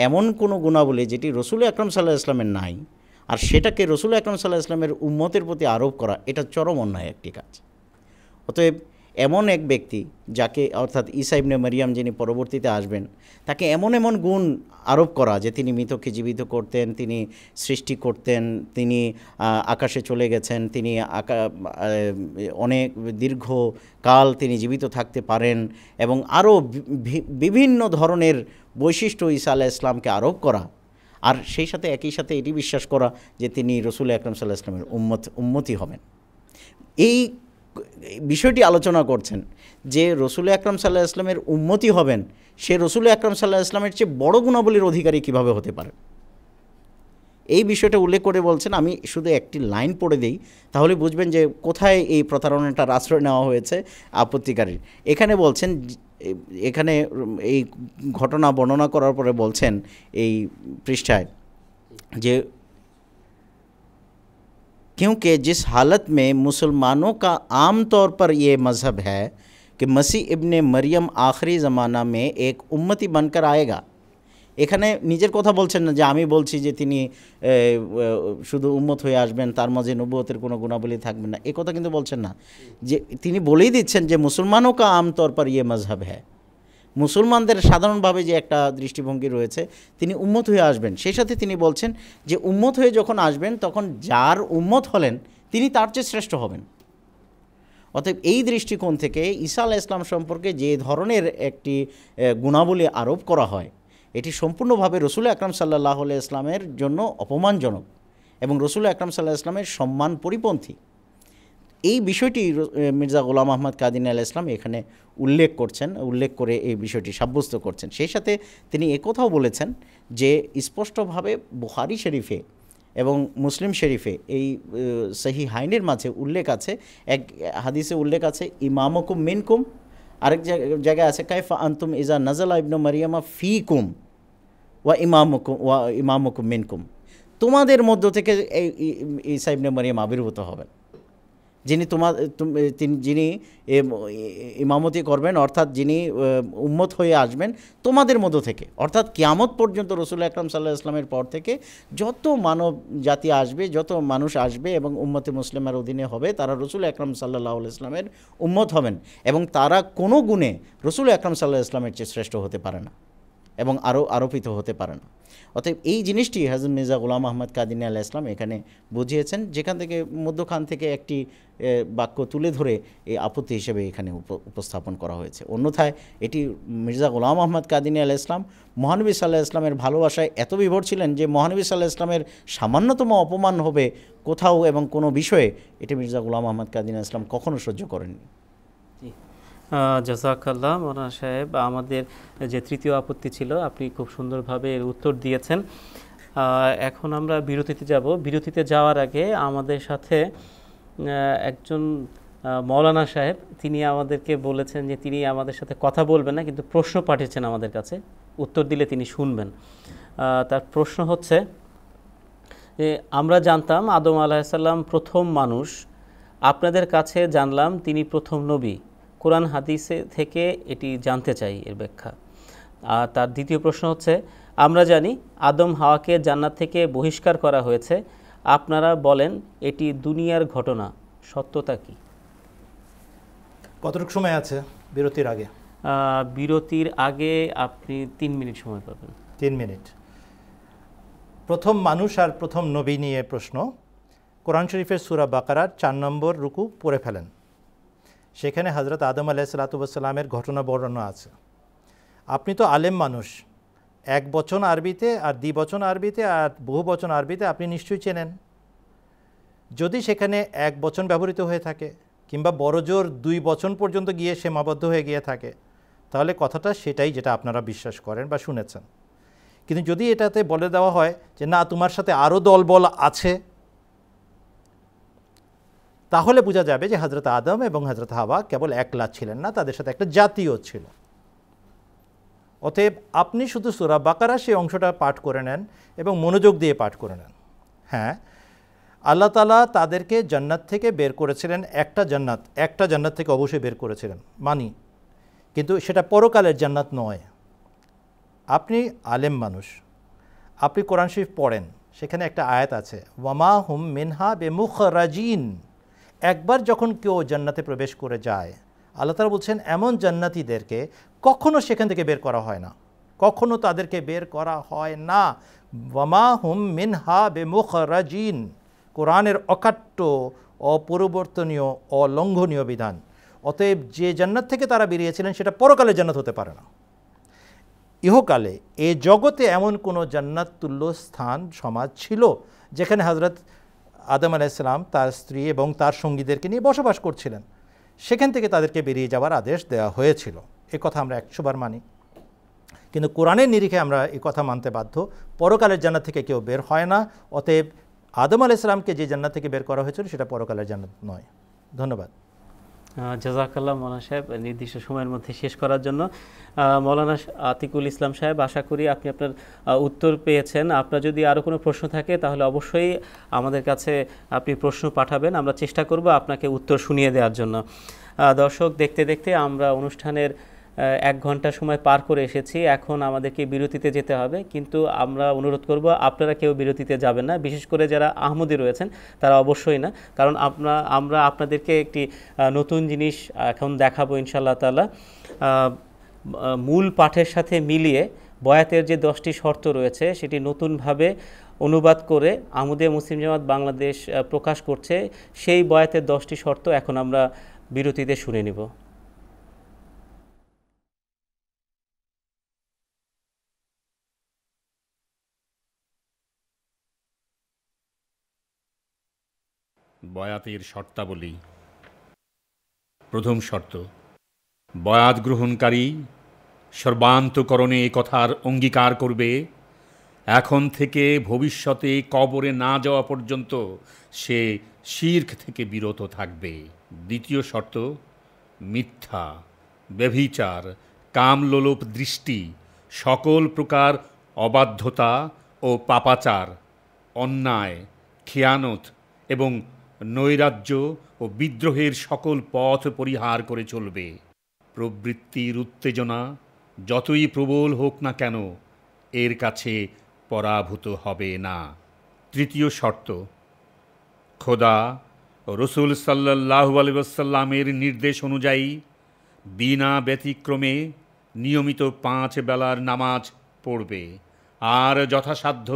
এমন কোনো গুণাবলী যেটি রসুল আকরম সাল্লাহ ইসলামের নাই আর সেটাকে রসুল আকরম সাল্লাহ ইসলামের উম্মতের প্রতি আরোপ করা এটা চরম অন্যায় একটি কাজ অতএব এমন এক ব্যক্তি যাকে অর্থাৎ ইসাইবনে মারিয়াম যিনি পরবর্তীতে আসবেন তাকে এমন এমন গুণ আরোপ করা যে তিনি মৃতকে জীবিত করতেন তিনি সৃষ্টি করতেন তিনি আকাশে চলে গেছেন তিনি আকা অনেক দীর্ঘ কাল তিনি জীবিত থাকতে পারেন এবং আরও বিভিন্ন ধরনের বৈশিষ্ট্য ঈসা আলাহ ইসলামকে আরোপ করা আর সেই সাথে একই সাথে এটি বিশ্বাস করা যে তিনি রসুল আকরম সাল্লাহ ইসলামের উম্মত উন্মতি হবেন এই বিষয়টি আলোচনা করছেন যে রসুল আকরম সাল্লাহ ইসলামের উন্মতি হবেন সে রসুল আকরম সাল্লাহ ইসলামের চেয়ে বড় গুণাবলীর অধিকারী কিভাবে হতে পারে এই বিষয়টা উল্লেখ করে বলছেন আমি শুধু একটি লাইন পড়ে দিই তাহলে বুঝবেন যে কোথায় এই প্রতারণাটার আশ্রয় নেওয়া হয়েছে আপত্তিকারীর এখানে বলছেন এখানে এই ঘটনা বর্ণনা করার পরে বলছেন এই পৃষ্ঠায় যে क्योंकि जिस हालत में मुसलमानों का आम तौर पर यह मذهب है कि मसीह इब्ने मरियम आखिरी ज़माना में एक उम्मती बनकर आएगा এখানে নিজের কথা বলছেন না যে আমি বলছি যে তিনি শুধু উম্মত হয়ে আসবেন তার মধ্যে নবুয়তের কোনো গুণাবলী থাকবে না এই কথা কিন্তু বলছেন না যে তিনি বলেই দিচ্ছেন যে মুসলমানদের का आम तौर पर यह मذهب है মুসলমানদের সাধারণভাবে যে একটা দৃষ্টিভঙ্গি রয়েছে তিনি উম্মত হয়ে আসবেন সেই সাথে তিনি বলছেন যে উম্মত হয়ে যখন আসবেন তখন যার উম্মত হলেন তিনি তার চেয়ে শ্রেষ্ঠ হবেন অতএব এই দৃষ্টিকোণ থেকে ঈসা আলাহ ইসলাম সম্পর্কে যে ধরনের একটি গুণাবলী আরোপ করা হয় এটি সম্পূর্ণভাবে রসুল আকরাম সাল্লাহ ইসলামের জন্য অপমানজনক এবং রসুল আকরাম সাল্লাহ ইসলামের সম্মান পরিপন্থী এই বিষয়টি মির্জা গোলাম আহমদ কাদিন আল ইসলাম এখানে উল্লেখ করছেন উল্লেখ করে এই বিষয়টি সাব্যস্ত করছেন সেই সাথে তিনি একথাও বলেছেন যে স্পষ্টভাবে বুহারি শরীফে এবং মুসলিম শরীফে এই সেহি হাইনের মাঝে উল্লেখ আছে এক হাদিসে উল্লেখ আছে ইমামকুম মিনকুম আরেক জায়গায় আছে কাইফা আন্তুম ইজা নাজালা ইবনু মারিয়ামা ফি কুম ওয়া ইমামকুম ওয়া ইমামকুম মিনকুম তোমাদের মধ্য থেকে এই ইসা মারিয়াম আবির্ভূত হবেন যিনি তোমার যিনি ইমামতি করবেন অর্থাৎ যিনি উম্মত হয়ে আসবেন তোমাদের মধ্য থেকে অর্থাৎ কিয়ামত পর্যন্ত রসুল আকরাম সাল্লাহ ইসলামের পর থেকে যত মানব জাতি আসবে যত মানুষ আসবে এবং উম্মতে মুসলিমের অধীনে হবে তারা রসুল আকরম সাল্লাহ ইসলামের উম্মত হবেন এবং তারা কোনো গুণে রসুল আকরম সাল্লাহ ইসলামের চেয়ে শ্রেষ্ঠ হতে পারে না এবং আরও আরোপিত হতে পারে না অতএব এই জিনিসটি হাজম মির্জা গুলাম আহমদ কাদিনী আল্লাহ ইসলাম এখানে বুঝিয়েছেন যেখান থেকে মধ্যখান থেকে একটি বাক্য তুলে ধরে এই আপত্তি হিসেবে এখানে উপস্থাপন করা হয়েছে অন্যথায় এটি মির্জা গুলাম আহমদ কাদিনী আল্লাহ ইসলাম মহানবী সাল্লাহ ইসলামের ভালোবাসায় এত বিভোর ছিলেন যে মহানবী সাল্লাহ ইসলামের সামান্যতম অপমান হবে কোথাও এবং কোনো বিষয়ে এটি মির্জা গুলাম আহমদ কাদিনী ইসলাম কখনো সহ্য করেননি জাজাকাল্লাহ মৌলানা সাহেব আমাদের যে তৃতীয় আপত্তি ছিল আপনি খুব সুন্দরভাবে এর উত্তর দিয়েছেন এখন আমরা বিরতিতে যাব বিরতিতে যাওয়ার আগে আমাদের সাথে একজন মৌলানা সাহেব তিনি আমাদেরকে বলেছেন যে তিনি আমাদের সাথে কথা বলবেন না কিন্তু প্রশ্ন পাঠিয়েছেন আমাদের কাছে উত্তর দিলে তিনি শুনবেন তার প্রশ্ন হচ্ছে যে আমরা জানতাম আদম আলাহিসাল্লাম প্রথম মানুষ আপনাদের কাছে জানলাম তিনি প্রথম নবী কোরআন হাদিসে থেকে এটি জানতে চাই এর ব্যাখ্যা আর তার দ্বিতীয় প্রশ্ন হচ্ছে আমরা জানি আদম হাওয়াকে জান্নাত থেকে বহিষ্কার করা হয়েছে আপনারা বলেন এটি দুনিয়ার ঘটনা সত্যতা কি কতটুকু সময় আছে বিরতির আগে বিরতির আগে আপনি তিন মিনিট সময় পাবেন তিন মিনিট প্রথম মানুষ আর প্রথম নবী নিয়ে প্রশ্ন কোরআন শরীফের সুরা বাকারার চার নম্বর রুকু পড়ে ফেলেন সেখানে হজরত আদম আলাইসালাতুবসালামের ঘটনা বর্ণনা আছে আপনি তো আলেম মানুষ এক বচন আরবিতে আর দ্বিবচন আরবিতে আর বহু বচন আরবিতে আপনি নিশ্চয়ই চেনেন যদি সেখানে এক বচন ব্যবহৃত হয়ে থাকে কিংবা বড়জোর দুই বচন পর্যন্ত গিয়ে সীমাবদ্ধ হয়ে গিয়ে থাকে তাহলে কথাটা সেটাই যেটা আপনারা বিশ্বাস করেন বা শুনেছেন কিন্তু যদি এটাতে বলে দেওয়া হয় যে না তোমার সাথে আরও দলবল আছে তাহলে বোঝা যাবে যে হজরত আদম এবং হজরত হাওয়া কেবল একলা ছিলেন না তাদের সাথে একটা জাতীয় ছিল অতএব আপনি শুধু সুরা বাকারা সেই অংশটা পাঠ করে নেন এবং মনোযোগ দিয়ে পাঠ করে নেন হ্যাঁ আল্লাহ তালা তাদেরকে জান্নাত থেকে বের করেছিলেন একটা জান্নাত একটা জান্নাত থেকে অবশ্যই বের করেছিলেন মানি কিন্তু সেটা পরকালের জান্নাত নয় আপনি আলেম মানুষ আপনি কোরআন শরীফ পড়েন সেখানে একটা আয়াত আছে ওয়ামা হুম মিনহা বে মুখ রাজিন একবার যখন কেউ জান্নাতে প্রবেশ করে যায় আল্লাহ তালা বলছেন এমন জান্নাতিদেরকে কখনো সেখান থেকে বের করা হয় না কখনো তাদেরকে বের করা হয় না বামা হুম মিনহা রাজিন কোরআনের অকাট্য অপরিবর্তনীয় অলঙ্ঘনীয় বিধান অতএব যে জান্নাত থেকে তারা বেরিয়েছিলেন সেটা পরকালে জান্নাত হতে পারে না ইহকালে এ জগতে এমন কোনো জান্নাত তুল্য স্থান সমাজ ছিল যেখানে হজরত আদম আলাইসালাম তার স্ত্রী এবং তার সঙ্গীদেরকে নিয়ে বসবাস করছিলেন সেখান থেকে তাদেরকে বেরিয়ে যাওয়ার আদেশ দেওয়া হয়েছিল এ কথা আমরা একশোবার মানি কিন্তু কোরআনের নিরিখে আমরা এ কথা মানতে বাধ্য পরকালের জান্নাত থেকে কেউ বের হয় না অতএব আদম আলাইসালামকে যে জান্নাত থেকে বের করা হয়েছিল সেটা পরকালের জান্নাত নয় ধন্যবাদ জাজাকাল্লাহ মৌলানা সাহেব নির্দিষ্ট সময়ের মধ্যে শেষ করার জন্য মৌলানা আতিকুল ইসলাম সাহেব আশা করি আপনি আপনার উত্তর পেয়েছেন আপনার যদি আরও কোনো প্রশ্ন থাকে তাহলে অবশ্যই আমাদের কাছে আপনি প্রশ্ন পাঠাবেন আমরা চেষ্টা করব আপনাকে উত্তর শুনিয়ে দেওয়ার জন্য দর্শক দেখতে দেখতে আমরা অনুষ্ঠানের এক ঘন্টা সময় পার করে এসেছি এখন আমাদেরকে বিরতিতে যেতে হবে কিন্তু আমরা অনুরোধ করব আপনারা কেউ বিরতিতে যাবেন না বিশেষ করে যারা আহমদি রয়েছেন তারা অবশ্যই না কারণ আপনা আমরা আপনাদেরকে একটি নতুন জিনিস এখন দেখাবো ইনশাল্লাহ তালা মূল পাঠের সাথে মিলিয়ে বয়াতের যে দশটি শর্ত রয়েছে সেটি নতুনভাবে অনুবাদ করে আমুদে মুসলিম জামাত বাংলাদেশ প্রকাশ করছে সেই বয়াতের দশটি শর্ত এখন আমরা বিরতিতে শুনে নিব বয়াতের শর্তাবলী প্রথম শর্ত বয়াত গ্রহণকারী সর্বান্তকরণে এ কথার অঙ্গীকার করবে এখন থেকে ভবিষ্যতে কবরে না যাওয়া পর্যন্ত সে শির্খ থেকে বিরত থাকবে দ্বিতীয় শর্ত মিথ্যা ব্যভিচার কামলোলোপ দৃষ্টি সকল প্রকার অবাধ্যতা ও পাপাচার অন্যায় খেয়ানত এবং নৈরাজ্য ও বিদ্রোহের সকল পথ পরিহার করে চলবে প্রবৃত্তির উত্তেজনা যতই প্রবল হোক না কেন এর কাছে পরাভূত হবে না তৃতীয় শর্ত খোদা রসুল সাল্লাহু আলবাসাল্লামের নির্দেশ অনুযায়ী বিনা ব্যতিক্রমে নিয়মিত পাঁচ বেলার নামাজ পড়বে আর যথাসাধ্য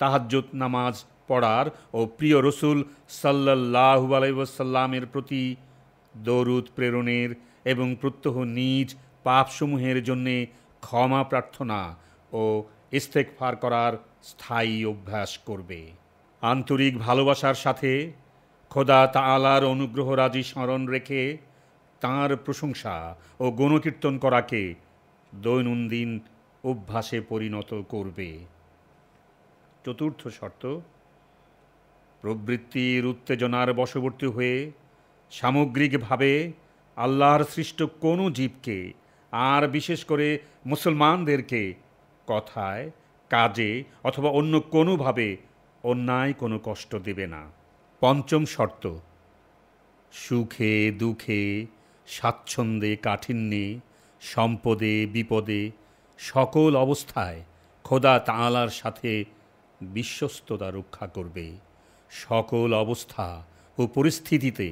তাহাজ্জত নামাজ পড়ার ও প্রিয় রসুল সাল্লাহু আলাইসাল্লামের প্রতি দৌরুদ প্রেরণের এবং প্রত্যহ নিজ পাপসমূহের জন্যে ক্ষমা প্রার্থনা ও ইস্তেকফার করার স্থায়ী অভ্যাস করবে আন্তরিক ভালোবাসার সাথে খোদা তালার অনুগ্রহ রাজি স্মরণ রেখে তাঁর প্রশংসা ও গণকীর্তন করাকে দৈনন্দিন অভ্যাসে পরিণত করবে চতুর্থ শর্ত প্রবৃত্তির উত্তেজনার বশবর্তী হয়ে সামগ্রিকভাবে আল্লাহর সৃষ্ট কোনো জীবকে আর বিশেষ করে মুসলমানদেরকে কথায় কাজে অথবা অন্য কোনোভাবে অন্যায় কোনো কষ্ট দেবে না পঞ্চম শর্ত সুখে দুঃখে স্বাচ্ছন্দ্যে কাঠিন্যে সম্পদে বিপদে সকল অবস্থায় খোদা তাঁলার সাথে বিশ্বস্ততা রক্ষা করবে সকল অবস্থা ও পরিস্থিতিতে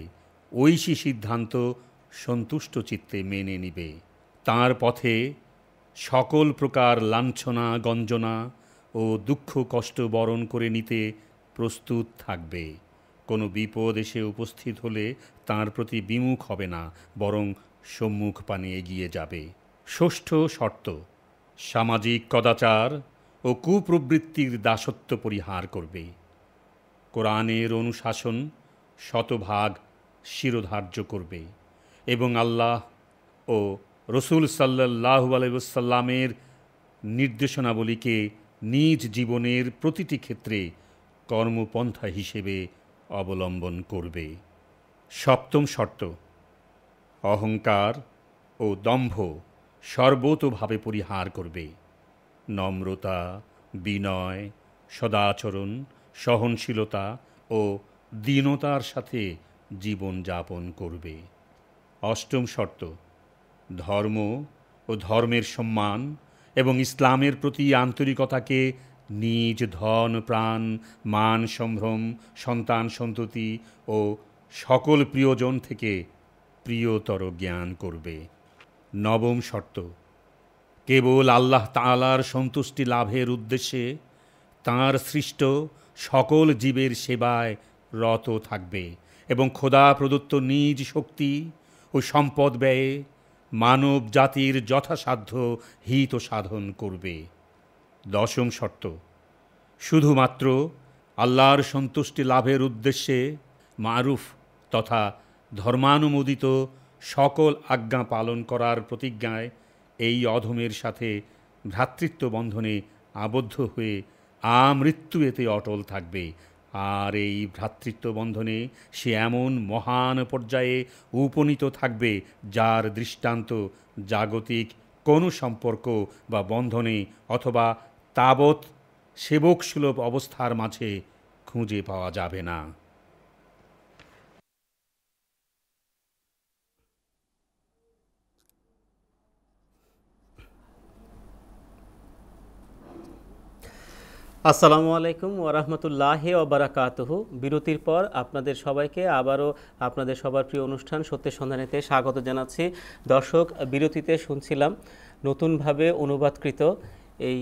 ঐশী সিদ্ধান্ত সন্তুষ্ট চিত্তে মেনে নিবে তার পথে সকল প্রকার লাঞ্ছনা গঞ্জনা ও দুঃখ কষ্ট বরণ করে নিতে প্রস্তুত থাকবে কোনো বিপদ এসে উপস্থিত হলে তার প্রতি বিমুখ হবে না বরং সম্মুখ পানে এগিয়ে যাবে ষষ্ঠ শর্ত সামাজিক কদাচার ও কুপ্রবৃত্তির দাসত্ব পরিহার করবে কোরআনের অনুশাসন শতভাগ শিরোধার্য করবে এবং আল্লাহ ও রসুল সাল্লাহ আলাইসাল্লামের নির্দেশনাবলীকে নিজ জীবনের প্রতিটি ক্ষেত্রে কর্মপন্থা হিসেবে অবলম্বন করবে সপ্তম শর্ত অহংকার ও দম্ভ সর্বতোভাবে পরিহার করবে নম্রতা বিনয় সদাচরণ সহনশীলতা ও দীনতার সাথে জীবন যাপন করবে অষ্টম শর্ত ধর্ম ও ধর্মের সম্মান এবং ইসলামের প্রতি আন্তরিকতাকে নিজ ধন প্রাণ মান সম্ভ্রম সন্তান সন্ততি ও সকল প্রিয়জন থেকে প্রিয়তর জ্ঞান করবে নবম শর্ত কেবল আল্লাহ তালার সন্তুষ্টি লাভের উদ্দেশ্যে তাঁর সৃষ্ট সকল জীবের সেবায় রত থাকবে এবং খোদা প্রদত্ত নিজ শক্তি ও সম্পদ ব্যয়ে মানব জাতির যথাসাধ্য হিত সাধন করবে দশম শর্ত শুধুমাত্র আল্লাহর সন্তুষ্টি লাভের উদ্দেশ্যে মারুফ তথা ধর্মানুমোদিত সকল আজ্ঞা পালন করার প্রতিজ্ঞায় এই অধমের সাথে ভ্রাতৃত্ব বন্ধনে আবদ্ধ হয়ে আমৃত্যু এতে অটল থাকবে আর এই ভ্রাতৃত্ব বন্ধনে সে এমন মহান পর্যায়ে উপনীত থাকবে যার দৃষ্টান্ত জাগতিক কোনো সম্পর্ক বা বন্ধনে অথবা তাবৎ সেবকসুলভ অবস্থার মাঝে খুঁজে পাওয়া যাবে না আসসালামু আলাইকুম ওরহমতুল্লাহ ওবরাকাতহ বিরতির পর আপনাদের সবাইকে আবারও আপনাদের সবার প্রিয় অনুষ্ঠান সত্যের সন্ধানেতে স্বাগত জানাচ্ছি দর্শক বিরতিতে শুনছিলাম নতুনভাবে অনুবাদকৃত এই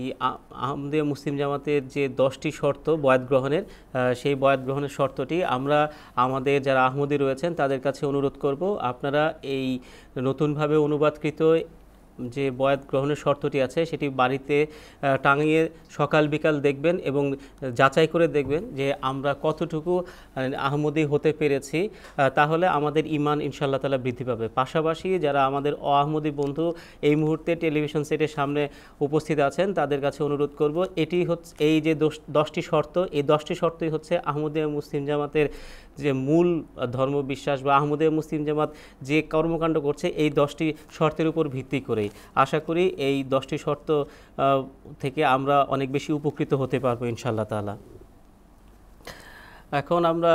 আমাদের মুসলিম জামাতের যে দশটি শর্ত বয়াত গ্রহণের সেই বয়াত গ্রহণের শর্তটি আমরা আমাদের যারা আহমদি রয়েছেন তাদের কাছে অনুরোধ করব আপনারা এই নতুনভাবে অনুবাদকৃত যে বয়াত গ্রহণের শর্তটি আছে সেটি বাড়িতে টাঙিয়ে সকাল বিকাল দেখবেন এবং যাচাই করে দেখবেন যে আমরা কতটুকু আহমদি হতে পেরেছি তাহলে আমাদের ইমান ইনশাল্লাহ তালা বৃদ্ধি পাবে পাশাপাশি যারা আমাদের অ আহমদি বন্ধু এই মুহূর্তে টেলিভিশন সেটের সামনে উপস্থিত আছেন তাদের কাছে অনুরোধ করব এটি হচ্ছে এই যে দশটি শর্ত এই দশটি শর্তই হচ্ছে আহমদিয়া মুসলিম জামাতের যে মূল ধর্ম বিশ্বাস বা আহমদে মুসলিম জামাত যে কর্মকাণ্ড করছে এই দশটি শর্তের উপর ভিত্তি করেই আশা করি এই দশটি শর্ত থেকে আমরা অনেক বেশি উপকৃত হতে পারবো ইনশাল্লাহ তালা এখন আমরা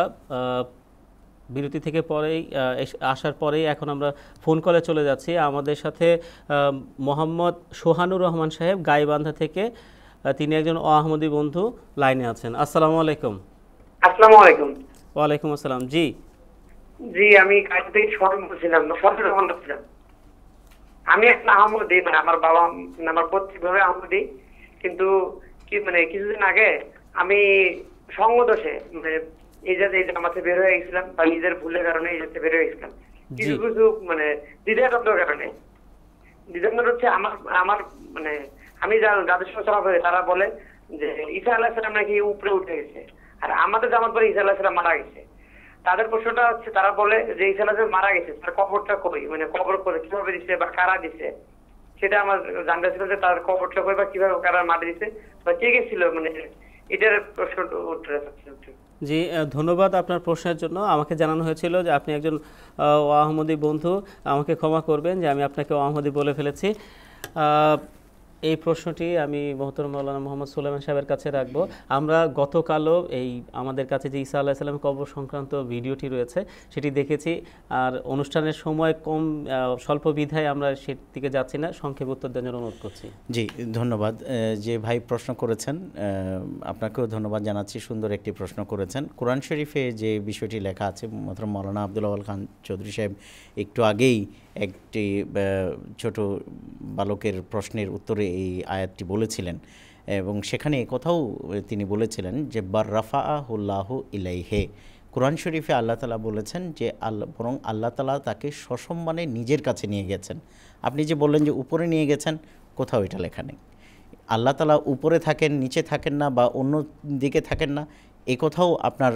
বিরতি থেকে পরেই আসার পরেই এখন আমরা ফোন কলে চলে যাচ্ছি আমাদের সাথে মোহাম্মদ সোহানুর রহমান সাহেব গাইবান্ধা থেকে তিনি একজন আহমদী বন্ধু লাইনে আছেন আসসালামু আলাইকুম আসসালামু আলাইকুম ওয়ালাইকুম আসসালাম জি জি আমি কাজ থেকে শরণ বলছিলাম ফজল রহমান বলছিলাম আমি একটা আহমদি মানে আমার বাবা মানে আমার ভাবে আহমদি কিন্তু কি মানে কিছুদিন আগে আমি সঙ্গদোষে মানে এই যাতে এই জামাতে বের হয়ে গেছিলাম বা নিজের ভুলের কারণে এই যাতে বের হয়ে গেছিলাম কিছু কিছু মানে দ্বিধাদ্বন্দ্বের কারণে দ্বিধাদ্বন্দ্ব হচ্ছে আমার আমার মানে আমি যাদের সঙ্গে চলা তারা বলে যে ইসা আলাহ সালাম নাকি উপরে উঠে গেছে আর আমাদের জামাত পরে ইসা আলাহিসাল্লাম মারা গেছে তাদের প্রশ্নটা হচ্ছে তারা বলে যে ইসা আল্লাহ মারা গেছে তার কবরটা কই মানে কবর করে কিভাবে দিচ্ছে বা কারা দিছে সেটা আমার জানতে ছিল যে তার কবরটা কই বা কিভাবে কারা মারা দিছে বা কে গেছিল মানে এটার প্রশ্ন উত্তর জি ধন্যবাদ আপনার প্রশ্নের জন্য আমাকে জানানো হয়েছিল যে আপনি একজন ওয়াহমদি বন্ধু আমাকে ক্ষমা করবেন যে আমি আপনাকে ওয়াহমদি বলে ফেলেছি এই প্রশ্নটি আমি মহতর মৌলানা মোহাম্মদ সুলাইমান সাহেবের কাছে রাখবো আমরা গতকালও এই আমাদের কাছে যে ঈসা আল্লাহ ইসলাম কবর সংক্রান্ত ভিডিওটি রয়েছে সেটি দেখেছি আর অনুষ্ঠানের সময় কম স্বল্প বিধায় আমরা সেদিকে যাচ্ছি না সংক্ষেপ উত্তর দেওয়ার জন্য অনুরোধ করছি জি ধন্যবাদ যে ভাই প্রশ্ন করেছেন আপনাকেও ধন্যবাদ জানাচ্ছি সুন্দর একটি প্রশ্ন করেছেন কোরআন শরীফে যে বিষয়টি লেখা আছে মহতর মৌলানা আবদুল্লাহ খান চৌধুরী সাহেব একটু আগেই একটি ছোট বালকের প্রশ্নের উত্তরে এই আয়াতটি বলেছিলেন এবং সেখানে কথাও তিনি বলেছিলেন যে বার রাফা ইলাই ইলাইহে কোরআন শরীফে আল্লাহ তালা বলেছেন যে আল্লাহ বরং আল্লাহ তালা তাকে সসম্মানে নিজের কাছে নিয়ে গেছেন আপনি যে বললেন যে উপরে নিয়ে গেছেন কোথাও এটা লেখা নেই আল্লাহ তালা উপরে থাকেন নিচে থাকেন না বা অন্য দিকে থাকেন না এ কথাও আপনার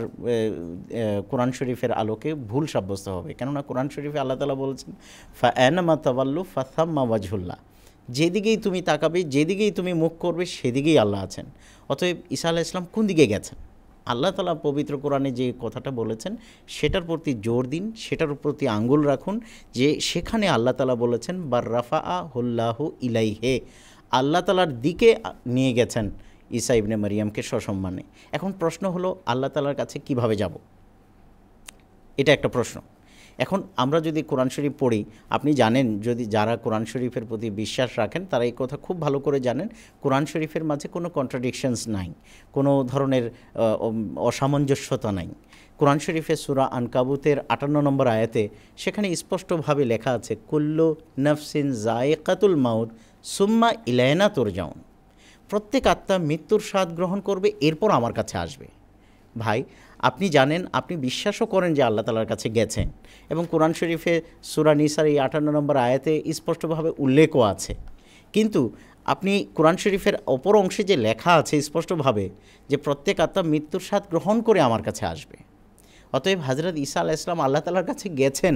কোরআন শরীফের আলোকে ভুল সাব্যস্ত হবে কেননা কোরআন শরীফে আল্লাহ তালা বলেছেন ফা অ্যানামা তাবাল্লু ফাসাম্মা ওয়াজহুল্লাহ যেদিকেই তুমি তাকাবে যেদিকেই তুমি মুখ করবে সেদিকেই আল্লাহ আছেন অতএব ঈসা আলাহ ইসলাম কোন দিকে গেছেন আল্লাহ তালা পবিত্র কোরআনে যে কথাটা বলেছেন সেটার প্রতি জোর দিন সেটার প্রতি আঙ্গুল রাখুন যে সেখানে আল্লাহ তালা বলেছেন বা রাফা আ হোল্লাহ ইলাইহে আল্লাহ তালার দিকে নিয়ে গেছেন ঈসা ইবনে মারিয়ামকে সসম্মানে এখন প্রশ্ন হলো আল্লাহ তালার কাছে কিভাবে যাব এটা একটা প্রশ্ন এখন আমরা যদি কোরআন শরীফ পড়ি আপনি জানেন যদি যারা কোরআন শরীফের প্রতি বিশ্বাস রাখেন তারা এই কথা খুব ভালো করে জানেন কোরআন শরীফের মাঝে কোনো কন্ট্রাডিকশনস নাই কোনো ধরনের অসামঞ্জস্যতা নাই কোরআন শরীফের সুরা আনকাবুতের আটান্ন নম্বর আয়াতে সেখানে স্পষ্টভাবে লেখা আছে কুল্লু নফসিন জায়কাতুল মাউদ সুম্মা ইলায়না তোর যাউন প্রত্যেক আত্মা মৃত্যুর স্বাদ গ্রহণ করবে এরপর আমার কাছে আসবে ভাই আপনি জানেন আপনি বিশ্বাসও করেন যে আল্লাহ তালার কাছে গেছেন এবং কোরআন শরীফে সুরা নিসার এই আটান্ন নম্বর আয়াতে স্পষ্টভাবে উল্লেখও আছে কিন্তু আপনি কোরআন শরীফের অপর অংশে যে লেখা আছে স্পষ্টভাবে যে প্রত্যেক আত্মা মৃত্যুর স্বাদ গ্রহণ করে আমার কাছে আসবে অতএব হাজরত ঈসা আল্লাহ ইসলাম আল্লাহ তালার কাছে গেছেন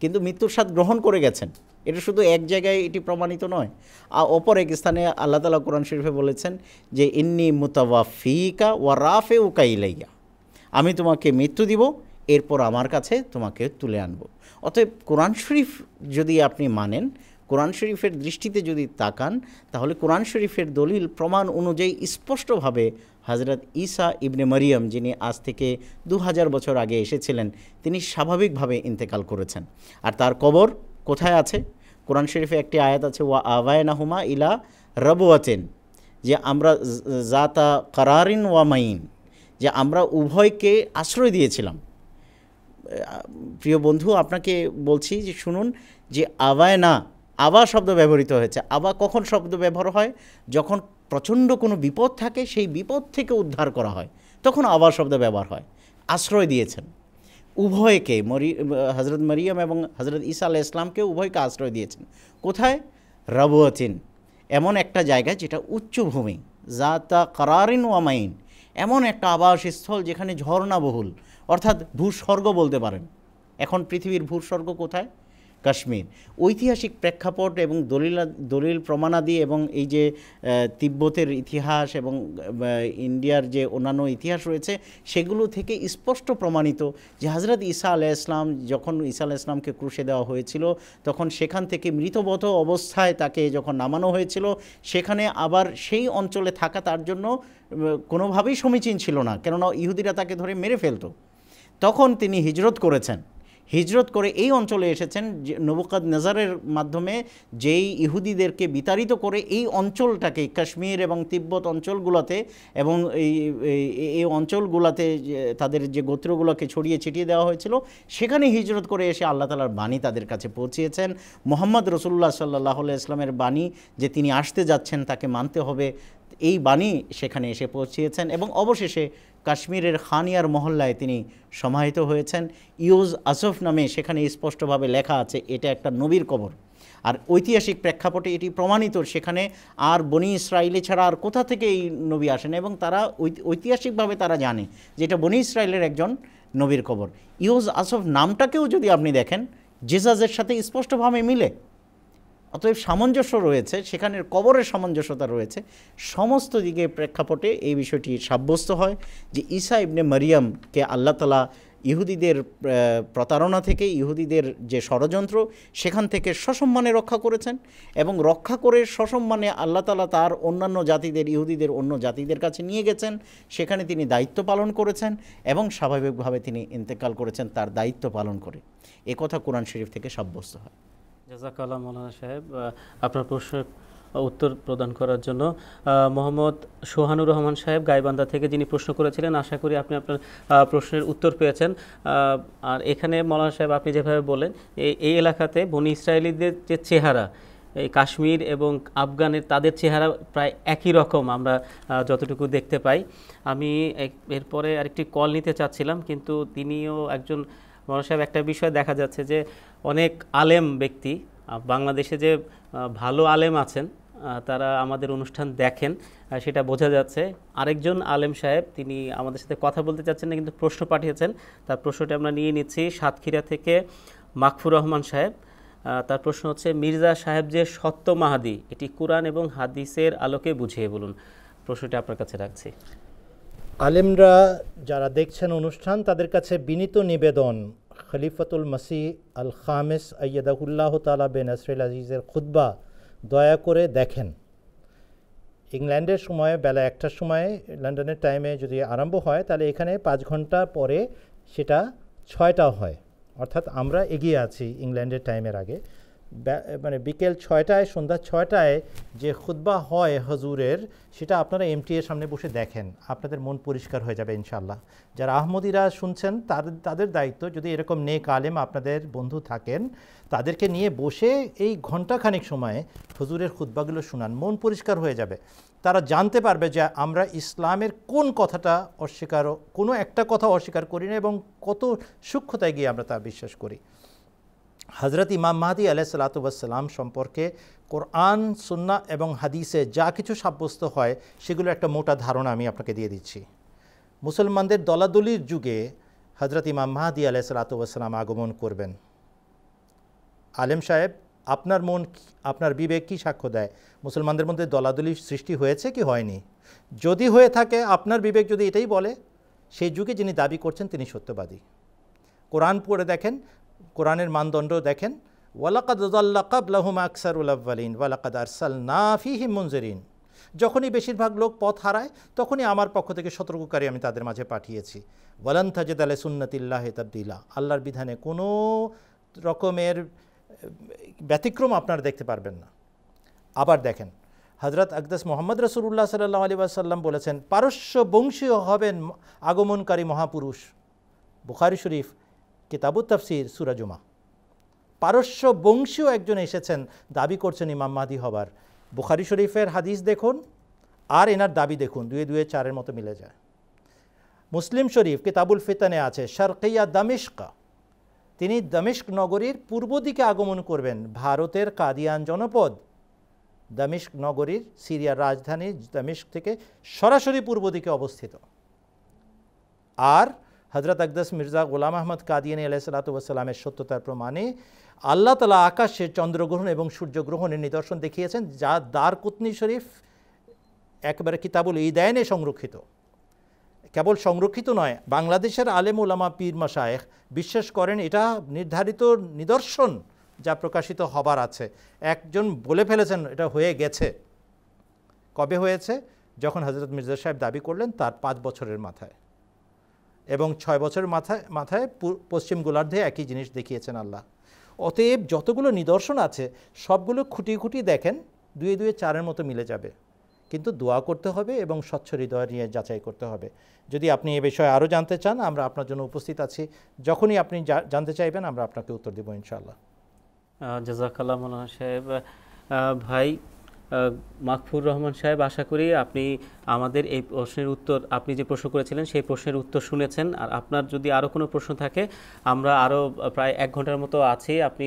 কিন্তু মৃত্যুর স্বাদ গ্রহণ করে গেছেন এটা শুধু এক জায়গায় এটি প্রমাণিত নয় আর অপর এক স্থানে আল্লাহ তালা কোরআন শরীফে বলেছেন যে ইন্নি মুতাওয়াফিকা ওয়া রাফে উকাইলাইয়া আমি তোমাকে মৃত্যু দিব এরপর আমার কাছে তোমাকে তুলে আনব অতএব কোরআন শরীফ যদি আপনি মানেন কোরআন শরীফের দৃষ্টিতে যদি তাকান তাহলে কোরআন শরীফের দলিল প্রমাণ অনুযায়ী স্পষ্টভাবে হজরত ঈসা ইবনে মরিয়ম যিনি আজ থেকে দু বছর আগে এসেছিলেন তিনি স্বাভাবিকভাবে ইন্তেকাল করেছেন আর তার কবর কোথায় আছে কোরআন শরীফে একটি আয়াত আছে ওয়া হুমা ইলা রবওয়াতেন যে আমরা জাতা কারারিন ওয়া মাইন যে আমরা উভয়কে আশ্রয় দিয়েছিলাম প্রিয় বন্ধু আপনাকে বলছি যে শুনুন যে না আবা শব্দ ব্যবহৃত হয়েছে আবা কখন শব্দ ব্যবহার হয় যখন প্রচণ্ড কোনো বিপদ থাকে সেই বিপদ থেকে উদ্ধার করা হয় তখন আবা শব্দ ব্যবহার হয় আশ্রয় দিয়েছেন উভয়কে মরি হজরত মরিয়ম এবং হজরত ঈসা আল্লাহ ইসলামকে উভয়কে আশ্রয় দিয়েছেন কোথায় রবতিন এমন একটা জায়গা যেটা উচ্চভূমি তা কারারিন ওয়ামাইন এমন একটা আবাসস্থল যেখানে ঝর্ণাবহুল অর্থাৎ ভূস্বর্গ বলতে পারেন এখন পৃথিবীর ভূস্বর্গ কোথায় কাশ্মীর ঐতিহাসিক প্রেক্ষাপট এবং দলিল দলিল প্রমাণাদি এবং এই যে তিব্বতের ইতিহাস এবং ইন্ডিয়ার যে অন্যান্য ইতিহাস রয়েছে সেগুলো থেকে স্পষ্ট প্রমাণিত যে হজরত ঈসা আলাহ ইসলাম যখন ঈসা আলাহ ইসলামকে ক্রুশে দেওয়া হয়েছিল তখন সেখান থেকে মৃতবধ অবস্থায় তাকে যখন নামানো হয়েছিল সেখানে আবার সেই অঞ্চলে থাকা তার জন্য কোনোভাবেই সমীচীন ছিল না কেননা ইহুদিরা তাকে ধরে মেরে ফেলতো তখন তিনি হিজরত করেছেন হিজরত করে এই অঞ্চলে এসেছেন নবকাদ নেজারের মাধ্যমে যেই ইহুদিদেরকে বিতাড়িত করে এই অঞ্চলটাকে কাশ্মীর এবং তিব্বত অঞ্চলগুলোতে এবং এই এই অঞ্চলগুলোতে তাদের যে গোত্রগুলোকে ছড়িয়ে ছিটিয়ে দেওয়া হয়েছিল সেখানে হিজরত করে এসে আল্লাহ তালার বাণী তাদের কাছে পৌঁছিয়েছেন মোহাম্মদ রসুল্লাহ সাল্লাহ ইসলামের বাণী যে তিনি আসতে যাচ্ছেন তাকে মানতে হবে এই বাণী সেখানে এসে পৌঁছিয়েছেন এবং অবশেষে কাশ্মীরের খানিয়ার মহল্লায় তিনি সমাহিত হয়েছেন ইউজ আসফ নামে সেখানে স্পষ্টভাবে লেখা আছে এটা একটা নবীর কবর আর ঐতিহাসিক প্রেক্ষাপটে এটি প্রমাণিত সেখানে আর বনি ইসরায়েলি ছাড়া আর কোথা থেকে এই নবী আসেন এবং তারা ঐতিহাসিকভাবে তারা জানে যে এটা বনি ইসরায়েলের একজন নবীর কবর ইউজ আসফ নামটাকেও যদি আপনি দেখেন জেজাজের সাথে স্পষ্টভাবে মিলে অতএব সামঞ্জস্য রয়েছে সেখানের কবরের সামঞ্জস্যতা রয়েছে সমস্ত দিকে প্রেক্ষাপটে এই বিষয়টি সাব্যস্ত হয় যে ঈসা ইবনে মারিয়ামকে আল্লাহ তালা ইহুদিদের প্রতারণা থেকে ইহুদিদের যে ষড়যন্ত্র সেখান থেকে সসম্মানে রক্ষা করেছেন এবং রক্ষা করে সসম্মানে আল্লাহ তালা তার অন্যান্য জাতিদের ইহুদিদের অন্য জাতিদের কাছে নিয়ে গেছেন সেখানে তিনি দায়িত্ব পালন করেছেন এবং স্বাভাবিকভাবে তিনি ইন্তেকাল করেছেন তার দায়িত্ব পালন করে কথা কোরআন শরীফ থেকে সাব্যস্ত হয় জাজাকাল্লাহ মৌলানা সাহেব আপনার প্রশ্নের উত্তর প্রদান করার জন্য মোহাম্মদ সোহানুর রহমান সাহেব গাইবান্দা থেকে যিনি প্রশ্ন করেছিলেন আশা করি আপনি আপনার প্রশ্নের উত্তর পেয়েছেন আর এখানে মৌলানা সাহেব আপনি যেভাবে বলেন এই এলাকাতে বনি ইসরায়েলিদের যে চেহারা এই কাশ্মীর এবং আফগানের তাদের চেহারা প্রায় একই রকম আমরা যতটুকু দেখতে পাই আমি এরপরে আরেকটি কল নিতে চাচ্ছিলাম কিন্তু তিনিও একজন মনোজ সাহেব একটা বিষয় দেখা যাচ্ছে যে অনেক আলেম ব্যক্তি বাংলাদেশে যে ভালো আলেম আছেন তারা আমাদের অনুষ্ঠান দেখেন সেটা বোঝা যাচ্ছে আরেকজন আলেম সাহেব তিনি আমাদের সাথে কথা বলতে চাচ্ছেন না কিন্তু প্রশ্ন পাঠিয়েছেন তার প্রশ্নটি আমরা নিয়ে নিচ্ছি সাতক্ষীরা থেকে মাকফুর রহমান সাহেব তার প্রশ্ন হচ্ছে মির্জা সাহেব যে সত্য মাহাদি এটি কোরআন এবং হাদিসের আলোকে বুঝিয়ে বলুন প্রশ্নটি আপনার কাছে রাখছি আলেমরা যারা দেখছেন অনুষ্ঠান তাদের কাছে বিনীত নিবেদন খলিফাতুল মাসি আল খামেস আyyadaহুল্লাহ তালা বে আসরিল আজিজের খুদ্া দয়া করে দেখেন ইংল্যান্ডের সময় বেলা একটার সময় লন্ডনের টাইমে যদি আরম্ভ হয় তাহলে এখানে পাঁচ ঘন্টা পরে সেটা ছয়টা হয় অর্থাৎ আমরা এগিয়ে আছি ইংল্যান্ডের টাইমের আগে মানে বিকেল ছয়টায় সন্ধ্যা ছয়টায় যে খুদ্া হয় হজুরের সেটা আপনারা এমটিএর সামনে বসে দেখেন আপনাদের মন পরিষ্কার হয়ে যাবে ইনশাল্লাহ যারা আহমদিরা শুনছেন তাদের তাদের দায়িত্ব যদি এরকম নেক আলেম আপনাদের বন্ধু থাকেন তাদেরকে নিয়ে বসে এই ঘণ্টাখানেক সময়ে হজুরের খুদ্বাগুলো শোনান মন পরিষ্কার হয়ে যাবে তারা জানতে পারবে যে আমরা ইসলামের কোন কথাটা অস্বীকার কোনো একটা কথা অস্বীকার করি না এবং কত সূক্ষ্মতায় গিয়ে আমরা তা বিশ্বাস করি হজরত ইমাম মাহাদি আলাইসালাতুয়াসাল্লাম সম্পর্কে কোরআন সুন্না এবং হাদিসে যা কিছু সাব্যস্ত হয় সেগুলো একটা মোটা ধারণা আমি আপনাকে দিয়ে দিচ্ছি মুসলমানদের দলাদলির যুগে হজরত ইমাম মাহাদি আলাইসালাতুয়াসাল্লাম আগমন করবেন আলেম সাহেব আপনার মন আপনার বিবেক কী সাক্ষ্য দেয় মুসলমানদের মধ্যে দলাদলি সৃষ্টি হয়েছে কি হয়নি যদি হয়ে থাকে আপনার বিবেক যদি এটাই বলে সেই যুগে যিনি দাবি করছেন তিনি সত্যবাদী কোরআন পড়ে দেখেন কোরআনের মানদণ্ড দেখেন ওয়ালাকাদুল্লা কাবলাহুম আকসারুল আব্বালিন ওয়ালাকাদ আরসাল নাফিহি মঞ্জুরিন যখনই বেশিরভাগ লোক পথ হারায় তখনই আমার পক্ষ থেকে সতর্ককারী আমি তাদের মাঝে পাঠিয়েছি ওয়ালান্থাজেদ সুন্নতিল্লাহ তাবদিল্লা আল্লাহর বিধানে কোনো রকমের ব্যতিক্রম আপনারা দেখতে পারবেন না আবার দেখেন হজরত আকদাস মোহাম্মদ রসুল্লাহ সাল্লাহ আলী আসাল্লাম বলেছেন পারস্য বংশীয় হবেন আগমনকারী মহাপুরুষ বুখারি শরীফ কিতাবু তফসির সুরাজুমা পারস্য বংশীয় একজন এসেছেন দাবি করছেন ইমাম মাহাদি হবার বুখারি শরীফের হাদিস দেখুন আর এনার দাবি দেখুন দুয়ে দুয়ে চারের মতো মিলে যায় মুসলিম শরীফ কিতাবুল ফিতানে আছে শারকিয়া দামিশকা তিনি দামিশক নগরীর পূর্ব দিকে আগমন করবেন ভারতের কাদিয়ান জনপদ দামিশক নগরীর সিরিয়ার রাজধানী দামিশক থেকে সরাসরি পূর্ব দিকে অবস্থিত আর হজরত আকদাস মির্জা গোলাম আহমদ কাদিয়ানি আলাইসালাতামের সত্যতার প্রমাণে আল্লাহ তালা আকাশে চন্দ্রগ্রহণ এবং সূর্যগ্রহণের নিদর্শন দেখিয়েছেন যা দার কুতনি শরীফ একবারে কিতাবুল ইদায়নে সংরক্ষিত কেবল সংরক্ষিত নয় বাংলাদেশের আলেম ওলামা পীর মাসায়েখ বিশ্বাস করেন এটা নির্ধারিত নিদর্শন যা প্রকাশিত হবার আছে একজন বলে ফেলেছেন এটা হয়ে গেছে কবে হয়েছে যখন হজরত মির্জা সাহেব দাবি করলেন তার পাঁচ বছরের মাথায় এবং ছয় বছরের মাথায় মাথায় পশ্চিম গোলার্ধে একই জিনিস দেখিয়েছেন আল্লাহ অতএব যতগুলো নিদর্শন আছে সবগুলো খুঁটি খুঁটি দেখেন দুয়ে দুয়ে চারের মতো মিলে যাবে কিন্তু দোয়া করতে হবে এবং স্বচ্ছ হৃদয় নিয়ে যাচাই করতে হবে যদি আপনি এ বিষয়ে আরও জানতে চান আমরা আপনার জন্য উপস্থিত আছি যখনই আপনি জানতে চাইবেন আমরা আপনাকে উত্তর দেবো ইনশাআল্লাহ জাজাকাল্লাহ সাহেব ভাই মাকফুর রহমান সাহেব আশা করি আপনি আমাদের এই প্রশ্নের উত্তর আপনি যে প্রশ্ন করেছিলেন সেই প্রশ্নের উত্তর শুনেছেন আর আপনার যদি আরও কোনো প্রশ্ন থাকে আমরা আরও প্রায় এক ঘন্টার মতো আছি আপনি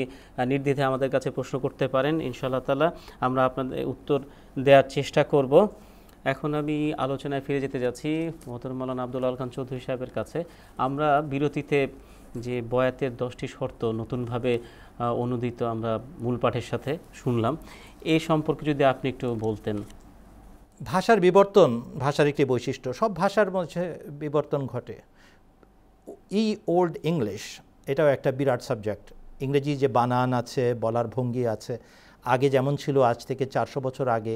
নির্দ্বিধে আমাদের কাছে প্রশ্ন করতে পারেন ইনশাআল্লাহ তালা আমরা আপনাদের উত্তর দেওয়ার চেষ্টা করব এখন আমি আলোচনায় ফিরে যেতে যাচ্ছি মোহতর মালান আব্দুল আল খান চৌধুরী সাহেবের কাছে আমরা বিরতিতে যে বয়াতের দশটি শর্ত নতুনভাবে অনুদিত আমরা মূল পাঠের সাথে শুনলাম এই সম্পর্কে যদি আপনি একটু বলতেন ভাষার বিবর্তন ভাষার একটি বৈশিষ্ট্য সব ভাষার মধ্যে বিবর্তন ঘটে ই ওল্ড ইংলিশ এটাও একটা বিরাট সাবজেক্ট ইংরেজি যে বানান আছে বলার ভঙ্গি আছে আগে যেমন ছিল আজ থেকে চারশো বছর আগে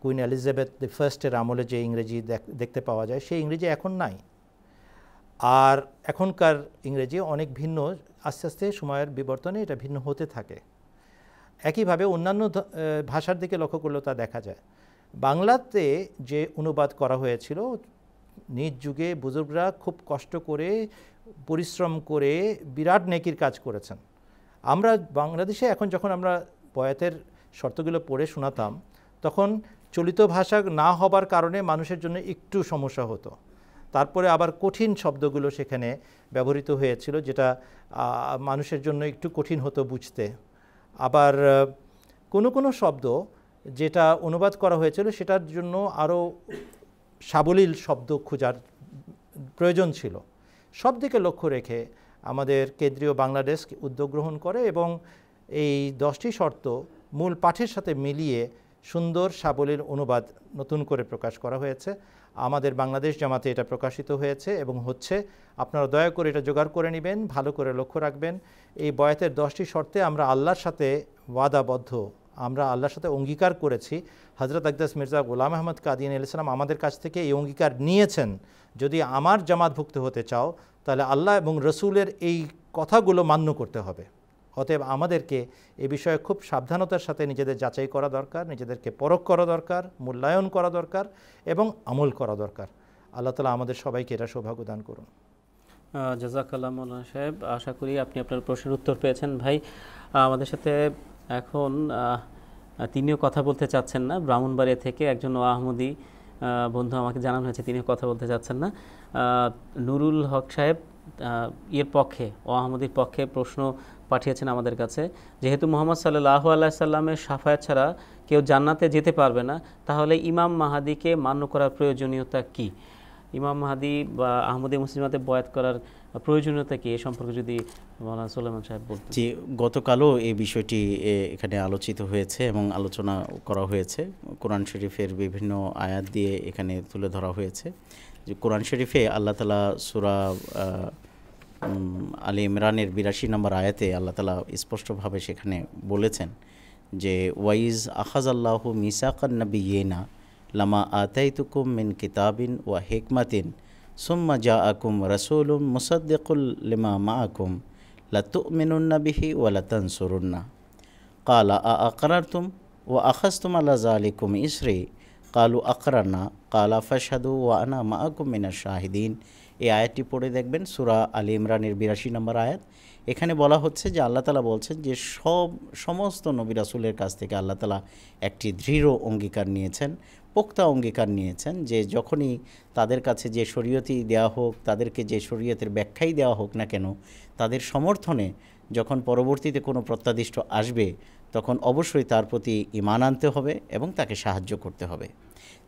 কুইন এলিজাবেথ দি ফার্স্টের আমলে যে ইংরেজি দেখতে পাওয়া যায় সেই ইংরেজি এখন নাই আর এখনকার ইংরেজি অনেক ভিন্ন আস্তে আস্তে সময়ের বিবর্তনে এটা ভিন্ন হতে থাকে একইভাবে অন্যান্য ভাষার দিকে লক্ষ্য করলেও তা দেখা যায় বাংলাতে যে অনুবাদ করা হয়েছিল নিজ যুগে বুজুর্গরা খুব কষ্ট করে পরিশ্রম করে বিরাট নেকির কাজ করেছেন আমরা বাংলাদেশে এখন যখন আমরা বয়াতের শর্তগুলো পড়ে শোনাতাম তখন চলিত ভাষা না হবার কারণে মানুষের জন্য একটু সমস্যা হতো তারপরে আবার কঠিন শব্দগুলো সেখানে ব্যবহৃত হয়েছিল যেটা মানুষের জন্য একটু কঠিন হতো বুঝতে আবার কোনো কোনো শব্দ যেটা অনুবাদ করা হয়েছিল সেটার জন্য আরও সাবলীল শব্দ খোঁজার প্রয়োজন ছিল সব দিকে লক্ষ্য রেখে আমাদের কেন্দ্রীয় বাংলাদেশ উদ্যোগ গ্রহণ করে এবং এই দশটি শর্ত মূল পাঠের সাথে মিলিয়ে সুন্দর সাবলীল অনুবাদ নতুন করে প্রকাশ করা হয়েছে আমাদের বাংলাদেশ জামাতে এটা প্রকাশিত হয়েছে এবং হচ্ছে আপনারা দয়া করে এটা জোগাড় করে নেবেন ভালো করে লক্ষ্য রাখবেন এই বয়াতের দশটি শর্তে আমরা আল্লাহর সাথে ওয়াদাবদ্ধ আমরা আল্লাহর সাথে অঙ্গীকার করেছি হজরত আকদাস মির্জা গোলাম আহমদ কাদিন ইসলাম আমাদের কাছ থেকে এই অঙ্গীকার নিয়েছেন যদি আমার জামাতভুক্ত হতে চাও তাহলে আল্লাহ এবং রসুলের এই কথাগুলো মান্য করতে হবে অতএব আমাদেরকে এ বিষয়ে খুব সাবধানতার সাথে নিজেদের যাচাই করা দরকার নিজেদেরকে পরখ করা দরকার মূল্যায়ন করা দরকার এবং আমল করা দরকার আল্লাহ তালা আমাদের সবাইকে এটা সৌভাগ্য দান করুন জাজাকাল্লাহ মৌলানা সাহেব আশা করি আপনি আপনার প্রশ্নের উত্তর পেয়েছেন ভাই আমাদের সাথে এখন তিনিও কথা বলতে চাচ্ছেন না ব্রাহ্মণবাড়িয়া থেকে একজন আহমদি বন্ধু আমাকে জানানো হয়েছে তিনিও কথা বলতে চাচ্ছেন না নুরুল হক সাহেব ইয়ের পক্ষে আহমদির পক্ষে প্রশ্ন পাঠিয়েছেন আমাদের কাছে যেহেতু মোহাম্মদ সাল্লাহ আল্লাহ সাল্লামের সাফায়াত ছাড়া কেউ জান্নাতে যেতে পারবে না তাহলে ইমাম মাহাদিকে মান্য করার প্রয়োজনীয়তা কি ইমাম মাহাদি বা আহমদি মুসলিমাতে বয়াত করার প্রয়োজনীয়তা কি এ সম্পর্কে যদি মৌলানা সাহেব বলতে জি গতকালও এই বিষয়টি এখানে আলোচিত হয়েছে এবং আলোচনা করা হয়েছে কোরআন শরীফের বিভিন্ন আয়াত দিয়ে এখানে তুলে ধরা হয়েছে যে কোরআন শরীফে আল্লাহ তালা সুরা আলী ইমরানের বিরাশি নম্বর আয়াতে আল্লাহ তালা স্পষ্টভাবে সেখানে বলেছেন যে ওয়াইজ আহাজ আল্লাহ মিসাকান নবী ইয়েনা লামা আতাইতুকুম মিন কিতাবিন ওয়া হেকমাতিন সুম্মা জা আকুম রসুলুম মুসদ্দিকুল লিমা মা আকুম লাতু বিহি ওয়া সুরুন্না কালা আ ও আখাস তুম আল্লাহ আলিকুম ইসরি কালু আকরানা কালা ফাসাদু ওয়ানা মাহকুম মিনা শাহিদিন এই আয়াতটি পড়ে দেখবেন সুরা আলী ইমরানের বিরাশি নম্বর আয়াত এখানে বলা হচ্ছে যে আল্লাহ তালা বলছেন যে সব সমস্ত নবী রাসুলের কাছ থেকে আল্লাহ তালা একটি দৃঢ় অঙ্গীকার নিয়েছেন পোক্তা অঙ্গীকার নিয়েছেন যে যখনই তাদের কাছে যে শরীয়তি দেওয়া হোক তাদেরকে যে শরীয়তের ব্যাখ্যাই দেওয়া হোক না কেন তাদের সমর্থনে যখন পরবর্তীতে কোনো প্রত্যাদিষ্ট আসবে তখন অবশ্যই তার প্রতি ইমান আনতে হবে এবং তাকে সাহায্য করতে হবে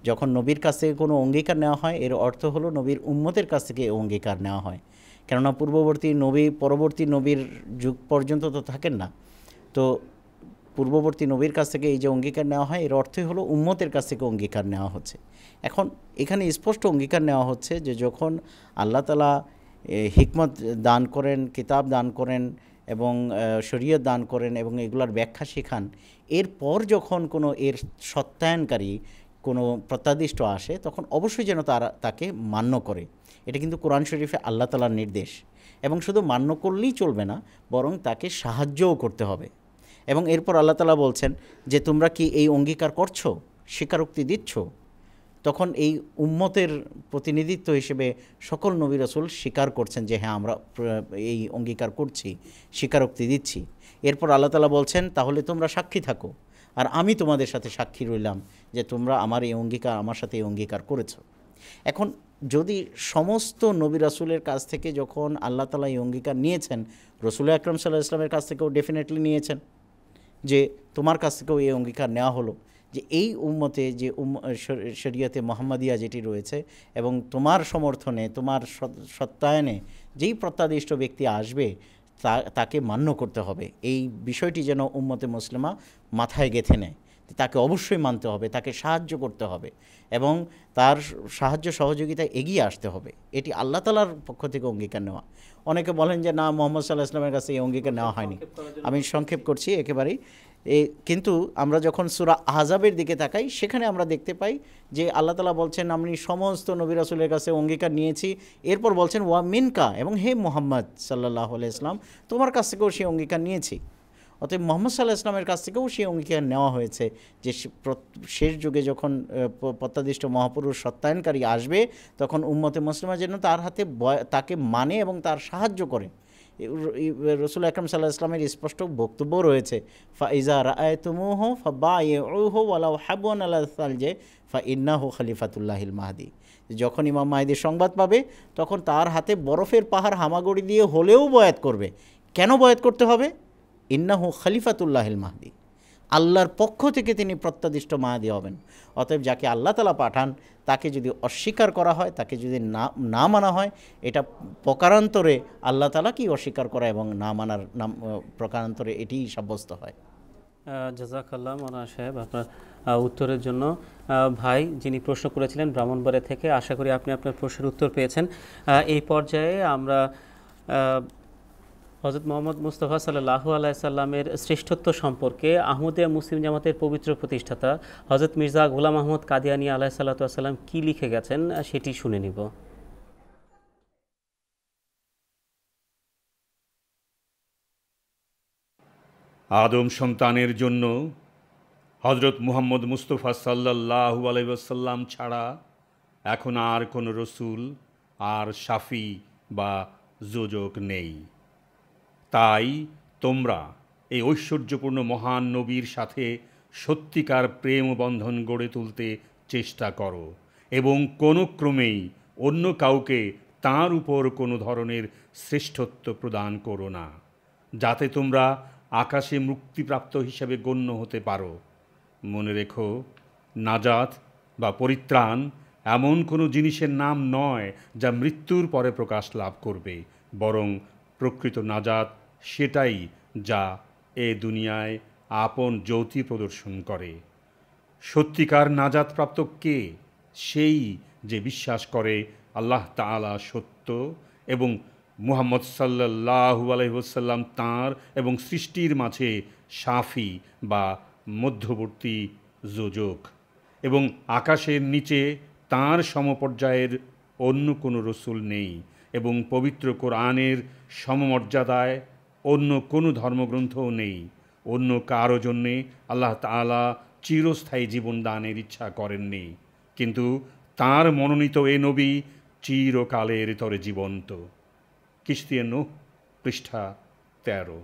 যখন নবীর কাছ থেকে কোনো অঙ্গীকার নেওয়া হয় এর অর্থ হলো নবীর উম্মতের কাছ থেকে অঙ্গীকার নেওয়া হয় কেননা পূর্ববর্তী নবী পরবর্তী নবীর যুগ পর্যন্ত তো থাকেন না তো পূর্ববর্তী নবীর কাছ থেকে এই যে অঙ্গীকার নেওয়া হয় এর অর্থই হলো উম্মতের কাছ থেকে অঙ্গীকার নেওয়া হচ্ছে এখন এখানে স্পষ্ট অঙ্গীকার নেওয়া হচ্ছে যে যখন আল্লাহ তালা হিকমত দান করেন কিতাব দান করেন এবং শরীয়ত দান করেন এবং এগুলার ব্যাখ্যা শেখান এরপর যখন কোনো এর সত্যায়নকারী কোনো প্রত্যাদিষ্ট আসে তখন অবশ্যই যেন তারা তাকে মান্য করে এটা কিন্তু কোরআন শরীফে আল্লাহ তালার নির্দেশ এবং শুধু মান্য করলেই চলবে না বরং তাকে সাহায্যও করতে হবে এবং এরপর আল্লাহ তালা বলছেন যে তোমরা কি এই অঙ্গীকার করছো স্বীকারোক্তি দিচ্ছ তখন এই উম্মতের প্রতিনিধিত্ব হিসেবে সকল নবী রসুল স্বীকার করছেন যে হ্যাঁ আমরা এই অঙ্গীকার করছি স্বীকারোক্তি দিচ্ছি এরপর আল্লাহ তালা বলছেন তাহলে তোমরা সাক্ষী থাকো আর আমি তোমাদের সাথে সাক্ষী রইলাম যে তোমরা আমার এই অঙ্গীকার আমার সাথে এই অঙ্গীকার করেছ এখন যদি সমস্ত নবী রাসুলের কাছ থেকে যখন আল্লাহ তালা এই অঙ্গীকার নিয়েছেন রসুল আকরম সাল্লাহ ইসলামের কাছ থেকেও ডেফিনেটলি নিয়েছেন যে তোমার কাছ থেকেও এই অঙ্গীকার নেওয়া হলো যে এই উম্মতে যে উম শরিয়তে মোহাম্মদিয়া যেটি রয়েছে এবং তোমার সমর্থনে তোমার সত্যায়নে যেই প্রত্যাদিষ্ট ব্যক্তি আসবে তা তাকে মান্য করতে হবে এই বিষয়টি যেন উম্মতে মুসলিমা মাথায় গেঁথে নেয় তাকে অবশ্যই মানতে হবে তাকে সাহায্য করতে হবে এবং তার সাহায্য সহযোগিতায় এগিয়ে আসতে হবে এটি আল্লাহ তালার পক্ষ থেকে অঙ্গীকার নেওয়া অনেকে বলেন যে না মোহাম্মদ সাল্লাহ ইসলামের কাছে এই অঙ্গীকার নেওয়া হয়নি আমি সংক্ষেপ করছি একেবারেই কিন্তু আমরা যখন সুরা আহজাবের দিকে তাকাই সেখানে আমরা দেখতে পাই যে আল্লাহ তালা বলছেন আমি সমস্ত নবী রাসুলের কাছে অঙ্গীকার নিয়েছি এরপর বলছেন ওয়া মিনকা এবং হে মোহাম্মদ সাল্লাহ ইসলাম তোমার কাছ থেকেও সেই অঙ্গীকার নিয়েছি অতএব মোহাম্মদ সাল্লাহ ইসলামের কাছ থেকেও সেই অঙ্গীকার নেওয়া হয়েছে যে শেষ যুগে যখন প্রত্যাদিষ্ট মহাপুরুষ সত্যায়নকারী আসবে তখন উম্মতে মুসলিমা যেন তার হাতে তাকে মানে এবং তার সাহায্য করে রসুল আকরম সাল্লাহ ইসলামের স্পষ্ট বক্তব্য রয়েছে ফাইজা রায় তুমুহ ফা হো ওয়ালাউ হাবুন আল্লাহ সালজে ফা ইন্নাহ খালিফাতুল্লাহিল মাহাদি যখন ইমাম মাহাদি সংবাদ পাবে তখন তার হাতে বরফের পাহাড় হামাগুড়ি দিয়ে হলেও বয়াত করবে কেন বয়াত করতে হবে ইন্নাহু খালিফাতুল্লাহিল মাহাদি আল্লাহর পক্ষ থেকে তিনি প্রত্যাদিষ্ট মায়াদি হবেন অতএব যাকে আল্লাহ তালা পাঠান তাকে যদি অস্বীকার করা হয় তাকে যদি না না মানা হয় এটা প্রকারান্তরে আল্লাহ তালা কি অস্বীকার করা এবং না মানার নাম প্রকারান্তরে এটিই সাব্যস্ত হয় জাজাকাল্লাহ মানা সাহেব আপনার উত্তরের জন্য ভাই যিনি প্রশ্ন করেছিলেন ব্রাহ্মণবাড়িয়া থেকে আশা করি আপনি আপনার প্রশ্নের উত্তর পেয়েছেন এই পর্যায়ে আমরা হজরত মোহাম্মদ মুস্তফা সাল্লাহ আলাইসাল্লামের শ্রেষ্ঠত্ব সম্পর্কে আহমদিয়া মুসলিম জামাতের পবিত্র প্রতিষ্ঠাতা হজরত মির্জা গোলাম আহমদ কাদিয়ানি আলাহ সাল্লাতাম কী লিখে গেছেন সেটি শুনে নিব আদম সন্তানের জন্য হজরত মুহাম্মদ মুস্তফা সাল্লাহ আলাইসাল্লাম ছাড়া এখন আর কোন রসুল আর শাফি বা যোজক নেই তাই তোমরা এই ঐশ্বর্যপূর্ণ মহান নবীর সাথে সত্যিকার প্রেম বন্ধন গড়ে তুলতে চেষ্টা করো এবং কোনো ক্রমেই অন্য কাউকে তাঁর উপর কোনো ধরনের শ্রেষ্ঠত্ব প্রদান করো না যাতে তোমরা আকাশে মুক্তিপ্রাপ্ত হিসেবে গণ্য হতে পারো মনে রেখো নাজাত বা পরিত্রাণ এমন কোনো জিনিসের নাম নয় যা মৃত্যুর পরে প্রকাশ লাভ করবে বরং প্রকৃত নাজাত সেটাই যা এ দুনিয়ায় আপন জ্যোতি প্রদর্শন করে সত্যিকার নাজাতপ্রাপ্ত কে সেই যে বিশ্বাস করে আল্লাহ তালা সত্য এবং মুহাম্মদ সাল্লাহু আলহ্লাম তাঁর এবং সৃষ্টির মাঝে সাফি বা মধ্যবর্তী যোজক এবং আকাশের নিচে তাঁর সমপর্যায়ের অন্য কোনো রসুল নেই এবং পবিত্র কোরআনের সমমর্যাদায় অন্য কোনো ধর্মগ্রন্থও নেই অন্য কারো জন্যে আল্লাহ তালা চিরস্থায়ী জীবন দানের ইচ্ছা করেননি কিন্তু তার মনোনীত এ নবী চিরকালের তরে জীবন্ত কিস্তিয়ে পৃষ্ঠা তেরো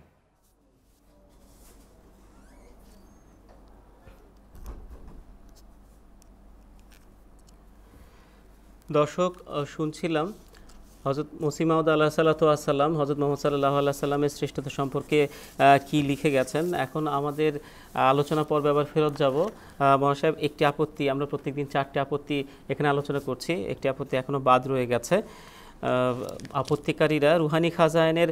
দর্শক শুনছিলাম হজরত মুসিমাউদ আল্লাহ সাল্লাতাম হজরত মোহাম্মদ সাল্লাহ আল্লাহ সাল্লামের শ্রেষ্ঠতা সম্পর্কে কি লিখে গেছেন এখন আমাদের আলোচনা পর্বে আবার ফেরত যাব সাহেব একটি আপত্তি আমরা প্রত্যেকদিন চারটি আপত্তি এখানে আলোচনা করছি একটি আপত্তি এখনও বাদ রয়ে গেছে আপত্তিকারীরা রুহানি খাজায়নের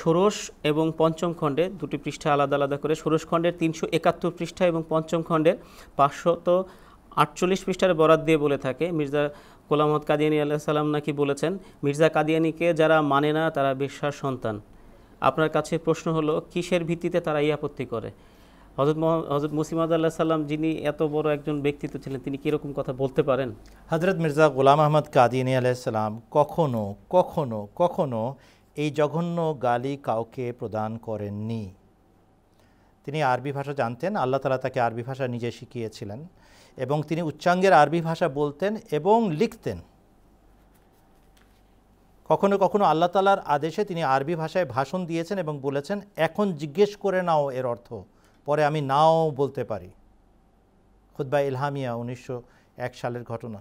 ষোড়শ এবং পঞ্চম খণ্ডে দুটি পৃষ্ঠা আলাদা আলাদা করে ষোড়শ খণ্ডের তিনশো একাত্তর পৃষ্ঠা এবং পঞ্চম খণ্ডের পাঁচশত আটচল্লিশ পৃষ্ঠার বরাদ দিয়ে বলে থাকে মির্জা গোলামত কাদিয়ানি আল্লাহ সাল্লাম নাকি বলেছেন মির্জা কাদিয়ানিকে যারা মানে না তারা বিশ্বাস সন্তান আপনার কাছে প্রশ্ন হলো কিসের ভিত্তিতে তারা এই আপত্তি করে হজরত হজরত মুসিমাদ আল্লাহ সাল্লাম যিনি এত বড় একজন ব্যক্তিত্ব ছিলেন তিনি কীরকম কথা বলতে পারেন হজরত মির্জা গোলাম আহমদ কাদিনী সাল্লাম কখনো কখনো কখনো এই জঘন্য গালি কাউকে প্রদান করেননি তিনি আরবি ভাষা জানতেন আল্লাহ তালা তাকে আরবি ভাষা নিজে শিখিয়েছিলেন এবং তিনি উচ্চাঙ্গের আরবি ভাষা বলতেন এবং লিখতেন কখনো কখনো আল্লাহ তালার আদেশে তিনি আরবি ভাষায় ভাষণ দিয়েছেন এবং বলেছেন এখন জিজ্ঞেস করে নাও এর অর্থ পরে আমি নাও বলতে পারি খুদ্া ইলহামিয়া উনিশশো এক সালের ঘটনা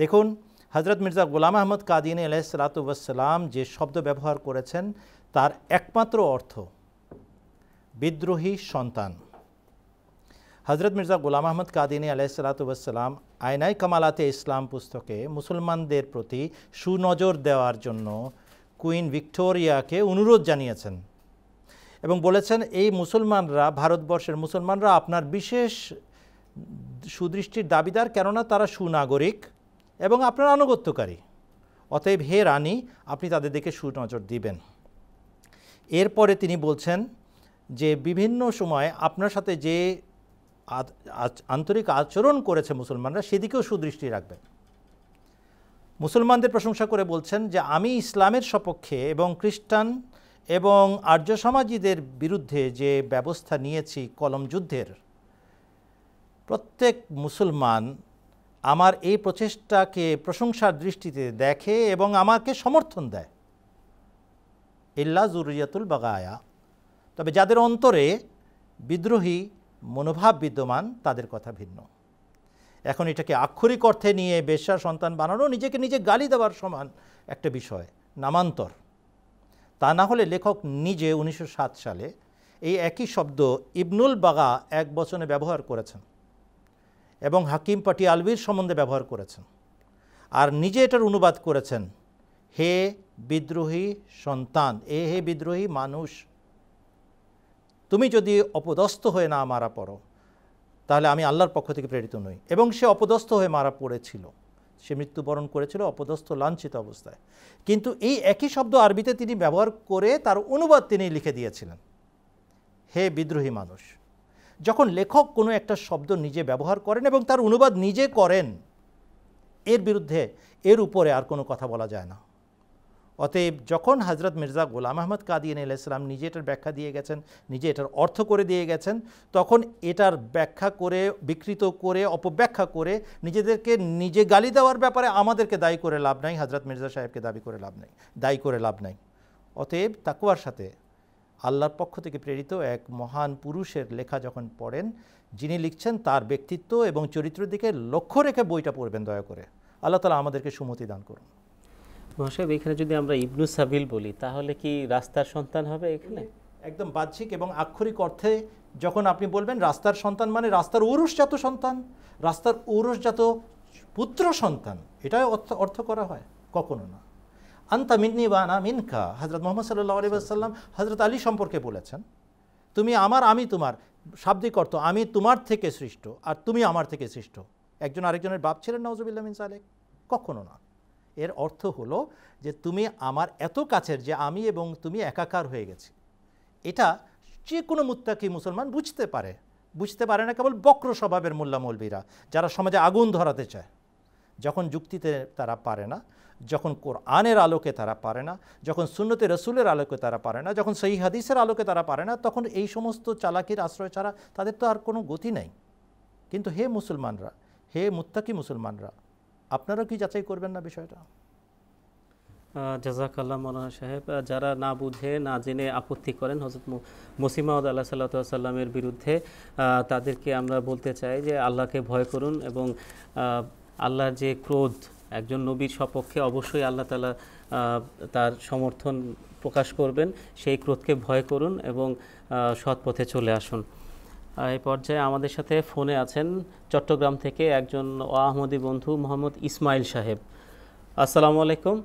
দেখুন হজরত মির্জা গোলাম আহমদ কাদিন আলাহ সালাতুবাসাল্লাম যে শব্দ ব্যবহার করেছেন তার একমাত্র অর্থ বিদ্রোহী সন্তান হজরত মির্জা গুলাম আহমদ কাদিনী ওসালাম আয়নাই কামালাতে ইসলাম পুস্তকে মুসলমানদের প্রতি সুনজর দেওয়ার জন্য কুইন ভিক্টোরিয়াকে অনুরোধ জানিয়েছেন এবং বলেছেন এই মুসলমানরা ভারতবর্ষের মুসলমানরা আপনার বিশেষ সুদৃষ্টির দাবিদার কেননা তারা সুনাগরিক এবং আপনার আনুগত্যকারী অতএব হে রানী আপনি তাদের দিকে সুনজর দিবেন এরপরে তিনি বলছেন যে বিভিন্ন সময় আপনার সাথে যে আন্তরিক আচরণ করেছে মুসলমানরা সেদিকেও সুদৃষ্টি রাখবেন মুসলমানদের প্রশংসা করে বলছেন যে আমি ইসলামের সপক্ষে এবং খ্রিস্টান এবং আর্য সমাজীদের বিরুদ্ধে যে ব্যবস্থা নিয়েছি কলম যুদ্ধের প্রত্যেক মুসলমান আমার এই প্রচেষ্টাকে প্রশংসার দৃষ্টিতে দেখে এবং আমাকে সমর্থন দেয় ইল্লা জুরিয়াতুল বাগায়া তবে যাদের অন্তরে বিদ্রোহী মনোভাব বিদ্যমান তাদের কথা ভিন্ন এখন এটাকে আক্ষরিক অর্থে নিয়ে বেশ্যা সন্তান বানানো নিজেকে নিজে গালি দেওয়ার সমান একটা বিষয় নামান্তর তা না হলে লেখক নিজে উনিশশো সালে এই একই শব্দ ইবনুল বাগা এক বচনে ব্যবহার করেছেন এবং হাকিম পাটি আলবির সম্বন্ধে ব্যবহার করেছেন আর নিজে এটার অনুবাদ করেছেন হে বিদ্রোহী সন্তান এ হে বিদ্রোহী মানুষ তুমি যদি অপদস্থ হয়ে না মারা পড়ো তাহলে আমি আল্লাহর পক্ষ থেকে প্রেরিত নই এবং সে অপদস্থ হয়ে মারা পড়েছিল সে মৃত্যুবরণ করেছিল অপদস্থ লাঞ্ছিত অবস্থায় কিন্তু এই একই শব্দ আরবিতে তিনি ব্যবহার করে তার অনুবাদ তিনি লিখে দিয়েছিলেন হে বিদ্রোহী মানুষ যখন লেখক কোনো একটা শব্দ নিজে ব্যবহার করেন এবং তার অনুবাদ নিজে করেন এর বিরুদ্ধে এর উপরে আর কোনো কথা বলা যায় না অতএব যখন হজরত মির্জা গোলাম আহমদ কাদিয়ান ইসলাম নিজে এটার ব্যাখ্যা দিয়ে গেছেন নিজে এটার অর্থ করে দিয়ে গেছেন তখন এটার ব্যাখ্যা করে বিকৃত করে অপব্যাখ্যা করে নিজেদেরকে নিজে গালি দেওয়ার ব্যাপারে আমাদেরকে দায়ী করে লাভ নাই হজরত মির্জা সাহেবকে দাবি করে লাভ নাই দায়ী করে লাভ নাই অতএব তাকুয়ার সাথে আল্লাহর পক্ষ থেকে প্রেরিত এক মহান পুরুষের লেখা যখন পড়েন যিনি লিখছেন তার ব্যক্তিত্ব এবং চরিত্রের দিকে লক্ষ্য রেখে বইটা পড়বেন দয়া করে আল্লাহ তালা আমাদেরকে সুমতি দান করুন মহাশয় এখানে যদি আমরা ইবনু সাবিল বলি তাহলে কি রাস্তার সন্তান হবে এখানে একদম বাহ্যিক এবং আক্ষরিক অর্থে যখন আপনি বলবেন রাস্তার সন্তান মানে রাস্তার ঔরসজাত সন্তান রাস্তার ঔরসজাত পুত্র সন্তান এটাই অর্থ করা হয় কখনো না আন্তা মিন্নি বা না মিনকা হজরত মোহাম্মদ সাল্লাহ আলী আসাল্লাম হজরত আলী সম্পর্কে বলেছেন তুমি আমার আমি তোমার শাব্দিক অর্থ আমি তোমার থেকে সৃষ্ট আর তুমি আমার থেকে সৃষ্ট একজন আরেকজনের বাপ ছিলেন নজবুল্লাহ মিন সালেক কখনো না এর অর্থ হলো যে তুমি আমার এত কাছের যে আমি এবং তুমি একাকার হয়ে গেছি এটা যে কোনো মুত্তাকি মুসলমান বুঝতে পারে বুঝতে পারে না কেবল বক্র স্বভাবের মোল্লা মৌলবীরা যারা সমাজে আগুন ধরাতে চায় যখন যুক্তিতে তারা পারে না যখন কোরআনের আলোকে তারা পারে না যখন সুন্নতে রসুলের আলোকে তারা পারে না যখন সহি হাদিসের আলোকে তারা পারে না তখন এই সমস্ত চালাকির আশ্রয় ছাড়া তাদের তো আর কোনো গতি নাই কিন্তু হে মুসলমানরা হে মুত্তাকি মুসলমানরা আপনারা কি যাচাই করবেন না বিষয়টা জাজাকাল্লাহ মৌলানা সাহেব যারা না বুঝে না জেনে আপত্তি করেন হজরত মসিমাউদ আল্লাহ সাল্লা সাল্লামের বিরুদ্ধে তাদেরকে আমরা বলতে চাই যে আল্লাহকে ভয় করুন এবং আল্লাহর যে ক্রোধ একজন নবীর সপক্ষে অবশ্যই আল্লাহ তালা তার সমর্থন প্রকাশ করবেন সেই ক্রোধকে ভয় করুন এবং সৎ পথে চলে আসুন এই পর্যায়ে আমাদের সাথে ফোনে আছেন চট্টগ্রাম থেকে একজন আহমদি বন্ধু মোহাম্মদ ইসমাইল সাহেব আসসালামু আলাইকুম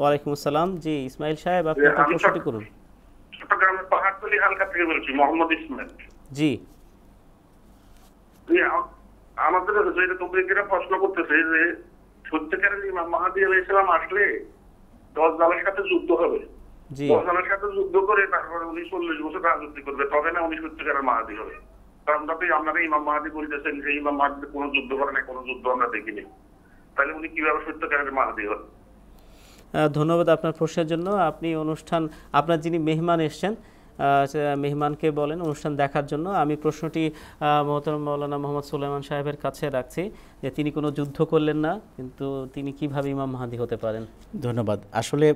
ওয়ালাইকুম আসসালাম জি ইসমাইল সাহেব আপনি প্রশ্নটি করুন চট্টগ্রামের পাহাড়তলি হালকা থেকে বলছি মোহাম্মদ ইসমাইল জি আমাদের যেটা তবলিগেরা প্রশ্ন করতেছে যে সত্যিকারের ইমাম মাহাদি আলাইহিস আসলে দশ দলের সাথে যুদ্ধ হবে মহানের সাথে যুদ্ধ করে তারপরে উনি চল্লিশ বছর রাজনীতি করবে তবে না উনি সত্যিকারের মাহাদি হবে কারণ তাতে আপনারা ইমাম মাহাদি বলতেছেন যে ইমাম মাহাদিতে কোনো যুদ্ধ করে নাই কোনো যুদ্ধ আমরা দেখিনি তাহলে উনি কিভাবে সত্যিকারের মাহাদি হবে ধন্যবাদ আপনার প্রশ্নের জন্য আপনি অনুষ্ঠান আপনার যিনি মেহমান এসছেন মেহমানকে বলেন অনুষ্ঠান দেখার জন্য আমি প্রশ্নটি মহতরম মৌলানা মোহাম্মদ সুলাইমান সাহেবের কাছে রাখছি যে তিনি কোনো যুদ্ধ করলেন না কিন্তু তিনি কিভাবে ইমাম মাহাদি হতে পারেন ধন্যবাদ আসলে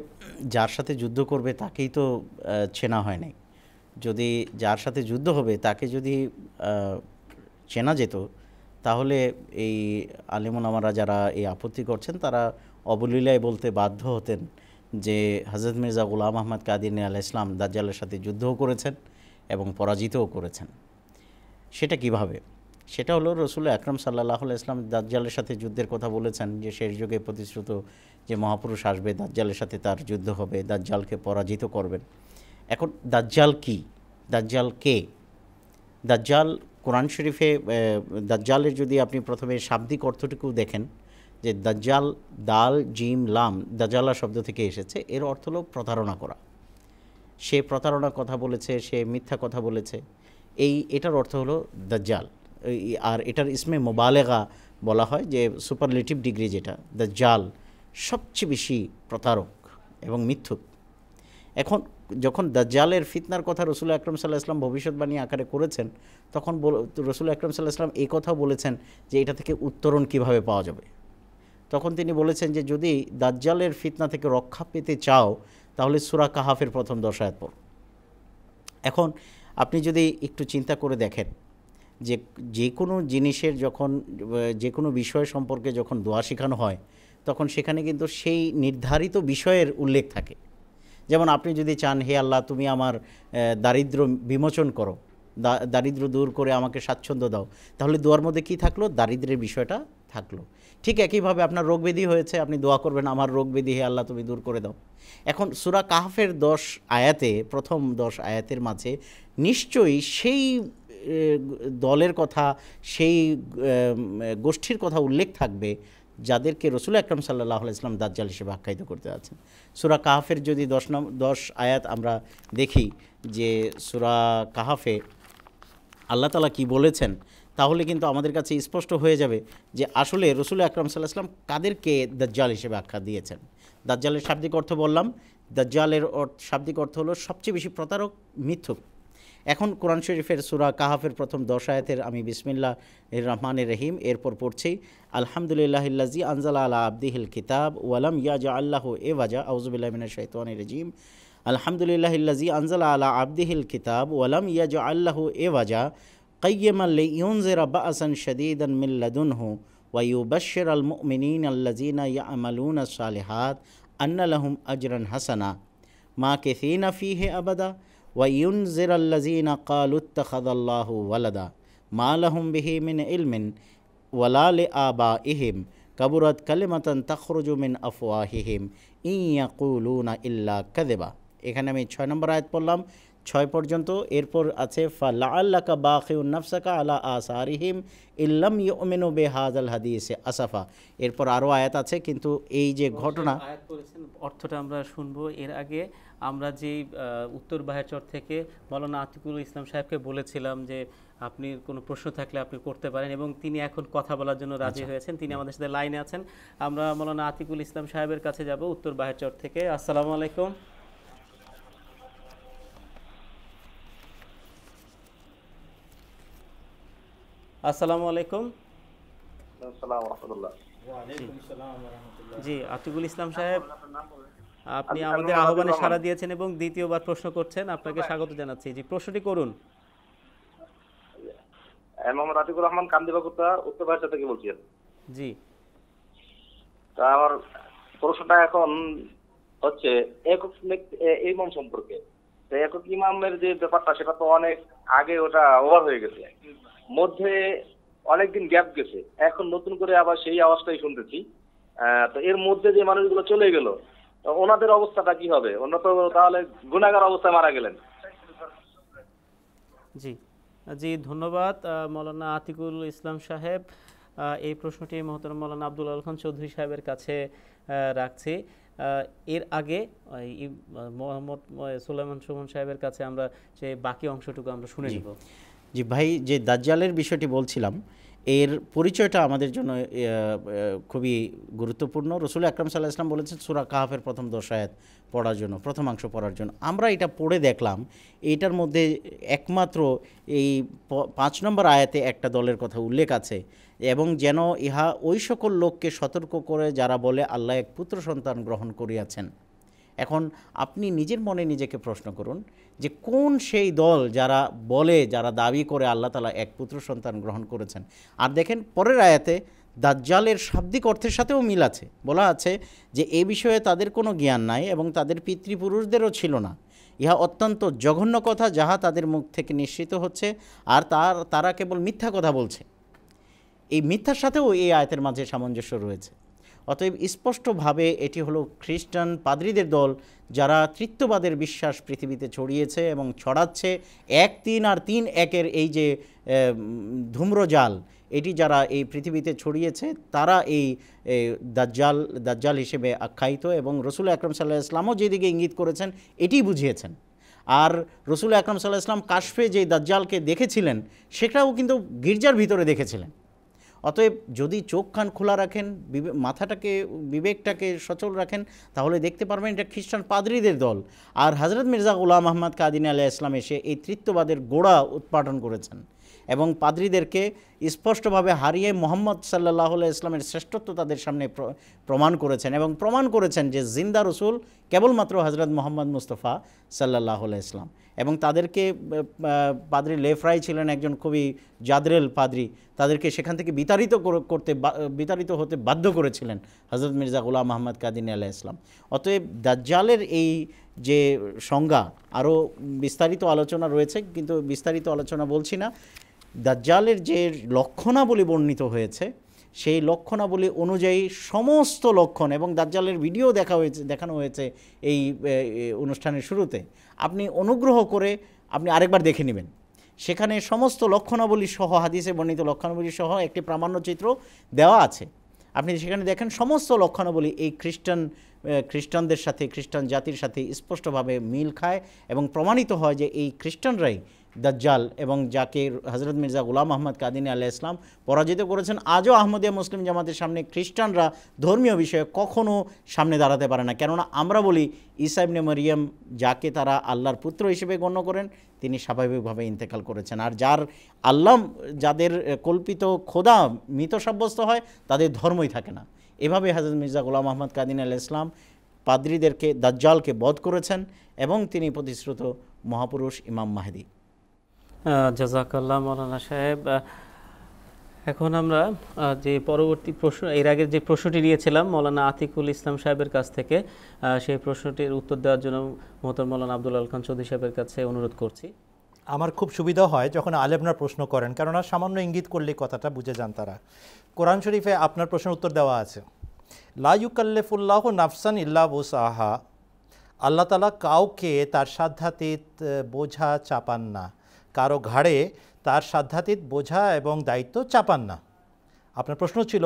যার সাথে যুদ্ধ করবে তাকেই তো চেনা হয় নাই যদি যার সাথে যুদ্ধ হবে তাকে যদি চেনা যেত তাহলে এই আলিমুন আমারা যারা এই আপত্তি করছেন তারা অবলীলায় বলতে বাধ্য হতেন যে হজরত মির্জা গুলাম আহমদ কাদিন আল ইসলাম দাজ্জালের সাথে যুদ্ধও করেছেন এবং পরাজিতও করেছেন সেটা কিভাবে সেটা হলো রসুল আকরম সাল্লাহ ইসলাম দাজ্জালের সাথে যুদ্ধের কথা বলেছেন যে শেষ যুগে প্রতিশ্রুত যে মহাপুরুষ আসবে দাজ্জালের সাথে তার যুদ্ধ হবে দাজ্জালকে পরাজিত করবেন এখন দাজ্জাল কি দাজ্জাল কে দাজ্জাল কোরআন শরীফে দাজ্জালের যদি আপনি প্রথমে শাব্দিক অর্থটুকু দেখেন যে দাজ্জাল দাল জিম লাম দাজ্জালা শব্দ থেকে এসেছে এর অর্থ হলো প্রতারণা করা সে প্রতারণা কথা বলেছে সে মিথ্যা কথা বলেছে এই এটার অর্থ হলো দাজ্জাল আর এটার ইসমে মোবালেগা বলা হয় যে সুপারলেটিভ ডিগ্রি যেটা দাজ্জাল সবচেয়ে বেশি প্রতারক এবং মিথ্যুক এখন যখন দাজ্জালের ফিতনার কথা রসুল আকরম সাল্লাহ ইসলাম ভবিষ্যৎবাণী আকারে করেছেন তখন রসুল আকরম সাল্লাহ ইসলাম এই কথাও বলেছেন যে এটা থেকে উত্তরণ কিভাবে পাওয়া যাবে তখন তিনি বলেছেন যে যদি দাজ্জালের ফিতনা থেকে রক্ষা পেতে চাও তাহলে সুরা কাহাফের প্রথম দশায়াত পর এখন আপনি যদি একটু চিন্তা করে দেখেন যে যে কোনো জিনিসের যখন যে কোনো বিষয় সম্পর্কে যখন দোয়া শেখানো হয় তখন সেখানে কিন্তু সেই নির্ধারিত বিষয়ের উল্লেখ থাকে যেমন আপনি যদি চান হে আল্লাহ তুমি আমার দারিদ্র বিমোচন করো দারিদ্র দূর করে আমাকে স্বাচ্ছন্দ্য দাও তাহলে দোয়ার মধ্যে কী থাকলো দারিদ্রের বিষয়টা থাকলো ঠিক একইভাবে আপনার রোগবেদি হয়েছে আপনি দোয়া করবেন আমার রোগবেদি হে আল্লাহ তুমি দূর করে দাও এখন সুরা কাহাফের দশ আয়াতে প্রথম দশ আয়াতের মাঝে নিশ্চয়ই সেই দলের কথা সেই গোষ্ঠীর কথা উল্লেখ থাকবে যাদেরকে রসুল আকরম সাল্লাহ ইসলাম দাজ্জাল হিসেবে আখ্যায়িত করতে আছেন সুরা কাহাফের যদি দশ নম দশ আয়াত আমরা দেখি যে সুরা কাহাফে আল্লাহ তালা কি বলেছেন তাহলে কিন্তু আমাদের কাছে স্পষ্ট হয়ে যাবে যে আসলে রসুল আকরাম সাল্লাহ আসলাম কাদেরকে দাজ্জাল হিসেবে আখ্যা দিয়েছেন দাজ্জালের শাব্দিক অর্থ বললাম দাজ্জালের শাব্দিক অর্থ হলো সবচেয়ে বেশি প্রতারক মিথ্যুক এখন কোরআন শরীফের সুরা কাহাফের প্রথম দশায়তের আমি বিসমিল্লা রহমানের রহিম এরপর পড়ছি আলহামদুলিল্লাহিল্লাজি আনজালা আলা আব্দিহিল কিতাব ওয়ালাম ইয়াজা আল্লাহ এ ওয়াজা আউজবিল্লাহমিন শৈতান রাজিম আলহামদুলিল্লাহিল্লাজি আনজালা আলা আব্দিহিল কিতাব ওয়ালাম ইয়াজা আল্লাহ এ ওয়াজা قيما لينذر بأسا شديدا من لدنه ويبشر المؤمنين الذين يعملون الصالحات أن لهم أجرا حسنا ماكثين فيه أبدا وينذر الذين قالوا اتخذ الله ولدا ما لهم به من علم ولا لآبائهم كبرت كلمة تخرج من أفواههم إن يقولون إلا كذبا এখানে আমি ছয় নম্বর আয়াত পড়লাম ছয় পর্যন্ত এরপর আছে ফালাআল্লাকা বাখিউন নাফসাকা আলা আসারিহিম ইল্লাম ইউমিনু বিহাজ আল হাদিসে আসাফা এরপর আরও আয়াত আছে কিন্তু এই যে ঘটনা করেছেন অর্থটা আমরা শুনবো এর আগে আমরা যে উত্তর বাহাচর থেকে মৌলানা আতিকুল ইসলাম সাহেবকে বলেছিলাম যে আপনি কোনো প্রশ্ন থাকলে আপনি করতে পারেন এবং তিনি এখন কথা বলার জন্য রাজি আচ্ছা। হয়েছেন তিনি আমাদের সাথে লাইনে আছেন আমরা মৌলানা আতিকুল ইসলাম সাহেবের কাছে যাব উত্তর বাহাচর থেকে আসসালামু আলাইকুম আসসালামু আলাইকুম জি আতিকুল ইসলাম সাহেব আপনি আমাদের আহ্বানে সাড়া দিয়েছেন এবং দ্বিতীয়বার প্রশ্ন করছেন আপনাকে স্বাগত জানাচ্ছি জি প্রশ্নটি করুন আতিকুর রহমান কান্দিবাগুতা উত্তর থেকে জি তা আমার প্রশ্নটা এখন হচ্ছে একক ইমাম সম্পর্কে একক ইমামের যে ব্যাপারটা সেটা তো অনেক আগে ওটা ওভার হয়ে গেছে মধ্যে অনেকদিন গ্যাপ গেছে এখন নতুন করে আবার সেই আওয়াজটাই শুনতেছি তো এর মধ্যে যে মানুষগুলো চলে গেল ওনাদের অবস্থাটা কি হবে ওনারা তো তাহলে গুণাগার অবস্থায় মারা গেলেন জি জি ধন্যবাদ মৌলানা আতিকুল ইসলাম সাহেব এই প্রশ্নটি মহতর মৌলানা আব্দুল আল খান চৌধুরী সাহেবের কাছে রাখছি এর আগে মোহাম্মদ সুলাইমান সুমন সাহেবের কাছে আমরা সেই বাকি অংশটুকু আমরা শুনে নিব জি ভাই যে দাজ্জালের বিষয়টি বলছিলাম এর পরিচয়টা আমাদের জন্য খুবই গুরুত্বপূর্ণ রসুল আকরাম সাল্লাহ ইসলাম বলেছেন সুরা কাহাফের প্রথম দশায়াত পড়ার জন্য প্রথমাংশ পড়ার জন্য আমরা এটা পড়ে দেখলাম এইটার মধ্যে একমাত্র এই পাঁচ নম্বর আয়াতে একটা দলের কথা উল্লেখ আছে এবং যেন ইহা ওই সকল লোককে সতর্ক করে যারা বলে আল্লাহ এক পুত্র সন্তান গ্রহণ করিয়াছেন এখন আপনি নিজের মনে নিজেকে প্রশ্ন করুন যে কোন সেই দল যারা বলে যারা দাবি করে আল্লাহ তালা এক পুত্র সন্তান গ্রহণ করেছেন আর দেখেন পরের আয়াতে দাজ্জালের শাব্দিক অর্থের সাথেও মিল আছে বলা আছে যে এ বিষয়ে তাদের কোনো জ্ঞান নাই এবং তাদের পিতৃপুরুষদেরও ছিল না ইহা অত্যন্ত জঘন্য কথা যাহা তাদের মুখ থেকে নিশ্চিত হচ্ছে আর তার তারা কেবল মিথ্যা কথা বলছে এই মিথ্যার সাথেও এই আয়তের মাঝে সামঞ্জস্য রয়েছে অতএব স্পষ্টভাবে এটি হলো খ্রিস্টান পাদ্রীদের দল যারা তৃত্ববাদের বিশ্বাস পৃথিবীতে ছড়িয়েছে এবং ছড়াচ্ছে এক তিন আর তিন একের এই যে ধূম্রজাল এটি যারা এই পৃথিবীতে ছড়িয়েছে তারা এই দাজ্জাল দাজ্জাল হিসেবে আখ্যায়িত এবং রসুল আকরম সাল্লাহ ইসলামও যেদিকে ইঙ্গিত করেছেন এটি বুঝিয়েছেন আর রসুল আকরম সাল্লাহ ইসলাম কাশফে যে দাজ্জালকে দেখেছিলেন সেটাও কিন্তু গির্জার ভিতরে দেখেছিলেন অতএব যদি চোখ কান খোলা রাখেন মাথাটাকে বিবেকটাকে সচল রাখেন তাহলে দেখতে পারবেন এটা খ্রিস্টান পাদ্রীদের দল আর হজরত মির্জা উল্লাহ মাহমদ কাদিন আলিয়া ইসলাম এসে এই তৃত্ববাদের গোড়া উৎপাদন করেছেন এবং পাদ্রিদেরকে স্পষ্টভাবে হারিয়ে মোহাম্মদ সাল্লাহ ইসলামের শ্রেষ্ঠত্ব তাদের সামনে প্রমাণ করেছেন এবং প্রমাণ করেছেন যে জিন্দা রসুল কেবলমাত্র হজরত মোহাম্মদ মুস্তফা সাল্লাহ ইসলাম এবং তাদেরকে পাদ্রি লেফরাই ছিলেন একজন খুবই জাদরেল পাদ্রি তাদেরকে সেখান থেকে বিতাড়িত করতে বিতাড়িত হতে বাধ্য করেছিলেন হজরত মির্জা গুলাম মাহমদ কাদিন আলাহ ইসলাম অতএব দাজ্জালের এই যে সংজ্ঞা আরও বিস্তারিত আলোচনা রয়েছে কিন্তু বিস্তারিত আলোচনা বলছি না দাজ্জালের যে লক্ষণাবলী বর্ণিত হয়েছে সেই লক্ষণাবলী অনুযায়ী সমস্ত লক্ষণ এবং দাজ্জালের ভিডিও দেখা হয়েছে দেখানো হয়েছে এই অনুষ্ঠানের শুরুতে আপনি অনুগ্রহ করে আপনি আরেকবার দেখে নেবেন সেখানে সমস্ত লক্ষণাবলী সহ হাদিসে বর্ণিত লক্ষণাবলী সহ একটি প্রামাণ্যচিত্র দেওয়া আছে আপনি সেখানে দেখেন সমস্ত লক্ষণাবলী এই খ্রিস্টান খ্রিস্টানদের সাথে খ্রিস্টান জাতির সাথে স্পষ্টভাবে মিল খায় এবং প্রমাণিত হয় যে এই খ্রিস্টানরাই দাজ্জাল এবং যাকে হজরত মির্জা গুলাম আহমদ কাদিনী আল্লাহ ইসলাম পরাজিত করেছেন আজও আহমদিয়া মুসলিম জামাতের সামনে খ্রিস্টানরা ধর্মীয় বিষয়ে কখনও সামনে দাঁড়াতে পারে না কেননা আমরা বলি ইসাইবনে মরিয়াম যাকে তারা আল্লাহর পুত্র হিসেবে গণ্য করেন তিনি স্বাভাবিকভাবে ইন্তেকাল করেছেন আর যার আল্লাহ যাদের কল্পিত খোদা মৃত সাব্যস্ত হয় তাদের ধর্মই থাকে না এভাবে হজরত মির্জা গুলাম আহমদ কাদিন আল্লাহ ইসলাম পাদ্রীদেরকে দাজ্জালকে বধ করেছেন এবং তিনি প্রতিশ্রুত মহাপুরুষ ইমাম মাহেদি জাজাকাল্লাহ মৌলানা সাহেব এখন আমরা যে পরবর্তী প্রশ্ন এর আগে যে প্রশ্নটি নিয়েছিলাম মৌলানা আতিকুল ইসলাম সাহেবের কাছ থেকে সেই প্রশ্নটির উত্তর দেওয়ার জন্য মোহতর মৌলানা আব্দুল আল খান চৌধুরী সাহেবের কাছে অনুরোধ করছি আমার খুব সুবিধা হয় যখন আলেমরা প্রশ্ন করেন কেননা সামান্য ইঙ্গিত করলে কথাটা বুঝে যান তারা কোরআন শরীফে আপনার প্রশ্নের উত্তর দেওয়া আছে লাইকাল্লেফুল্লাহ নাফসান ইল্লা সাহা আল্লাহ তালা কাউকে তার সাধ্যাতীত বোঝা চাপান না কারো ঘাড়ে তার সাধ্যাতীত বোঝা এবং দায়িত্ব চাপান না আপনার প্রশ্ন ছিল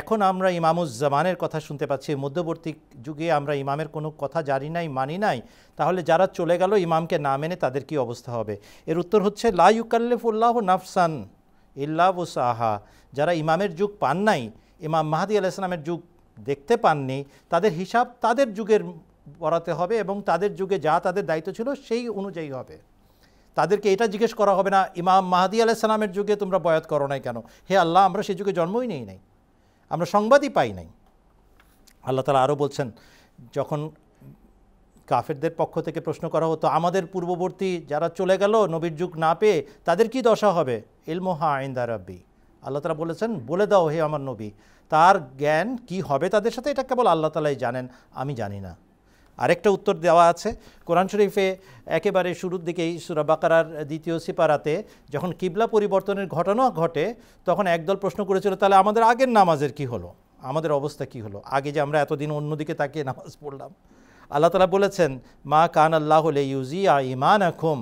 এখন আমরা ইমামুজ জামানের কথা শুনতে পাচ্ছি মধ্যবর্তী যুগে আমরা ইমামের কোনো কথা জানি নাই মানি নাই তাহলে যারা চলে গেল ইমামকে না মেনে তাদের কি অবস্থা হবে এর উত্তর হচ্ছে লা ইউকাল্লিফুল্লাহ নাফসান ইল্লাহ সাহা যারা ইমামের যুগ পান নাই ইমাম মাহাদি আল ইসলামের যুগ দেখতে পাননি তাদের হিসাব তাদের যুগের বরাতে হবে এবং তাদের যুগে যা তাদের দায়িত্ব ছিল সেই অনুযায়ী হবে তাদেরকে এটা জিজ্ঞেস করা হবে না ইমাম মাহাদি সালামের যুগে তোমরা বয়াত করো নাই কেন হে আল্লাহ আমরা সে যুগে জন্মই নেই নাই আমরা সংবাদই পাই নাই আল্লাহ তালা আরও বলছেন যখন কাফেরদের পক্ষ থেকে প্রশ্ন করা হতো আমাদের পূর্ববর্তী যারা চলে গেল নবীর যুগ না পেয়ে তাদের কি দশা হবে ইলমোহা আইন্দা রাব্বি আল্লাহ তালা বলেছেন বলে দাও হে আমার নবী তার জ্ঞান কি হবে তাদের সাথে এটা কেবল আল্লাহ তালাই জানেন আমি জানি না আরেকটা উত্তর দেওয়া আছে কোরআন শরীফে একেবারে শুরুর দিকেই সুরা বাকারার দ্বিতীয় সিপারাতে যখন কিবলা পরিবর্তনের ঘটনা ঘটে তখন একদল প্রশ্ন করেছিল তাহলে আমাদের আগের নামাজের কি হলো আমাদের অবস্থা কি হলো আগে যে আমরা এতদিন অন্যদিকে তাকিয়ে নামাজ পড়লাম আল্লাহ তালা বলেছেন মা কান আল্লাহ লে ইউজি আ ইমান আখুম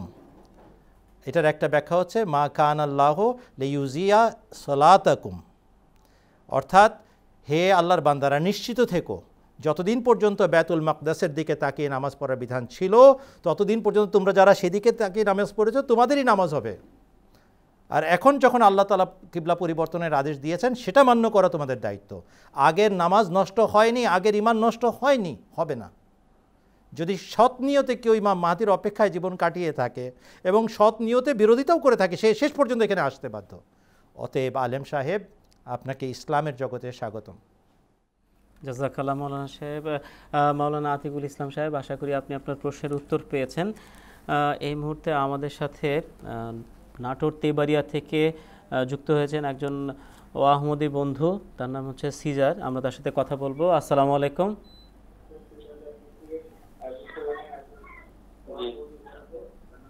এটার একটা ব্যাখ্যা হচ্ছে মা কান আল্লাহ লে ইউজিয়া সলাত অর্থাৎ হে আল্লাহর বান্দারা নিশ্চিত থেকো যতদিন পর্যন্ত বেতুল মাকদাসের দিকে তাকিয়ে নামাজ পড়ার বিধান ছিল ততদিন পর্যন্ত তোমরা যারা সেদিকে তাকিয়ে নামাজ পড়েছ তোমাদেরই নামাজ হবে আর এখন যখন আল্লাহ তালা কিবলা পরিবর্তনের আদেশ দিয়েছেন সেটা মান্য করা তোমাদের দায়িত্ব আগের নামাজ নষ্ট হয়নি আগের ইমান নষ্ট হয়নি হবে না যদি সৎ নিয়তে কেউ ইমাম মাহাতির অপেক্ষায় জীবন কাটিয়ে থাকে এবং সৎ নিয়তে বিরোধিতাও করে থাকে সে শেষ পর্যন্ত এখানে আসতে বাধ্য অতএব আলেম সাহেব আপনাকে ইসলামের জগতে স্বাগতম জাজাকাল্লাহ মৌলানা সাহেব মৌলানা আতিকুল ইসলাম সাহেব আশা করি আপনি আপনার প্রশ্নের উত্তর পেয়েছেন এই মুহূর্তে আমাদের সাথে নাটোর তেবাড়িয়া থেকে যুক্ত হয়েছেন একজন আহমদী বন্ধু তার নাম হচ্ছে সিজার আমরা তার সাথে কথা বলবো আসসালামু আলাইকুম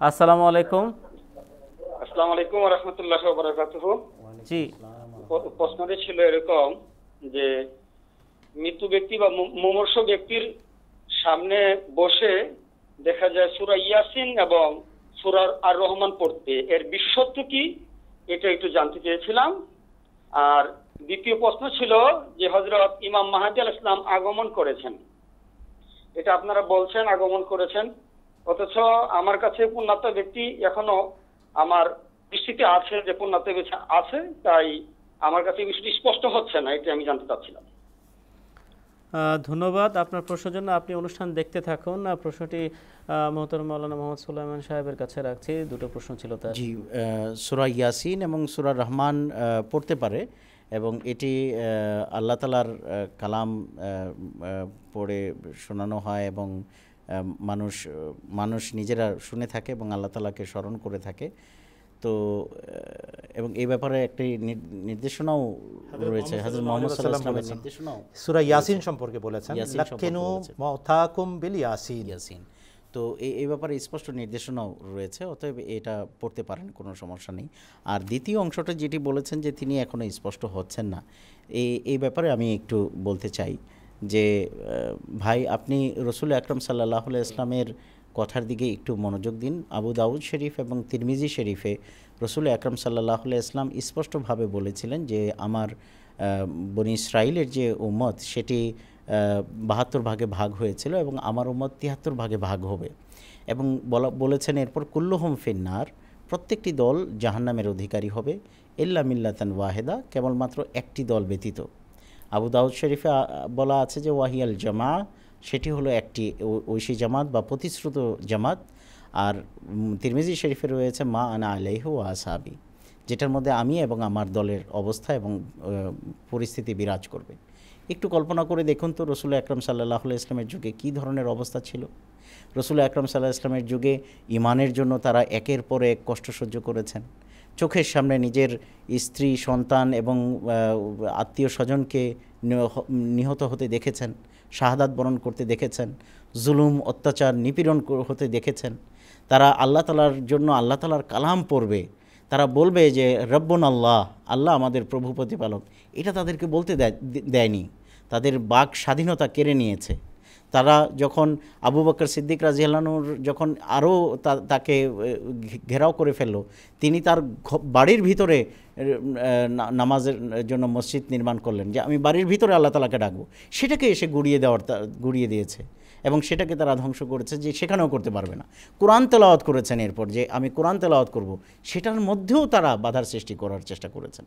আসসালামু আলাইকুম আসসালামু আলাইকুম ওয়া রাহমাতুল্লাহি ওয়া বারাকাতুহু জি প্রশ্নটি ছিল এরকম যে মৃত্যু ব্যক্তি বা মমর্ষ ব্যক্তির সামনে বসে দেখা যায় সুরা ইয়াসিন এবং সুরার আর রহমান পড়তে এর বিশ্বত্ব কি এটা একটু জানতে চেয়েছিলাম আর দ্বিতীয় প্রশ্ন ছিল যে হজরত ইমাম মাহাদি আল ইসলাম আগমন করেছেন এটা আপনারা বলছেন আগমন করেছেন অথচ আমার কাছে পূর্ণাত্ম ব্যক্তি এখনো আমার দৃষ্টিতে আছে যে পূর্ণাত্ম আছে তাই আমার কাছে বিষয়টি স্পষ্ট হচ্ছে না এটা আমি জানতে চাচ্ছিলাম ধন্যবাদ আপনার প্রশ্নের জন্য আপনি অনুষ্ঠান দেখতে থাকুন প্রশ্নটি মোহতর মৌলানা মোহাম্মদ সুলাইমান সাহেবের কাছে রাখছি দুটো প্রশ্ন ছিল তার জি সুরা ইয়াসিন এবং সুরা রহমান পড়তে পারে এবং এটি আল্লাহ তালার কালাম পড়ে শোনানো হয় এবং মানুষ মানুষ নিজেরা শুনে থাকে এবং আল্লাহ তালাকে স্মরণ করে থাকে তো এবং এই ব্যাপারে একটি নির্দেশনাও রয়েছে হযরত মুহাম্মদ সাল্লাল্লাহু আলাইহি ওয়াসাল্লামের নির্দেশনাও সূরা ইয়াসিন সম্পর্কে বলেছেন লাকিনু মাওতাকুম বিল ইয়াসিন ইয়াসিন তো এই এই ব্যাপারে স্পষ্ট নির্দেশনাও রয়েছে অতএব এটা পড়তে পারেন কোনো সমস্যা নেই আর দ্বিতীয় অংশটা যেটি বলেছেন যে তিনি এখনও স্পষ্ট হচ্ছেন না এই এই ব্যাপারে আমি একটু বলতে চাই যে ভাই আপনি রসুল আকরম সাল্লাহ ইসলামের কথার দিকে একটু মনোযোগ দিন আবু দাউদ শরীফ এবং তিরমিজি শরীফে রসুল আকরম সাল্লাহ ইসলাম স্পষ্টভাবে বলেছিলেন যে আমার বনি ইসরায়েলের যে উম্মত সেটি বাহাত্তর ভাগে ভাগ হয়েছিল এবং আমার উম্মত তিয়াত্তর ভাগে ভাগ হবে এবং বলা বলেছেন এরপর কুল্লুহম ফিন্নার প্রত্যেকটি দল জাহান্নামের অধিকারী হবে এল্লা মিল্লাতান ওয়াহেদা কেবলমাত্র একটি দল ব্যতীত আবু দাউদ শরীফে বলা আছে যে ওয়াহিয়াল জামা সেটি হলো একটি ঐশী জামাত বা প্রতিশ্রুত জামাত আর তিরমিজি শরীফে রয়েছে মা আনা আলাইহ ও আসাবি যেটার মধ্যে আমি এবং আমার দলের অবস্থা এবং পরিস্থিতি বিরাজ করবে একটু কল্পনা করে দেখুন তো রসুল আকরম সাল্লাহ ইসলামের যুগে কি ধরনের অবস্থা ছিল রসুল আকরম সাল্লাহ ইসলামের যুগে ইমানের জন্য তারা একের পর এক কষ্ট সহ্য করেছেন চোখের সামনে নিজের স্ত্রী সন্তান এবং আত্মীয় স্বজনকে নিহত হতে দেখেছেন শাহাদাত বরণ করতে দেখেছেন জুলুম অত্যাচার নিপীড়ন হতে দেখেছেন তারা আল্লাহ তালার জন্য আল্লাহ তালার কালাম পড়বে তারা বলবে যে রব্বন আল্লাহ আল্লাহ আমাদের প্রভু প্রতিপালক এটা তাদেরকে বলতে দেয়নি তাদের বাক স্বাধীনতা কেড়ে নিয়েছে তারা যখন আবু বকর সিদ্দিক রাজিয়ালানুর যখন আরও তাকে ঘেরাও করে ফেললো তিনি তার বাড়ির ভিতরে নামাজের জন্য মসজিদ নির্মাণ করলেন যে আমি বাড়ির ভিতরে আল্লাহ তালাকে ডাকবো সেটাকে এসে গুড়িয়ে দেওয়ার গুড়িয়ে দিয়েছে এবং সেটাকে তারা ধ্বংস করেছে যে সেখানেও করতে পারবে না কোরআন তেলাওয়াত করেছেন এরপর যে আমি কোরআন তেলাওয়াত করব সেটার মধ্যেও তারা বাধার সৃষ্টি করার চেষ্টা করেছেন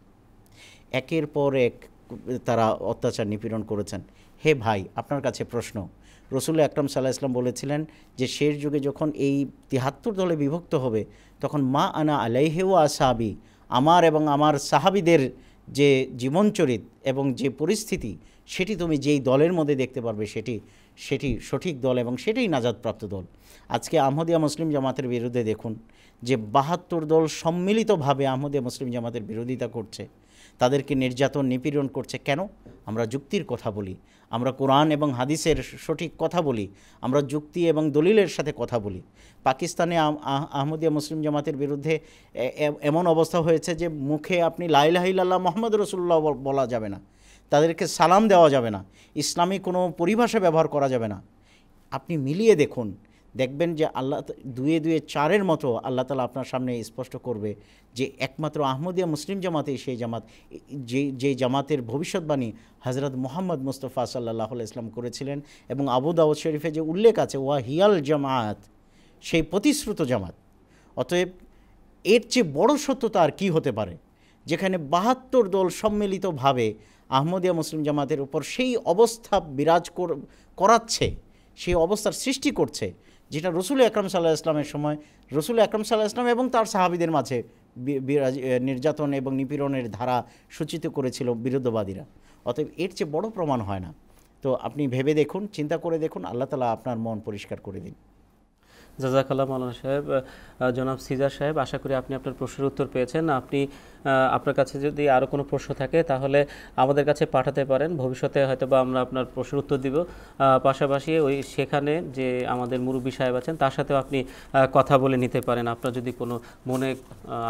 একের পর এক তারা অত্যাচার নিপীড়ন করেছেন হে ভাই আপনার কাছে প্রশ্ন রসুল আকরম সাল্লাহ ইসলাম বলেছিলেন যে শের যুগে যখন এই তিহাত্তর দলে বিভক্ত হবে তখন মা আনা আলাইহেও আসাবি আমার এবং আমার সাহাবিদের যে জীবনচরিত এবং যে পরিস্থিতি সেটি তুমি যেই দলের মধ্যে দেখতে পারবে সেটি সেটি সঠিক দল এবং সেটাই নাজাদপ্রাপ্ত দল আজকে আহমদিয়া মুসলিম জামাতের বিরুদ্ধে দেখুন যে বাহাত্তর দল সম্মিলিতভাবে আহমদিয়া মুসলিম জামাতের বিরোধিতা করছে তাদেরকে নির্যাতন নিপীড়ন করছে কেন আমরা যুক্তির কথা বলি আমরা কোরআন এবং হাদিসের সঠিক কথা বলি আমরা যুক্তি এবং দলিলের সাথে কথা বলি পাকিস্তানে আহমদিয়া মুসলিম জামাতের বিরুদ্ধে এমন অবস্থা হয়েছে যে মুখে আপনি লাইলাহিল্লাহ মোহাম্মদ রসুল্লাহ বলা যাবে না তাদেরকে সালাম দেওয়া যাবে না ইসলামী কোনো পরিভাষা ব্যবহার করা যাবে না আপনি মিলিয়ে দেখুন দেখবেন যে আল্লাহ দুয়ে দুয়ে চারের মতো আল্লাহ তালা আপনার সামনে স্পষ্ট করবে যে একমাত্র আহমদিয়া মুসলিম জামাতে সেই জামাত যে যে জামাতের ভবিষ্যৎবাণী হজরত মোহাম্মদ মুস্তফা সাল্লাহ ইসলাম করেছিলেন এবং আবু দাউদ শরীফে যে উল্লেখ আছে ওয়া হিয়াল জামাত সেই প্রতিশ্রুত জামাত অতএব এর চেয়ে বড় সত্যতা আর কী হতে পারে যেখানে বাহাত্তর দল সম্মিলিতভাবে আহমদিয়া মুসলিম জামাতের উপর সেই অবস্থা বিরাজ করাচ্ছে সেই অবস্থার সৃষ্টি করছে যেটা রসুল আকরম সাল্লাহ ইসলামের সময় রসুল আকরম সাল্লাহ ইসলাম এবং তার সাহাবিদের মাঝে নির্যাতন এবং নিপীড়নের ধারা সূচিত করেছিল বিরুদ্ধবাদীরা অতএব এর চেয়ে বড় প্রমাণ হয় না তো আপনি ভেবে দেখুন চিন্তা করে দেখুন আল্লাহ তালা আপনার মন পরিষ্কার করে দিন জাজাকাল্লাহ মৌলানা সাহেব জনাব সিজার সাহেব আশা করি আপনি আপনার প্রশ্নের উত্তর পেয়েছেন আপনি আপনার কাছে যদি আরও কোনো প্রশ্ন থাকে তাহলে আমাদের কাছে পাঠাতে পারেন ভবিষ্যতে হয়তো বা আমরা আপনার প্রশ্নের উত্তর দিব পাশাপাশি ওই সেখানে যে আমাদের মুরব্বী সাহেব আছেন তার সাথেও আপনি কথা বলে নিতে পারেন আপনার যদি কোনো মনে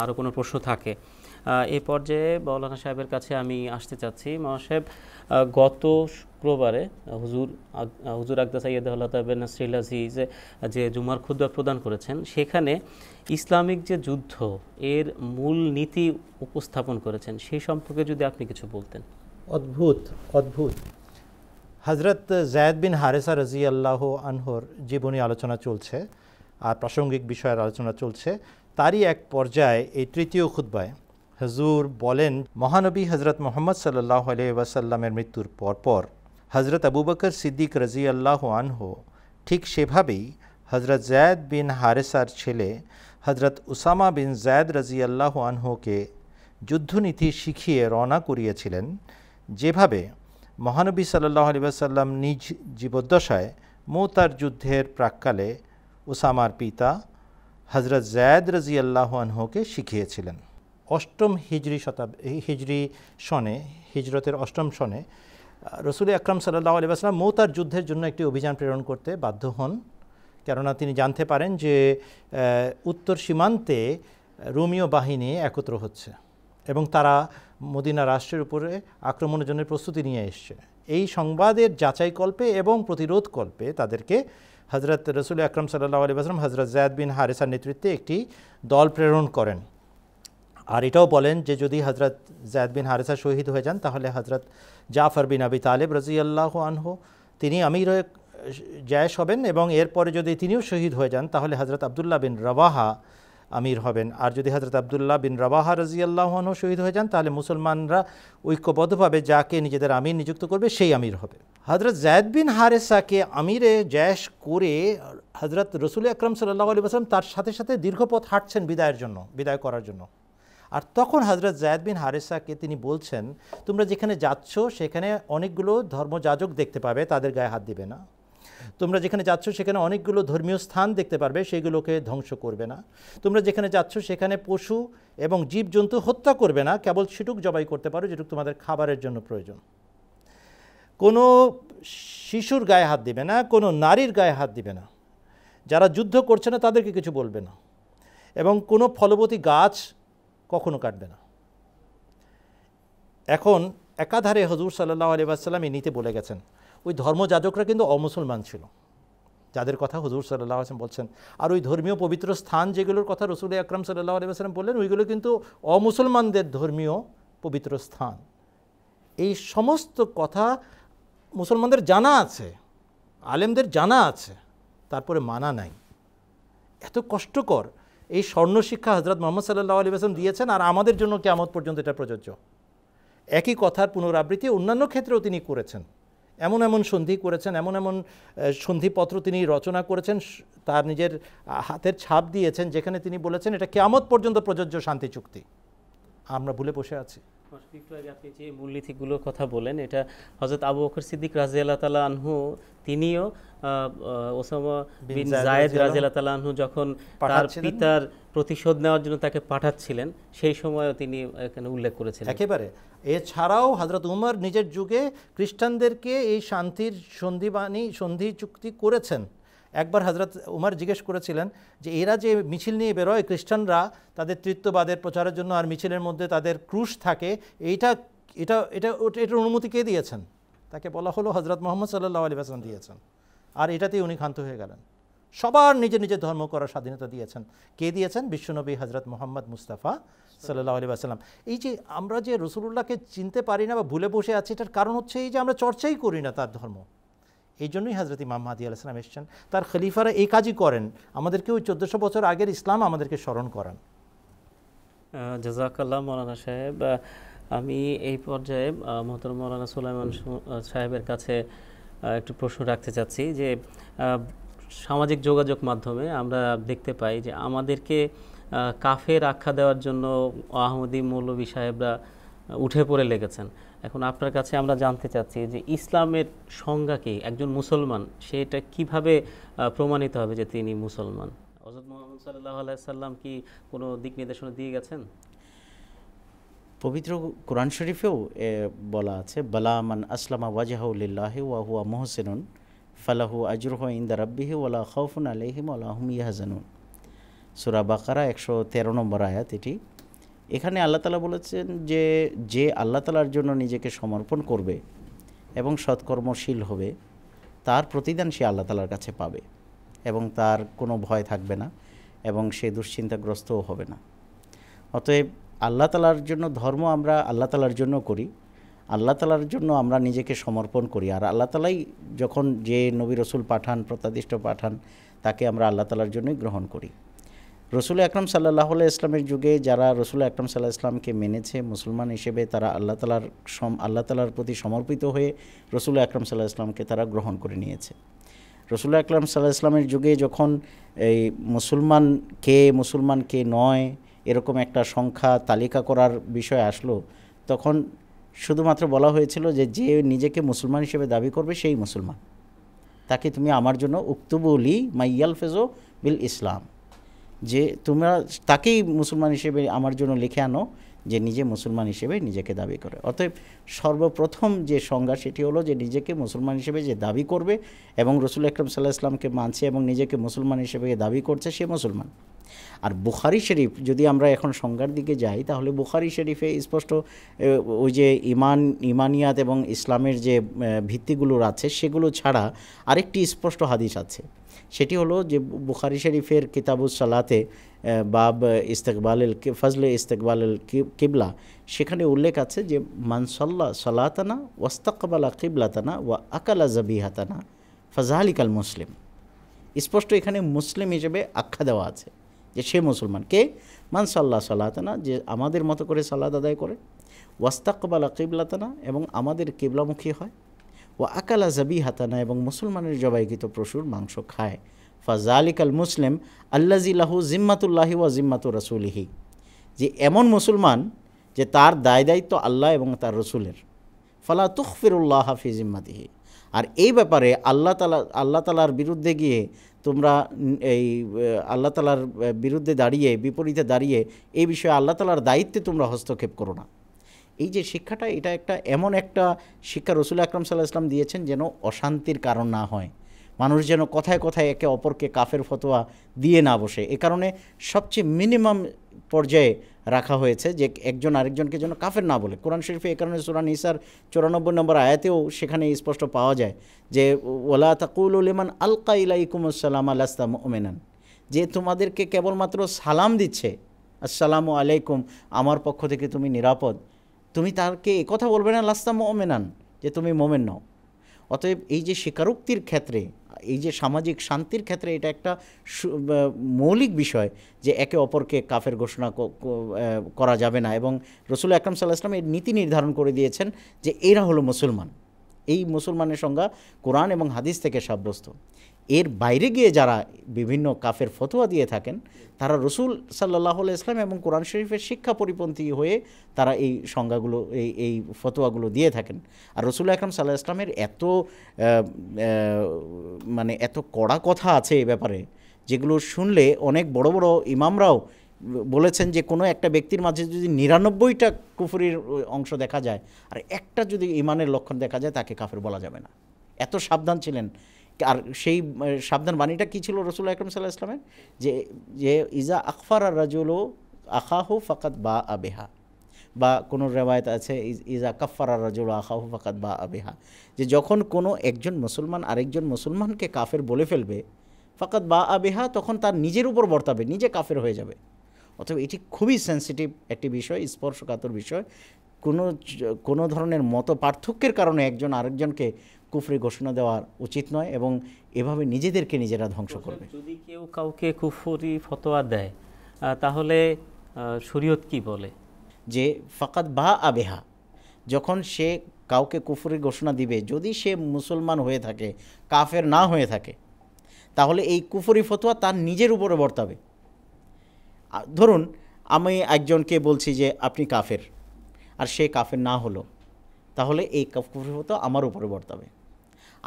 আরও কোনো প্রশ্ন থাকে এ পর্যায়ে মৌলানা সাহেবের কাছে আমি আসতে চাচ্ছি মৌলানা সাহেব গত শুক্রবারে হুজুর হুজুর আকদা সাইয়েদাল্লাহ তাবেন আজিজ যে জুমার খুদ্া প্রদান করেছেন সেখানে ইসলামিক যে যুদ্ধ এর মূল নীতি উপস্থাপন করেছেন সেই সম্পর্কে যদি আপনি কিছু বলতেন অদ্ভুত অদ্ভুত হজরত জায়দ বিন হারেসা রাজি আল্লাহ আনহর জীবনী আলোচনা চলছে আর প্রাসঙ্গিক বিষয়ের আলোচনা চলছে তারই এক পর্যায়ে এই তৃতীয় খুদ্বায় হজুর বলেন মহানবী হজরত মোহাম্মদ সাল্লাহ আলিয়া ওয়াসাল্লামের মৃত্যুর পরপর হজরত আবু বকর সিদ্দিক রাজি আল্লাহ আনহ ঠিক সেভাবেই হজরত জায়দ বিন হারেসার ছেলে হজরত উসামা বিন জায়দ রাজি আল্লাহ আনহোকে যুদ্ধনীতি শিখিয়ে রওনা করিয়েছিলেন যেভাবে মহানবী সাল্লাহ আলি নিজ জীবদ্দশায় তার যুদ্ধের প্রাককালে উসামার পিতা হজরত জায়দ রাজি আল্লাহ আনহোকে শিখিয়েছিলেন অষ্টম হিজরি শতাব হিজরি সনে হিজরতের অষ্টম সনে রসুল আকরম সাল্লা আলী আসলাম মৌতার যুদ্ধের জন্য একটি অভিযান প্রেরণ করতে বাধ্য হন কেননা তিনি জানতে পারেন যে উত্তর সীমান্তে রোমীয় বাহিনী একত্র হচ্ছে এবং তারা মদিনা রাষ্ট্রের উপরে আক্রমণের জন্য প্রস্তুতি নিয়ে এসছে এই সংবাদের যাচাইকল্পে এবং প্রতিরোধকল্পে তাদেরকে হজরত রসুল আকরম সাল্লাহ আলী আসলাম হজরত জায়দ বিন হারেসার নেতৃত্বে একটি দল প্রেরণ করেন আর এটাও বলেন যে যদি হজরত জায়দ বিন হারেসা শহীদ হয়ে যান তাহলে হজরত জাফর বিন আবি তালেব রাজিয়াল্লাহ আনহু তিনি আমির জায়স হবেন এবং এরপরে যদি তিনিও শহীদ হয়ে যান তাহলে হজরত আবদুল্লাহ বিন রবাহা আমির হবেন আর যদি হজরত আবদুল্লাহ বিন রাবাহা রাজিয়াল্লাহনও শহীদ হয়ে যান তাহলে মুসলমানরা ঐক্যবদ্ধভাবে যাকে নিজেদের আমির নিযুক্ত করবে সেই আমির হবে হজরত জায়দ বিন হারেসাকে আমিরে জ্যাস করে হজরত রসুল আকরম সাল্লাহ আলী আসলাম তার সাথে সাথে দীর্ঘপথ হাঁটছেন বিদায়ের জন্য বিদায় করার জন্য আর তখন হজরত জায়দ বিন হারেসাকে তিনি বলছেন তোমরা যেখানে যাচ্ছ সেখানে অনেকগুলো ধর্মযাজক দেখতে পাবে তাদের গায়ে হাত দিবে না তোমরা যেখানে যাচ্ছ সেখানে অনেকগুলো ধর্মীয় স্থান দেখতে পারবে সেগুলোকে ধ্বংস করবে না তোমরা যেখানে যাচ্ছ সেখানে পশু এবং জীবজন্তু হত্যা করবে না কেবল সেটুক জবাই করতে পারো যেটুক তোমাদের খাবারের জন্য প্রয়োজন কোনো শিশুর গায়ে হাত দিবে না কোনো নারীর গায়ে হাত দিবে না যারা যুদ্ধ করছে না তাদেরকে কিছু বলবে না এবং কোনো ফলবতী গাছ কখনো কাটবে না এখন একাধারে হজুর সাল্লাহ আলিবাসাল্লাম এ নিতে বলে গেছেন ওই ধর্মযাজকরা কিন্তু অমুসলমান ছিল যাদের কথা হজুর সাল্লাহ আসলাম বলছেন আর ওই ধর্মীয় পবিত্র স্থান যেগুলোর কথা রসুল আকরাম সাল্লাহ আলিবাসাল্লাম বললেন ওইগুলো কিন্তু অমুসলমানদের ধর্মীয় পবিত্র স্থান এই সমস্ত কথা মুসলমানদের জানা আছে আলেমদের জানা আছে তারপরে মানা নাই এত কষ্টকর এই স্বর্ণ শিক্ষা হজরত মোহাম্মদ সাল্লাহ আলী আসলাম দিয়েছেন আর আমাদের জন্য কেমত পর্যন্ত এটা প্রযোজ্য একই কথার পুনরাবৃত্তি অন্যান্য ক্ষেত্রেও তিনি করেছেন এমন এমন সন্ধি করেছেন এমন এমন সন্ধিপত্র তিনি রচনা করেছেন তার নিজের হাতের ছাপ দিয়েছেন যেখানে তিনি বলেছেন এটা কেমত পর্যন্ত প্রযোজ্য শান্তি চুক্তি আমরা ভুলে বসে আছি একটু আপনি যে মূলনীতিগুলোর কথা বলেন এটা হজরত আবু বকর সিদ্দিক রাজিয়াল্লাহ তালা আনহু তিনিও ওসামা বিন জায়েদ রাজিয়াল্লাহ তালা আনহু যখন তার পিতার প্রতিশোধ নেওয়ার জন্য তাকে পাঠাচ্ছিলেন সেই সময়ও তিনি এখানে উল্লেখ করেছেন একেবারে এছাড়াও হজরত উমর নিজের যুগে খ্রিস্টানদেরকে এই শান্তির সন্ধিবাণী সন্ধি চুক্তি করেছেন একবার হজরত উমার জিজ্ঞেস করেছিলেন যে এরা যে মিছিল নিয়ে বেরোয় খ্রিস্টানরা তাদের তৃত্ববাদের প্রচারের জন্য আর মিছিলের মধ্যে তাদের ক্রুশ থাকে এইটা এটা এটা এটার অনুমতি কে দিয়েছেন তাকে বলা হলো হজরত মোহাম্মদ সাল্লাহ আলী আসলাম দিয়েছেন আর এটাতেই উনি ক্ষান্ত হয়ে গেলেন সবার নিজে নিজে ধর্ম করার স্বাধীনতা দিয়েছেন কে দিয়েছেন বিশ্বনবী হজরত মোহাম্মদ মুস্তাফা সাল্লাহ আলী আসসালাম এই যে আমরা যে রসুল্লাহকে চিনতে পারি না বা ভুলে বসে আছি এটার কারণ হচ্ছে এই যে আমরা চর্চাই করি না তার ধর্ম এই জন্যই হাজরত ইমাম মাহাদি আল ইসলাম এসছেন তার খলিফারা এই কাজই করেন আমাদেরকে ওই চোদ্দশো বছর আগের ইসলাম আমাদেরকে স্মরণ করান জাজাকাল্লাহ মৌলানা সাহেব আমি এই পর্যায়ে মোহতর মৌলানা সুলাইমান সাহেবের কাছে একটু প্রশ্ন রাখতে চাচ্ছি যে সামাজিক যোগাযোগ মাধ্যমে আমরা দেখতে পাই যে আমাদেরকে কাফের আখ্যা দেওয়ার জন্য আহমদি মৌলবী সাহেবরা উঠে পড়ে লেগেছেন এখন আপনার কাছে আমরা জানতে চাচ্ছি যে ইসলামের সংজ্ঞা কি একজন মুসলমান সেটা কিভাবে প্রমাণিত হবে যে তিনি মুসলমান হজরত মোহাম্মদ সাল্লাহ আলাইসাল্লাম কি কোনো দিক নির্দেশনা দিয়ে গেছেন পবিত্র কোরআন শরীফেও বলা আছে বালামান আসলামা ওয়াজাহুল্লাহ ওয়াহুয়া মোহসেনুন ফালাহু আজরুহ ইন্দা রাব্বিহি ওলা খৌফুন আলহিম আল্লাহম ইয়াহজানুন সুরাবাকারা বাকারা একশো তেরো নম্বর আয়াত এটি এখানে আল্লাহ তালা বলেছেন যে যে আল্লাহ তালার জন্য নিজেকে সমর্পণ করবে এবং সৎকর্মশীল হবে তার প্রতিদান সে আল্লাহ তালার কাছে পাবে এবং তার কোনো ভয় থাকবে না এবং সে দুশ্চিন্তাগ্রস্তও হবে না অতএব আল্লাহ তালার জন্য ধর্ম আমরা আল্লাহ তালার জন্য করি আল্লাহ তালার জন্য আমরা নিজেকে সমর্পণ করি আর আল্লাহ তালাই যখন যে নবী রসুল পাঠান প্রত্যাদিষ্ট পাঠান তাকে আমরা আল্লাহ তালার জন্যই গ্রহণ করি রসুল আকরম সাল্লাহ ইসলামের যুগে যারা রসুল আকরম সাল্লাহ ইসলামকে মেনেছে মুসলমান হিসেবে তারা আল্লাহ তালার সম আল্লাহ তালার প্রতি সমর্পিত হয়ে রসুল আকরম সাল্লাহ ইসলামকে তারা গ্রহণ করে নিয়েছে রসুল আকরম সাল্লাহ ইসলামের যুগে যখন এই মুসলমান কে মুসলমান কে নয় এরকম একটা সংখ্যা তালিকা করার বিষয় আসলো তখন শুধুমাত্র বলা হয়েছিল যে যে নিজেকে মুসলমান হিসেবে দাবি করবে সেই মুসলমান তাকে তুমি আমার জন্য উক্তবলি মাইয়াল ফেজো বিল ইসলাম যে তোমরা তাকেই মুসলমান হিসেবে আমার জন্য লিখে আনো যে নিজে মুসলমান হিসেবে নিজেকে দাবি করে অতএব সর্বপ্রথম যে সংজ্ঞা সেটি হলো যে নিজেকে মুসলমান হিসেবে যে দাবি করবে এবং রসুল আকরম সাল্লাহ ইসলামকে মানছে এবং নিজেকে মুসলমান হিসেবে দাবি করছে সে মুসলমান আর বুখারি শরীফ যদি আমরা এখন সংজ্ঞার দিকে যাই তাহলে বুখারি শরীফে স্পষ্ট ওই যে ইমান ইমানিয়াত এবং ইসলামের যে ভিত্তিগুলোর আছে সেগুলো ছাড়া আরেকটি স্পষ্ট হাদিস আছে সেটি হলো যে বুখারি শরীফের কিতাবুস সালাতে বাব ইস্তেকবাল ফজল ইস্তেকবাল কিবলা সেখানে উল্লেখ আছে যে মানসল্লা সালাতানা ওয়াস্তাকবালা কিবলাতানা ওয়া আকালা জবিহাতানা ফজাহালিকাল মুসলিম স্পষ্ট এখানে মুসলিম হিসেবে আখ্যা দেওয়া আছে যে সে মুসলমান কে মানসল্লা সাল্লাহতানা যে আমাদের মতো করে সালাদ আদায় করে ওয়াস্তাকবালা কিবলাতানা এবং আমাদের কিবলামুখী হয় ও আকালা জাবি হাতানা এবং মুসলমানের জবাইকৃত পশুর মাংস খায় ফাজা আলিকাল মুসলিম আল্লাজিল্লাহু জিম্মাতুল্লাহি ওয়া রসুল রসুলিহি যে এমন মুসলমান যে তার দায় দায়িত্ব আল্লাহ এবং তার রসুলের ফালা তুখফিরুল্লাহ হাফি জিম্মাতিহি আর এই ব্যাপারে আল্লাহ তালা আল্লাহ তালার বিরুদ্ধে গিয়ে তোমরা এই আল্লাহ তালার বিরুদ্ধে দাঁড়িয়ে বিপরীতে দাঁড়িয়ে এই বিষয়ে আল্লাহ তালার দায়িত্বে তোমরা হস্তক্ষেপ করো না এই যে শিক্ষাটা এটা একটা এমন একটা শিক্ষা রসুল আকরম সাল্লাহ ইসলাম দিয়েছেন যেন অশান্তির কারণ না হয় মানুষ যেন কথায় কথায় একে অপরকে কাফের ফতোয়া দিয়ে না বসে এ কারণে সবচেয়ে মিনিমাম পর্যায়ে রাখা হয়েছে যে একজন আরেকজনকে যেন কাফের না বলে কোরআন শরীফে এ কারণে সুরান ইসার চুরানব্বই নম্বর আয়াতেও সেখানে স্পষ্ট পাওয়া যায় যে ওলা তাকুল উলিমান আলকা ইলাইকুমসালাম আলাস্তা ওমেনান যে তোমাদেরকে কেবলমাত্র সালাম দিচ্ছে আসসালামু আলাইকুম আমার পক্ষ থেকে তুমি নিরাপদ তুমি তাকে কথা বলবে না লাস্তা মোমেনান যে তুমি মোমেন নও অতএব এই যে স্বীকারোক্তির ক্ষেত্রে এই যে সামাজিক শান্তির ক্ষেত্রে এটা একটা মৌলিক বিষয় যে একে অপরকে কাফের ঘোষণা করা যাবে না এবং রসুল আকরম সাল্লাহ ইসলাম এর নীতি নির্ধারণ করে দিয়েছেন যে এরা হলো মুসলমান এই মুসলমানের সংজ্ঞা কোরআন এবং হাদিস থেকে সাব্যস্ত এর বাইরে গিয়ে যারা বিভিন্ন কাফের ফতোয়া দিয়ে থাকেন তারা রসুল সাল্লাহ ইসলাম এবং কোরআন শরীফের শিক্ষা পরিপন্থী হয়ে তারা এই সংজ্ঞাগুলো এই এই ফতোয়াগুলো দিয়ে থাকেন আর রসুল আকরম সাল্লাহ ইসলামের এত মানে এত কড়া কথা আছে এ ব্যাপারে যেগুলো শুনলে অনেক বড় বড় ইমামরাও বলেছেন যে কোনো একটা ব্যক্তির মাঝে যদি নিরানব্বইটা কুফুরির অংশ দেখা যায় আর একটা যদি ইমানের লক্ষণ দেখা যায় তাকে কাফের বলা যাবে না এত সাবধান ছিলেন আর সেই সাবধান বাণীটা কী ছিল রসুল আকরম সাল্লাহ ইসলামের যে যে ইজা আকফার আর রাজুল আখাহু ফাকাত বা আবেহা বা কোনো রেওয়ায়ত আছে ইজা কাফার আর রাজুল আখাহু ফাকাত বা আবেহা যে যখন কোনো একজন মুসলমান আরেকজন মুসলমানকে কাফের বলে ফেলবে ফাকাত বা আবেহা তখন তার নিজের উপর বর্তাবে নিজে কাফের হয়ে যাবে অথবা এটি খুবই সেন্সিটিভ একটি বিষয় স্পর্শকাতর বিষয় কোনো কোনো ধরনের মত পার্থক্যের কারণে একজন আরেকজনকে কুফরি ঘোষণা দেওয়ার উচিত নয় এবং এভাবে নিজেদেরকে নিজেরা ধ্বংস করবে যদি কেউ কাউকে কুফরি ফতোয়া দেয় তাহলে শরীয়ত কি বলে যে ফাকাত বা আবেহা যখন সে কাউকে কুফরি ঘোষণা দিবে যদি সে মুসলমান হয়ে থাকে কাফের না হয়ে থাকে তাহলে এই কুফরি ফতোয়া তার নিজের উপরে বর্তাবে ধরুন আমি একজনকে বলছি যে আপনি কাফের আর সে কাফের না হলো তাহলে এই কুফরি ফতোয়া আমার উপরে বর্তাবে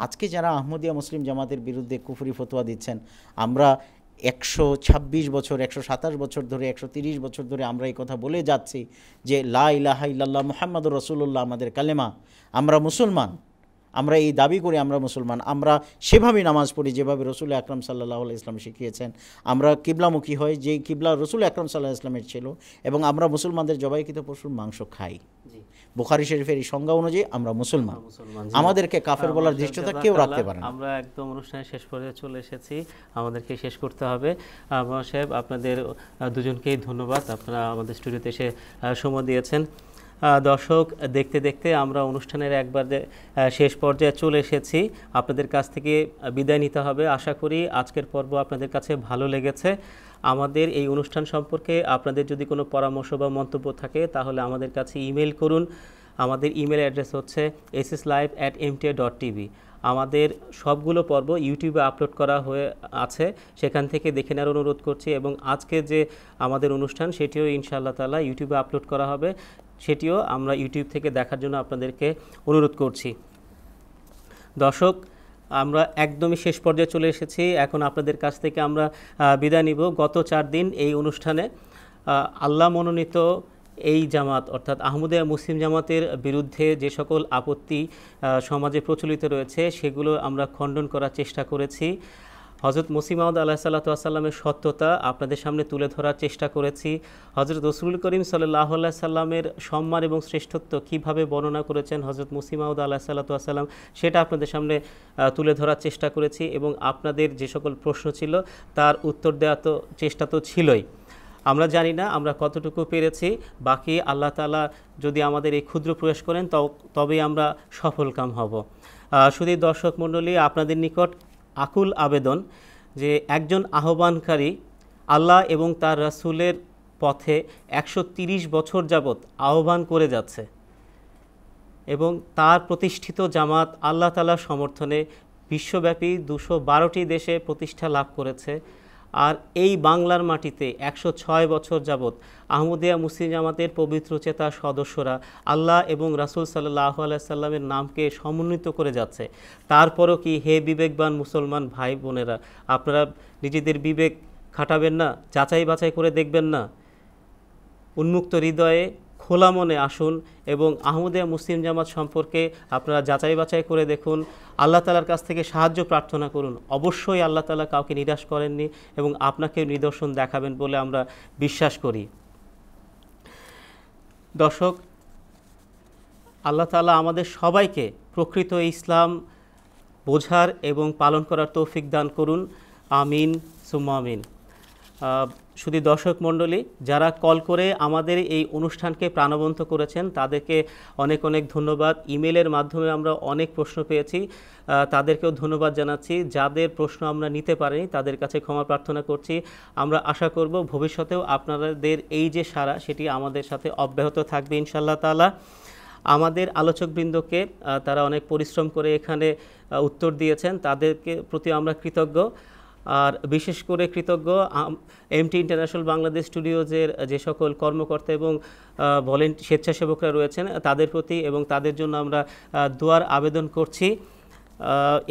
আজকে যারা আহমদিয়া মুসলিম জামাতের বিরুদ্ধে কুফরি ফতোয়া দিচ্ছেন আমরা একশো ছাব্বিশ বছর একশো সাতাশ বছর ধরে একশো তিরিশ বছর ধরে আমরা এই কথা বলে যাচ্ছি যে লা ইলাহা ইল্লাল্লাহ মোহাম্মদ রসুল্লাহ আমাদের কালেমা আমরা মুসলমান আমরা এই দাবি করি আমরা মুসলমান আমরা সেভাবে নামাজ পড়ি যেভাবে রসুল আকরম সাল্লাহ ইসলাম শিখিয়েছেন আমরা কিবলামুখী হই যেই কিবলা রসুল আকরম সাল্লাহ ইসলামের ছিল এবং আমরা মুসলমানদের জবাইকৃত পশুর মাংস খাই বুখারি শরীফের এই সংজ্ঞা অনুযায়ী আমরা মুসলমান আমাদেরকে হ্যাঁ, কাফের বলার দৃষ্টতা কেউ রাখতে পারে আমরা একদম অনুষ্ঠানের শেষ পর্যায়ে চলে এসেছি আমাদেরকে শেষ করতে হবে সাহেব আপনাদের দুজনকেই ধন্যবাদ আপনারা আমাদের স্টুডিওতে এসে সময় দিয়েছেন দর্শক দেখতে দেখতে আমরা অনুষ্ঠানের একবার শেষ পর্যায়ে চলে এসেছি আপনাদের কাছ থেকে বিদায় নিতে হবে আশা করি আজকের পর্ব আপনাদের কাছে ভালো লেগেছে আমাদের এই অনুষ্ঠান সম্পর্কে আপনাদের যদি কোনো পরামর্শ বা মন্তব্য থাকে তাহলে আমাদের কাছে ইমেল করুন আমাদের ইমেল অ্যাড্রেস হচ্ছে S S live at MTA dot TV আমাদের সবগুলো পর্ব ইউটিউবে আপলোড করা হয়ে আছে সেখান থেকে দেখে নেওয়ার অনুরোধ করছি এবং আজকে যে আমাদের অনুষ্ঠান সেটিও ইনশাআল্লাহ তালা ইউটিউবে আপলোড করা হবে সেটিও আমরা ইউটিউব থেকে দেখার জন্য আপনাদেরকে অনুরোধ করছি দর্শক আমরা একদমই শেষ পর্যায়ে চলে এসেছি এখন আপনাদের কাছ থেকে আমরা বিদায় নিব গত চার দিন এই অনুষ্ঠানে আল্লাহ মনোনীত এই জামাত অর্থাৎ আহমদিয়া মুসলিম জামাতের বিরুদ্ধে যে সকল আপত্তি সমাজে প্রচলিত রয়েছে সেগুলো আমরা খণ্ডন করার চেষ্টা করেছি হজরত মুসিমাউদ আল্লাহ সাল্লাতামের সত্যতা আপনাদের সামনে তুলে ধরার চেষ্টা করেছি হজরত রসুল করিম সাল্লাহ আল্লাহ সাল্লামের সম্মান এবং শ্রেষ্ঠত্ব কিভাবে বর্ণনা করেছেন হজরত মুসিমাউদ আল্লাহ সাল্লাতাম সেটা আপনাদের সামনে তুলে ধরার চেষ্টা করেছি এবং আপনাদের যে সকল প্রশ্ন ছিল তার উত্তর দেওয়া তো চেষ্টা তো ছিলই আমরা জানি না আমরা কতটুকু পেরেছি বাকি আল্লাহ তালা যদি আমাদের এই ক্ষুদ্র প্রয়াস করেন তবেই আমরা সফলকাম হব শুধু দর্শক মণ্ডলী আপনাদের নিকট আকুল আবেদন যে একজন আহ্বানকারী আল্লাহ এবং তার রাসুলের পথে একশো বছর যাবৎ আহ্বান করে যাচ্ছে এবং তার প্রতিষ্ঠিত জামাত আল্লাহ তালার সমর্থনে বিশ্বব্যাপী দুশো বারোটি দেশে প্রতিষ্ঠা লাভ করেছে আর এই বাংলার মাটিতে একশো ছয় বছর যাবৎ আহমদিয়া মুসলিম জামাতের পবিত্র চেতা সদস্যরা আল্লাহ এবং রাসুল সাল্লাহ সাল্লামের নামকে সমন্বিত করে যাচ্ছে তারপরও কি হে বিবেকবান মুসলমান ভাই বোনেরা আপনারা নিজেদের বিবেক খাটাবেন না যাচাই বাছাই করে দেখবেন না উন্মুক্ত হৃদয়ে খোলা মনে আসুন এবং আহমদিয়া মুসলিম জামাত সম্পর্কে আপনারা যাচাই বাছাই করে দেখুন আল্লাহ তালার কাছ থেকে সাহায্য প্রার্থনা করুন অবশ্যই আল্লাহ তালা কাউকে নিরাশ করেননি এবং আপনাকে নিদর্শন দেখাবেন বলে আমরা বিশ্বাস করি দর্শক আল্লাহ তালা আমাদের সবাইকে প্রকৃত ইসলাম বোঝার এবং পালন করার তৌফিক দান করুন আমিন সুম্মা আমিন শুধু দর্শক মণ্ডলী যারা কল করে আমাদের এই অনুষ্ঠানকে প্রাণবন্ত করেছেন তাদেরকে অনেক অনেক ধন্যবাদ ইমেলের মাধ্যমে আমরা অনেক প্রশ্ন পেয়েছি তাদেরকেও ধন্যবাদ জানাচ্ছি যাদের প্রশ্ন আমরা নিতে পারিনি তাদের কাছে ক্ষমা প্রার্থনা করছি আমরা আশা করব ভবিষ্যতেও আপনাদের এই যে সারা সেটি আমাদের সাথে অব্যাহত থাকবে ইনশাল্লাহ তালা আমাদের আলোচকবৃন্দকে তারা অনেক পরিশ্রম করে এখানে উত্তর দিয়েছেন তাদেরকে প্রতি আমরা কৃতজ্ঞ আর বিশেষ করে কৃতজ্ঞ এমটি ইন্টারন্যাশনাল বাংলাদেশ স্টুডিওজের যে সকল কর্মকর্তা এবং ভলেন্ট স্বেচ্ছাসেবকরা রয়েছেন তাদের প্রতি এবং তাদের জন্য আমরা দুয়ার আবেদন করছি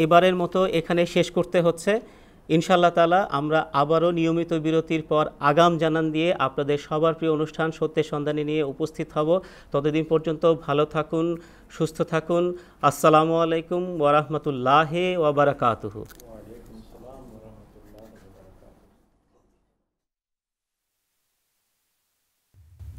এবারের মতো এখানে শেষ করতে হচ্ছে ইনশাল্লাহ তালা আমরা আবারও নিয়মিত বিরতির পর আগাম জানান দিয়ে আপনাদের সবার প্রিয় অনুষ্ঠান সত্যের সন্ধানে নিয়ে উপস্থিত হব ততদিন পর্যন্ত ভালো থাকুন সুস্থ থাকুন আসসালামু আলাইকুম ওয়ারাহমতুল্লাহ ওয়াবারাকাতুহু